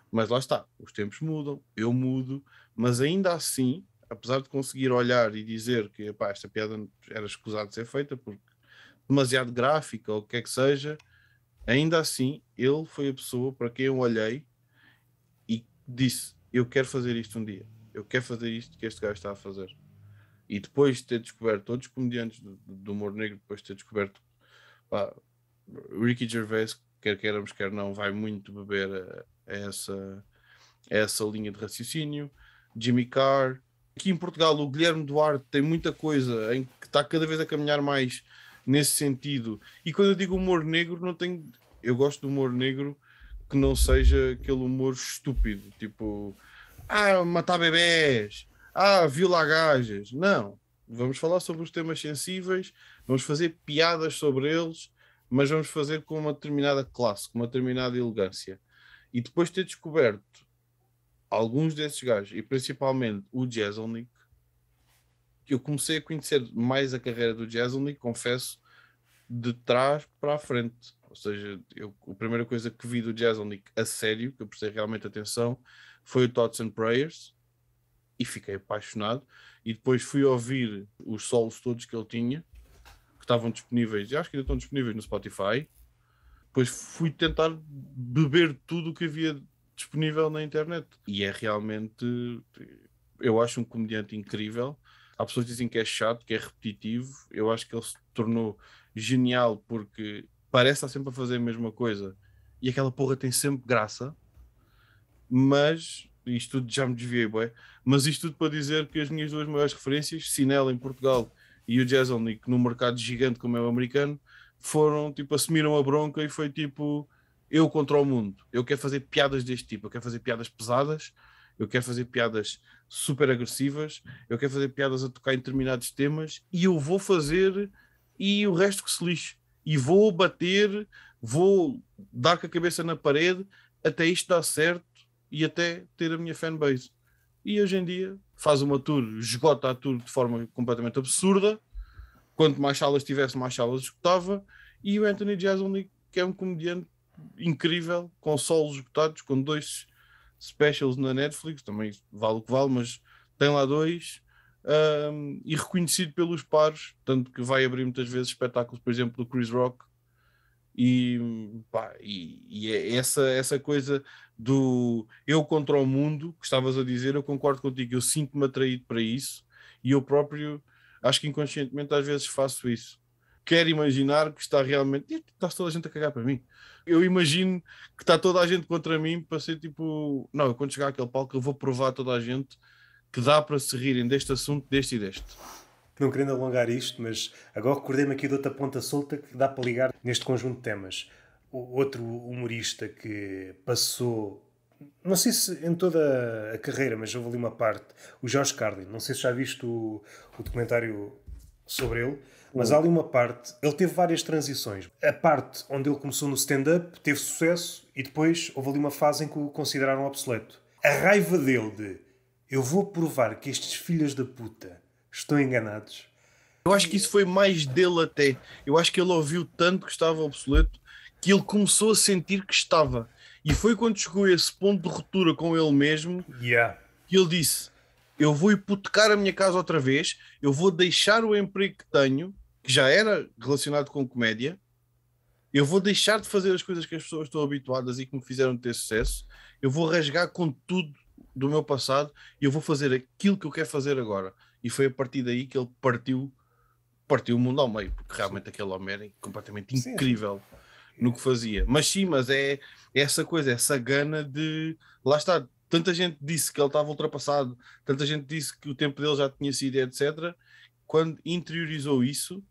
Mas lá está, os tempos mudam, eu mudo, mas ainda assim, apesar de conseguir olhar e dizer que epá, esta piada era escusado de ser feita porque demasiado gráfica ou o que é que seja, Ainda assim, ele foi a pessoa para quem eu olhei e disse: Eu quero fazer isto um dia, eu quero fazer isto que este gajo está a fazer. E depois de ter descoberto outros comediantes do, do humor negro, depois de ter descoberto pá, Ricky Gervais, quer queiramos, quer não, vai muito beber a, a essa, a essa linha de raciocínio. Jimmy Carr. Aqui em Portugal, o Guilherme Duarte tem muita coisa em que está cada vez a caminhar mais nesse sentido. E quando eu digo humor negro, não tenho. Eu gosto do humor negro que não seja aquele humor estúpido, tipo ah, matar bebés, ah, violar gajas. Não. Vamos falar sobre os temas sensíveis, vamos fazer piadas sobre eles, mas vamos fazer com uma determinada classe, com uma determinada elegância. E depois ter descoberto alguns desses gajos, e principalmente o Jezelnik, eu comecei a conhecer mais a carreira do Jazz Only, confesso, de trás para a frente. Ou seja, eu, a primeira coisa que vi do Jazz Only a sério, que eu prestei realmente atenção, foi o Thoughts and Prayers e fiquei apaixonado. E depois fui ouvir os solos todos que ele tinha, que estavam disponíveis, acho que ainda estão disponíveis no Spotify. Depois fui tentar beber tudo o que havia disponível na internet. E é realmente, eu acho um comediante incrível Há pessoas que dizem que é chato, que é repetitivo. Eu acho que ele se tornou genial porque parece estar sempre a fazer a mesma coisa e aquela porra tem sempre graça. Mas isto tudo já me desviei, boé. Mas isto tudo para dizer que as minhas duas maiores referências, Sinela em Portugal e o Jazz Only, que num mercado gigante como é o americano, foram tipo, assumiram a bronca e foi tipo eu contra o mundo. Eu quero fazer piadas deste tipo, eu quero fazer piadas pesadas eu quero fazer piadas super agressivas, eu quero fazer piadas a tocar em determinados temas e eu vou fazer e o resto que se lixe. E vou bater, vou dar com a cabeça na parede até isto dar certo e até ter a minha fanbase. E hoje em dia faz uma tour, esgota a tour de forma completamente absurda. Quanto mais salas tivesse, mais salas esgotava. E o Anthony Jeselnik, que é um comediante incrível, com solos esgotados, com dois specials na Netflix, também vale o que vale, mas tem lá dois. Um, e reconhecido pelos pares, tanto que vai abrir muitas vezes espetáculos, por exemplo, do Chris Rock. E, pá, e, e é essa, essa coisa do eu contra o mundo que estavas a dizer, eu concordo contigo, eu sinto-me atraído para isso e eu próprio acho que inconscientemente às vezes faço isso quero imaginar que está realmente. Estás toda a gente a cagar para mim. Eu imagino que está toda a gente contra mim para ser tipo. Não, quando chegar àquele palco, eu vou provar a toda a gente que dá para se rirem deste assunto, deste e deste. Não querendo alongar isto, mas agora recordei-me aqui de outra ponta solta que dá para ligar neste conjunto de temas. O outro humorista que passou não sei se em toda a carreira, mas vou ali uma parte, o Jorge Carlin, não sei se já viste o, o documentário sobre ele, mas há ali uma parte, ele teve várias transições. A parte onde ele começou no stand-up teve sucesso e depois houve ali uma fase em que o consideraram obsoleto. A raiva dele de eu vou provar que estes filhos da puta estão enganados. Eu acho que isso foi mais dele até. Eu acho que ele ouviu tanto que estava obsoleto que ele começou a sentir que estava. E foi quando chegou a esse ponto de ruptura com ele mesmo yeah. que ele disse: Eu vou hipotecar a minha casa outra vez, eu vou deixar o emprego que tenho, que já era relacionado com comédia, eu vou deixar de fazer as coisas que as pessoas estão habituadas e que me fizeram ter sucesso, eu vou rasgar com tudo do meu passado e eu vou fazer aquilo que eu quero fazer agora. E foi a partir daí que ele partiu partiu o mundo ao meio, porque realmente sim. aquele homem era completamente incrível sim. no que fazia. Mas sim, mas é, é, essa coisa, essa gana de. Lá está, tanta gente disse que ele estava ultrapassado, tanta gente disse que o tempo dele já tinha sido, etc. Quando interiorizou isso,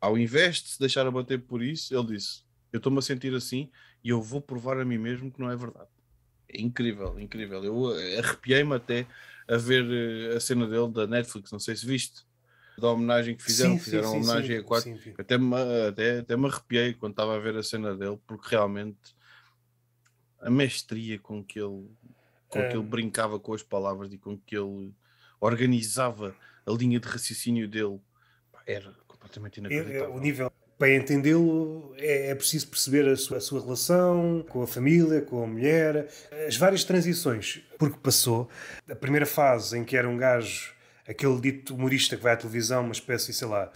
ao invés de se deixar abater por isso, ele disse: Eu estou-me a sentir assim e eu vou provar a mim mesmo que não é verdade. É incrível, incrível. Eu eh, arrepiei-me até a ver eh, a cena dele da Netflix, não sei se viste, da homenagem que fizeram, sim, fizeram sim, homenagem sim, a quatro. até, me, até, até me arrepiei quando estava a ver a cena dele, porque realmente a mestria com que ele com que ele brincava com as palavras e com que ele organizava a linha de raciocínio dele era completamente inacreditável. o nível para entendê-lo é, é, preciso perceber a sua, a sua, relação com a família, com a mulher, as várias transições porque passou. A primeira fase em que era um gajo, aquele dito humorista que vai à televisão, uma espécie, sei lá,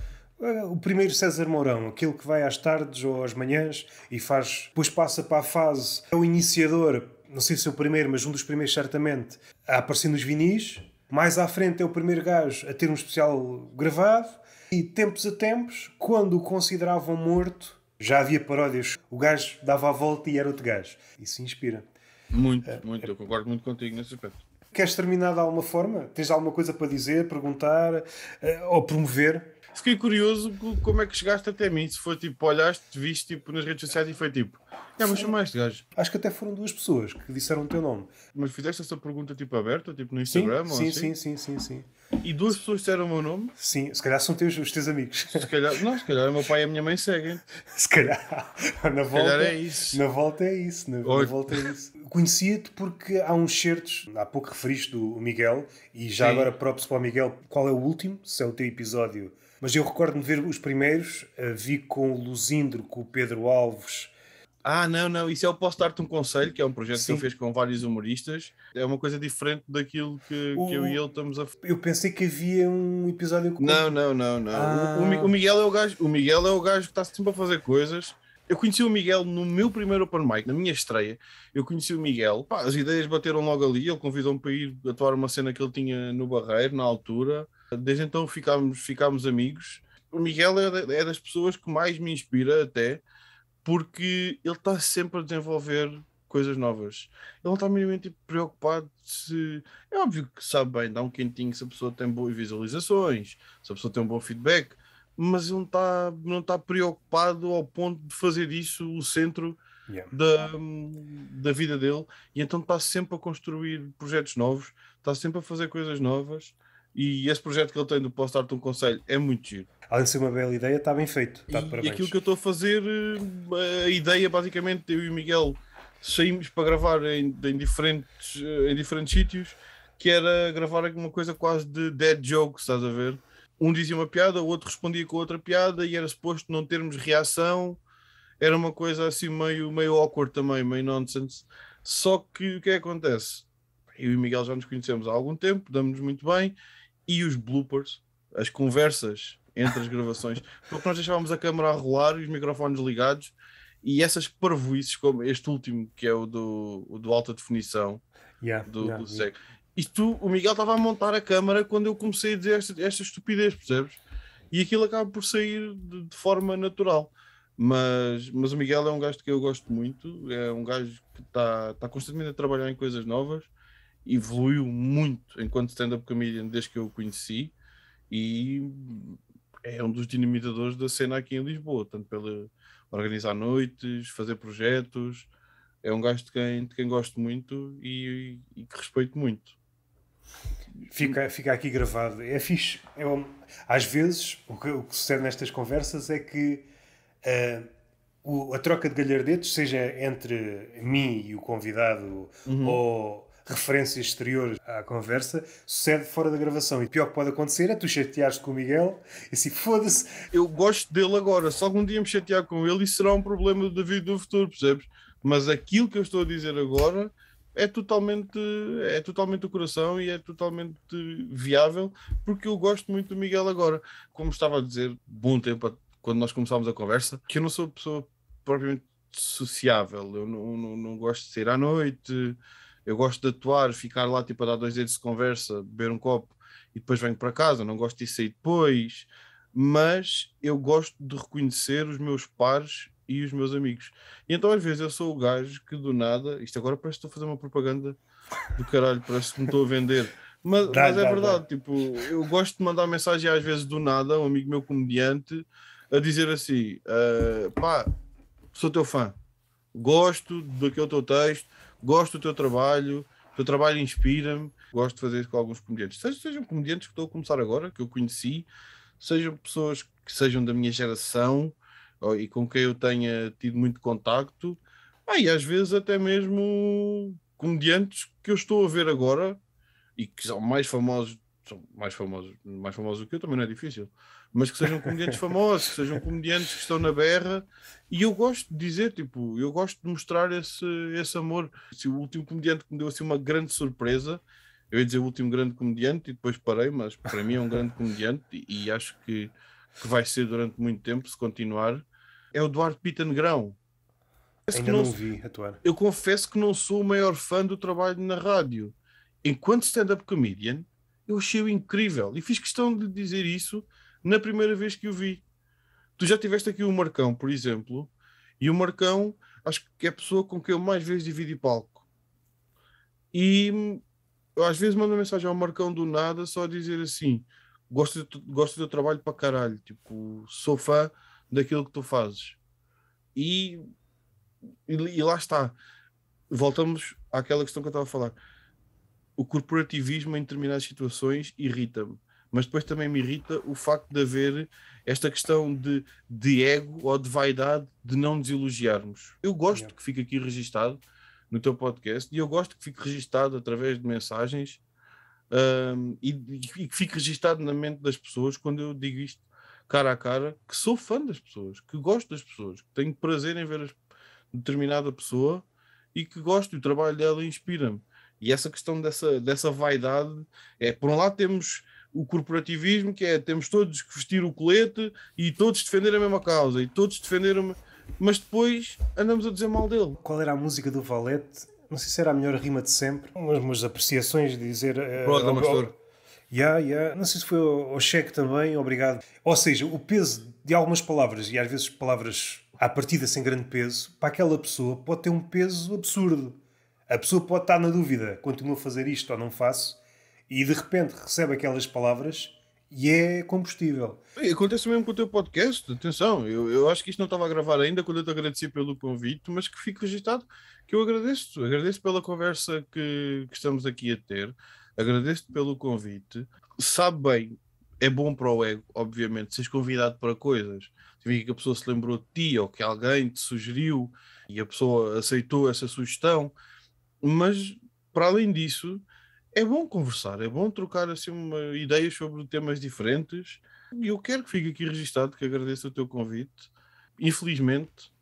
o primeiro César Mourão, aquele que vai às tardes ou às manhãs e faz, depois passa para a fase, é o iniciador, não sei se é o primeiro, mas um dos primeiros certamente, a aparecer nos vinis. Mais à frente é o primeiro gajo a ter um especial gravado e tempos a tempos, quando o consideravam morto, já havia paródias. O gajo dava a volta e era outro gajo. Isso inspira. Muito, é, muito. É... Eu concordo muito contigo nesse aspecto. Queres terminar de alguma forma? Tens alguma coisa para dizer, perguntar eh, ou promover? Fiquei curioso como é que chegaste até mim. Se foi tipo, olhaste, viste tipo, nas redes sociais e foi tipo, é, mas chamaste este gajo. Acho que até foram duas pessoas que disseram o teu nome. Mas fizeste essa pergunta tipo aberta, tipo no Instagram? Sim, ou sim, assim? sim, sim, sim, sim. E duas pessoas disseram o meu nome. Sim, se calhar são teus, os teus amigos. Se calhar, não, se calhar o meu pai e a minha mãe seguem. Se calhar. Na volta, calhar é isso. Na volta é isso. Na, na volta é isso. Conhecia-te porque há uns certos, há pouco referiste do Miguel, e já Sim. agora próprio para o Miguel, qual é o último, se é o teu episódio. Mas eu recordo-me ver os primeiros, eh, vi com o Luzindro, com o Pedro Alves ah, não, não, isso é o Posso Dar-te um Conselho, que é um projeto Sim. que eu fiz com vários humoristas. É uma coisa diferente daquilo que, o... que eu e ele estamos a Eu pensei que havia um episódio com... Não, não, não, não. Ah. O, o, Miguel é o, gajo, o Miguel é o gajo que está sempre a fazer coisas. Eu conheci o Miguel no meu primeiro open mic, na minha estreia. Eu conheci o Miguel, Pá, as ideias bateram logo ali. Ele convidou-me para ir atuar uma cena que ele tinha no Barreiro, na altura. Desde então ficámos, ficámos amigos. O Miguel é, é das pessoas que mais me inspira, até porque ele está sempre a desenvolver coisas novas. Ele não está minimamente preocupado se. É óbvio que sabe bem, dá um quentinho se a pessoa tem boas visualizações, se a pessoa tem um bom feedback, mas ele não está não tá preocupado ao ponto de fazer isso o centro yeah. da, da vida dele. E então está sempre a construir projetos novos, está sempre a fazer coisas novas. E esse projeto que ele tem do Posso Dar-te um Conselho é muito giro além de ser uma bela ideia, está bem feito. Está e, e aquilo que eu estou a fazer, eh, a ideia, basicamente, eu e o Miguel saímos para gravar em, em diferentes, eh, em diferentes sítios, que era gravar alguma coisa quase de dead joke, estás a ver? Um dizia uma piada, o outro respondia com outra piada e era suposto não termos reação. Era uma coisa assim meio, meio awkward também, meio nonsense. Só que o que, é que acontece? Eu e o Miguel já nos conhecemos há algum tempo, damos-nos muito bem, e os bloopers, as conversas entre as gravações, porque nós deixávamos a câmera a rolar e os microfones ligados e essas parvoices, como este último, que é o do, o do alta definição yeah, do, yeah, do yeah. E tu, o Miguel estava a montar a câmara quando eu comecei a dizer esta, esta estupidez, percebes? E aquilo acaba por sair de, de, forma natural. Mas, mas o Miguel é um gajo que eu gosto muito, é um gajo que está tá constantemente a trabalhar em coisas novas, evoluiu muito enquanto stand-up comedian desde que eu o conheci e é um dos dinamitadores da cena aqui em Lisboa, tanto pelo organizar noites, fazer projetos. É um gajo de quem, de quem gosto muito e, e, e que respeito muito. Fica, fica aqui gravado. É fixe. É às vezes, o que, o que sucede nestas conversas é que uh, o, a troca de galhardetes, seja entre mim e o convidado uhum. ou referências exteriores à conversa, sucede fora da gravação. E o pior que pode acontecer é tu chateares com o Miguel e assim, foda-se. Eu gosto dele agora, se algum dia me chatear com ele, isso será um problema da vida do futuro, percebes? Mas aquilo que eu estou a dizer agora é totalmente é totalmente o coração e é totalmente viável porque eu gosto muito do Miguel agora como estava a dizer bom tempo quando nós começámos a conversa que eu não sou pessoa propriamente sociável eu não, não, não gosto de sair à noite eu gosto de atuar, ficar lá tipo a dar dois dedos de conversa, beber um copo e depois venho para casa, não gosto de sair depois, mas eu gosto de reconhecer os meus pares e os meus amigos. E então às vezes eu sou o gajo que do nada, isto agora parece que estou a fazer uma propaganda do caralho, parece que me estou a vender. Mas, dá, mas é dá, verdade, dá. tipo, eu gosto de mandar mensagem às vezes do nada um amigo meu comediante a dizer assim: uh, pá, sou teu fã, gosto daquele teu texto, gosto do teu trabalho, o teu trabalho inspira-me, gosto de fazer isso com alguns comediantes. Sejam, sejam comediantes que estou a começar agora, que eu conheci, sejam pessoas que sejam da minha geração ou, e com quem eu tenha tido muito contacto, ah, e às vezes até mesmo comediantes que eu estou a ver agora e que são mais famosos, são mais famosos, mais famosos do que eu, também não é difícil, mas que sejam comediantes famosos, que sejam comediantes que estão na berra. E eu gosto de dizer, tipo, eu gosto de mostrar esse, esse amor. Se o último comediante que me deu assim, uma grande surpresa, eu ia dizer o último grande comediante e depois parei, mas para mim é um grande comediante e, e acho que, que vai ser durante muito tempo, se continuar, é o Duarte Pita Negrão. não, não vi atuar. Eu confesso que não sou o maior fã do trabalho na rádio. Enquanto stand-up comedian, eu achei-o incrível e fiz questão de dizer isso na primeira vez que o vi. Tu já tiveste aqui o Marcão, por exemplo, e o Marcão acho que é a pessoa com quem eu mais vezes divido palco. E hum, eu às vezes mando mensagem ao Marcão do nada só a dizer assim: gosto, gosto do teu trabalho para caralho, tipo, sou fã daquilo que tu fazes. E, e, e lá está. Voltamos àquela questão que eu estava a falar. O corporativismo em determinadas situações irrita-me mas depois também me irrita o facto de haver esta questão de, de ego ou de vaidade de não nos elogiarmos. Eu gosto que fique aqui registado no teu podcast e eu gosto que fique registado através de mensagens um, e, e que fique registado na mente das pessoas quando eu digo isto cara a cara, que sou fã das pessoas, que gosto das pessoas, que tenho prazer em ver determinada pessoa e que gosto, o trabalho dela inspira-me. E essa questão dessa, dessa vaidade é, por um lado, temos o corporativismo, que é temos todos que vestir o colete e todos defender a mesma causa e todos defender uma... mas depois andamos a dizer mal dele. Qual era a música do Valete? Não sei se era a melhor rima de sempre, mas umas apreciações de dizer. Broda, uh, Mastor. Yeah, yeah. Não sei se foi o ao cheque também, obrigado. Ou seja, o peso de algumas palavras, e às vezes palavras à partida sem grande peso, para aquela pessoa pode ter um peso absurdo. A pessoa pode estar na dúvida, continuo a fazer isto ou não faço, e de repente recebe aquelas palavras e é combustível. acontece mesmo com o teu podcast, atenção, eu, eu acho que isto não estava a gravar ainda quando eu te agradeci pelo convite, mas que fico registado que eu agradeço, agradeço pela conversa que, que estamos aqui a ter, agradeço-te pelo convite, sabe bem, é bom para o ego, obviamente, seres convidado para coisas, vê que a pessoa se lembrou de ti ou que alguém te sugeriu e a pessoa aceitou essa sugestão, mas para além disso, é bom conversar, é bom trocar assim, uma, ideias sobre temas diferentes. E eu quero que fique aqui registado que agradeço o teu convite. Infelizmente,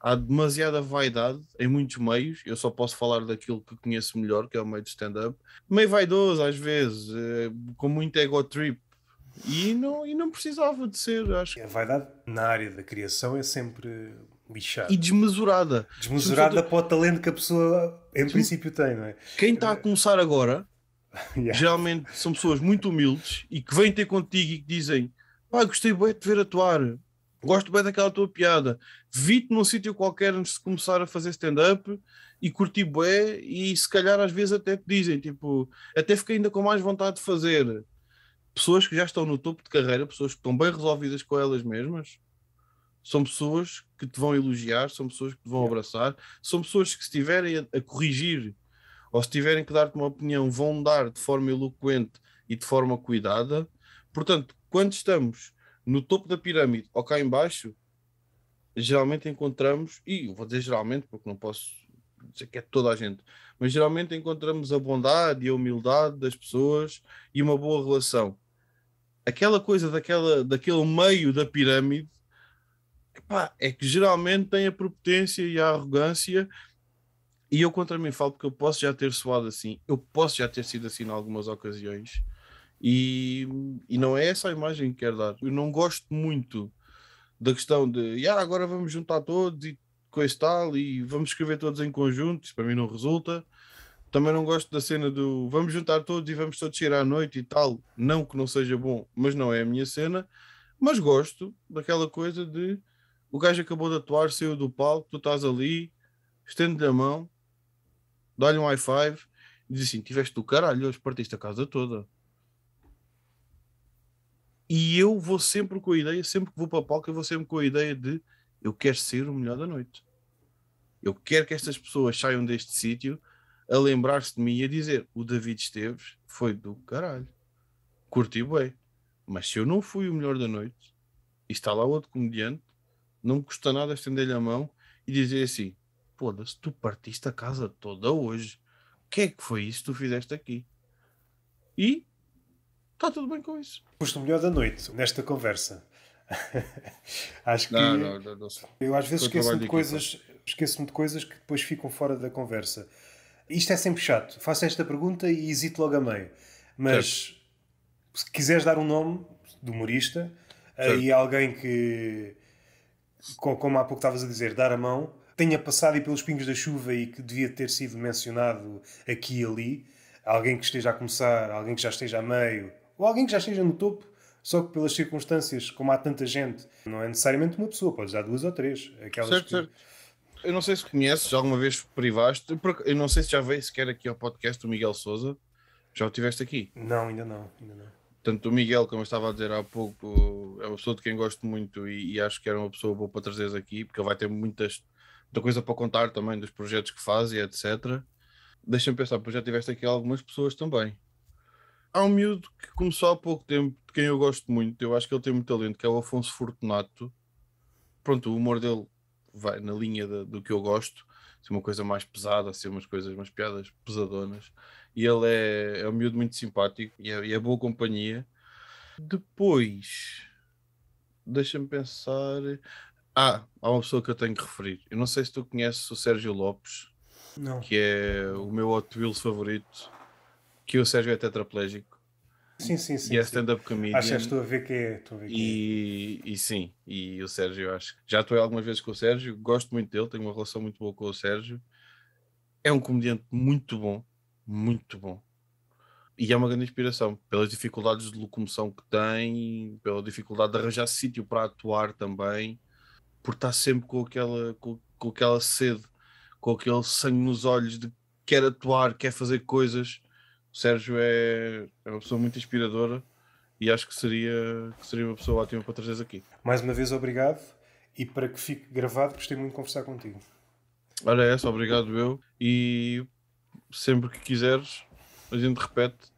há demasiada vaidade em muitos meios. Eu só posso falar daquilo que conheço melhor, que é o meio de stand-up. Meio vaidoso, às vezes, eh, com muito ego trip. E não, e não precisava de ser, acho. A vaidade na área da criação é sempre lixada. E desmesurada. Desmesurada Desmesura... para o talento que a pessoa em Sim. princípio tem, não é? Quem está a começar agora, yeah. geralmente são pessoas muito humildes e que vêm ter contigo e que dizem: Pá, gostei bem de te ver atuar, gosto bem daquela tua piada, vi-te num sítio qualquer antes de começar a fazer stand-up e curti bué e se calhar às vezes até te dizem, tipo, até fiquei ainda com mais vontade de fazer. Pessoas que já estão no topo de carreira, pessoas que estão bem resolvidas com elas mesmas, são pessoas que te vão elogiar, são pessoas que te vão abraçar, são pessoas que se estiverem a, a corrigir ou se tiverem que dar-te uma opinião, vão dar de forma eloquente e de forma cuidada. Portanto, quando estamos no topo da pirâmide ou cá embaixo, geralmente encontramos, e vou dizer geralmente porque não posso dizer que é toda a gente, mas geralmente encontramos a bondade e a humildade das pessoas e uma boa relação. Aquela coisa daquela, daquele meio da pirâmide Epá, é que geralmente tem a prepotência e a arrogância, e eu contra mim falo porque eu posso já ter soado assim, eu posso já ter sido assim em algumas ocasiões, e, e não é essa a imagem que quero dar. Eu não gosto muito da questão de ah, agora vamos juntar todos e coisa tal, e vamos escrever todos em conjunto, isso para mim não resulta. Também não gosto da cena do vamos juntar todos e vamos todos sair à noite e tal. Não que não seja bom, mas não é a minha cena. Mas gosto daquela coisa de o gajo acabou de atuar, saiu do palco, tu estás ali, estende-lhe a mão, dá-lhe um high five e diz assim: Tiveste do caralho, hoje partiste a casa toda. E eu vou sempre com a ideia, sempre que vou para o palco, eu vou sempre com a ideia de eu quero ser o melhor da noite. Eu quero que estas pessoas saiam deste sítio a lembrar-se de mim e a dizer: o David Esteves foi do caralho. Curti bem. Mas se eu não fui o melhor da noite, e está lá outro comediante não me custa nada estender-lhe a mão e dizer assim: foda-se, tu partiste a casa toda hoje. O que é que foi isso que tu fizeste aqui? E está tudo bem com isso. Posto melhor da noite nesta conversa. Acho que não, não, não, eu às vezes esqueço-me de coisas, esqueço de coisas que depois ficam fora da conversa. Isto é sempre chato. Faço esta pergunta e hesito logo a meio. Mas certo. se quiseres dar um nome de humorista eh, certo. e alguém que como há pouco estavas a dizer, dar a mão, tenha passado e pelos pingos da chuva e que devia ter sido mencionado aqui e ali, alguém que esteja a começar, alguém que já esteja a meio, ou alguém que já esteja no topo, só que pelas circunstâncias, como há tanta gente, não é necessariamente uma pessoa, pode dar duas ou três. Aquelas certo, que... certo. Eu não sei se conheces, alguma vez privaste, eu não sei se já veio sequer aqui ao podcast o Miguel Souza. Já o tiveste aqui? Não, ainda não, ainda não tanto o Miguel, como eu estava a dizer há pouco, é uma pessoa de quem gosto muito e, e acho que era uma pessoa boa para trazer aqui, porque ele vai ter muitas, muita coisa para contar também dos projetos que faz e etc. Deixa-me pensar, porque já tiveste aqui algumas pessoas também. Há um miúdo que começou há pouco tempo, de quem eu gosto muito, eu acho que ele tem muito talento, que é o Afonso Fortunato. Pronto, o humor dele vai na linha de, do que eu gosto, ser uma coisa mais pesada, ser umas coisas, umas piadas pesadonas e ele é, é um miúdo muito simpático e é, e é boa companhia. Depois, deixa-me pensar. Ah, há uma pessoa que eu tenho que referir. Eu não sei se tu conheces o Sérgio Lopes, não. que é o meu Hot Wheels favorito, que o Sérgio é tetraplégico. Sim, sim, sim. E é stand-up comedian. Achas estou a ver que é. Estou a ver que e, é. e sim, e o Sérgio, acho. Já estou algumas vezes com o Sérgio, gosto muito dele, tenho uma relação muito boa com o Sérgio. É um comediante muito bom muito bom. E é uma grande inspiração pelas dificuldades de locomoção que tem, pela dificuldade de arranjar sítio para atuar também, por estar sempre com aquela, com, com aquela sede, com aquele sangue nos olhos de quer atuar, quer fazer coisas. O Sérgio é, é uma pessoa muito inspiradora e acho que seria, que seria uma pessoa ótima para trazer aqui. Mais uma vez, obrigado e para que fique gravado, gostei muito de conversar contigo. Olha, é essa, obrigado eu. E sempre que quiseres, a gente repete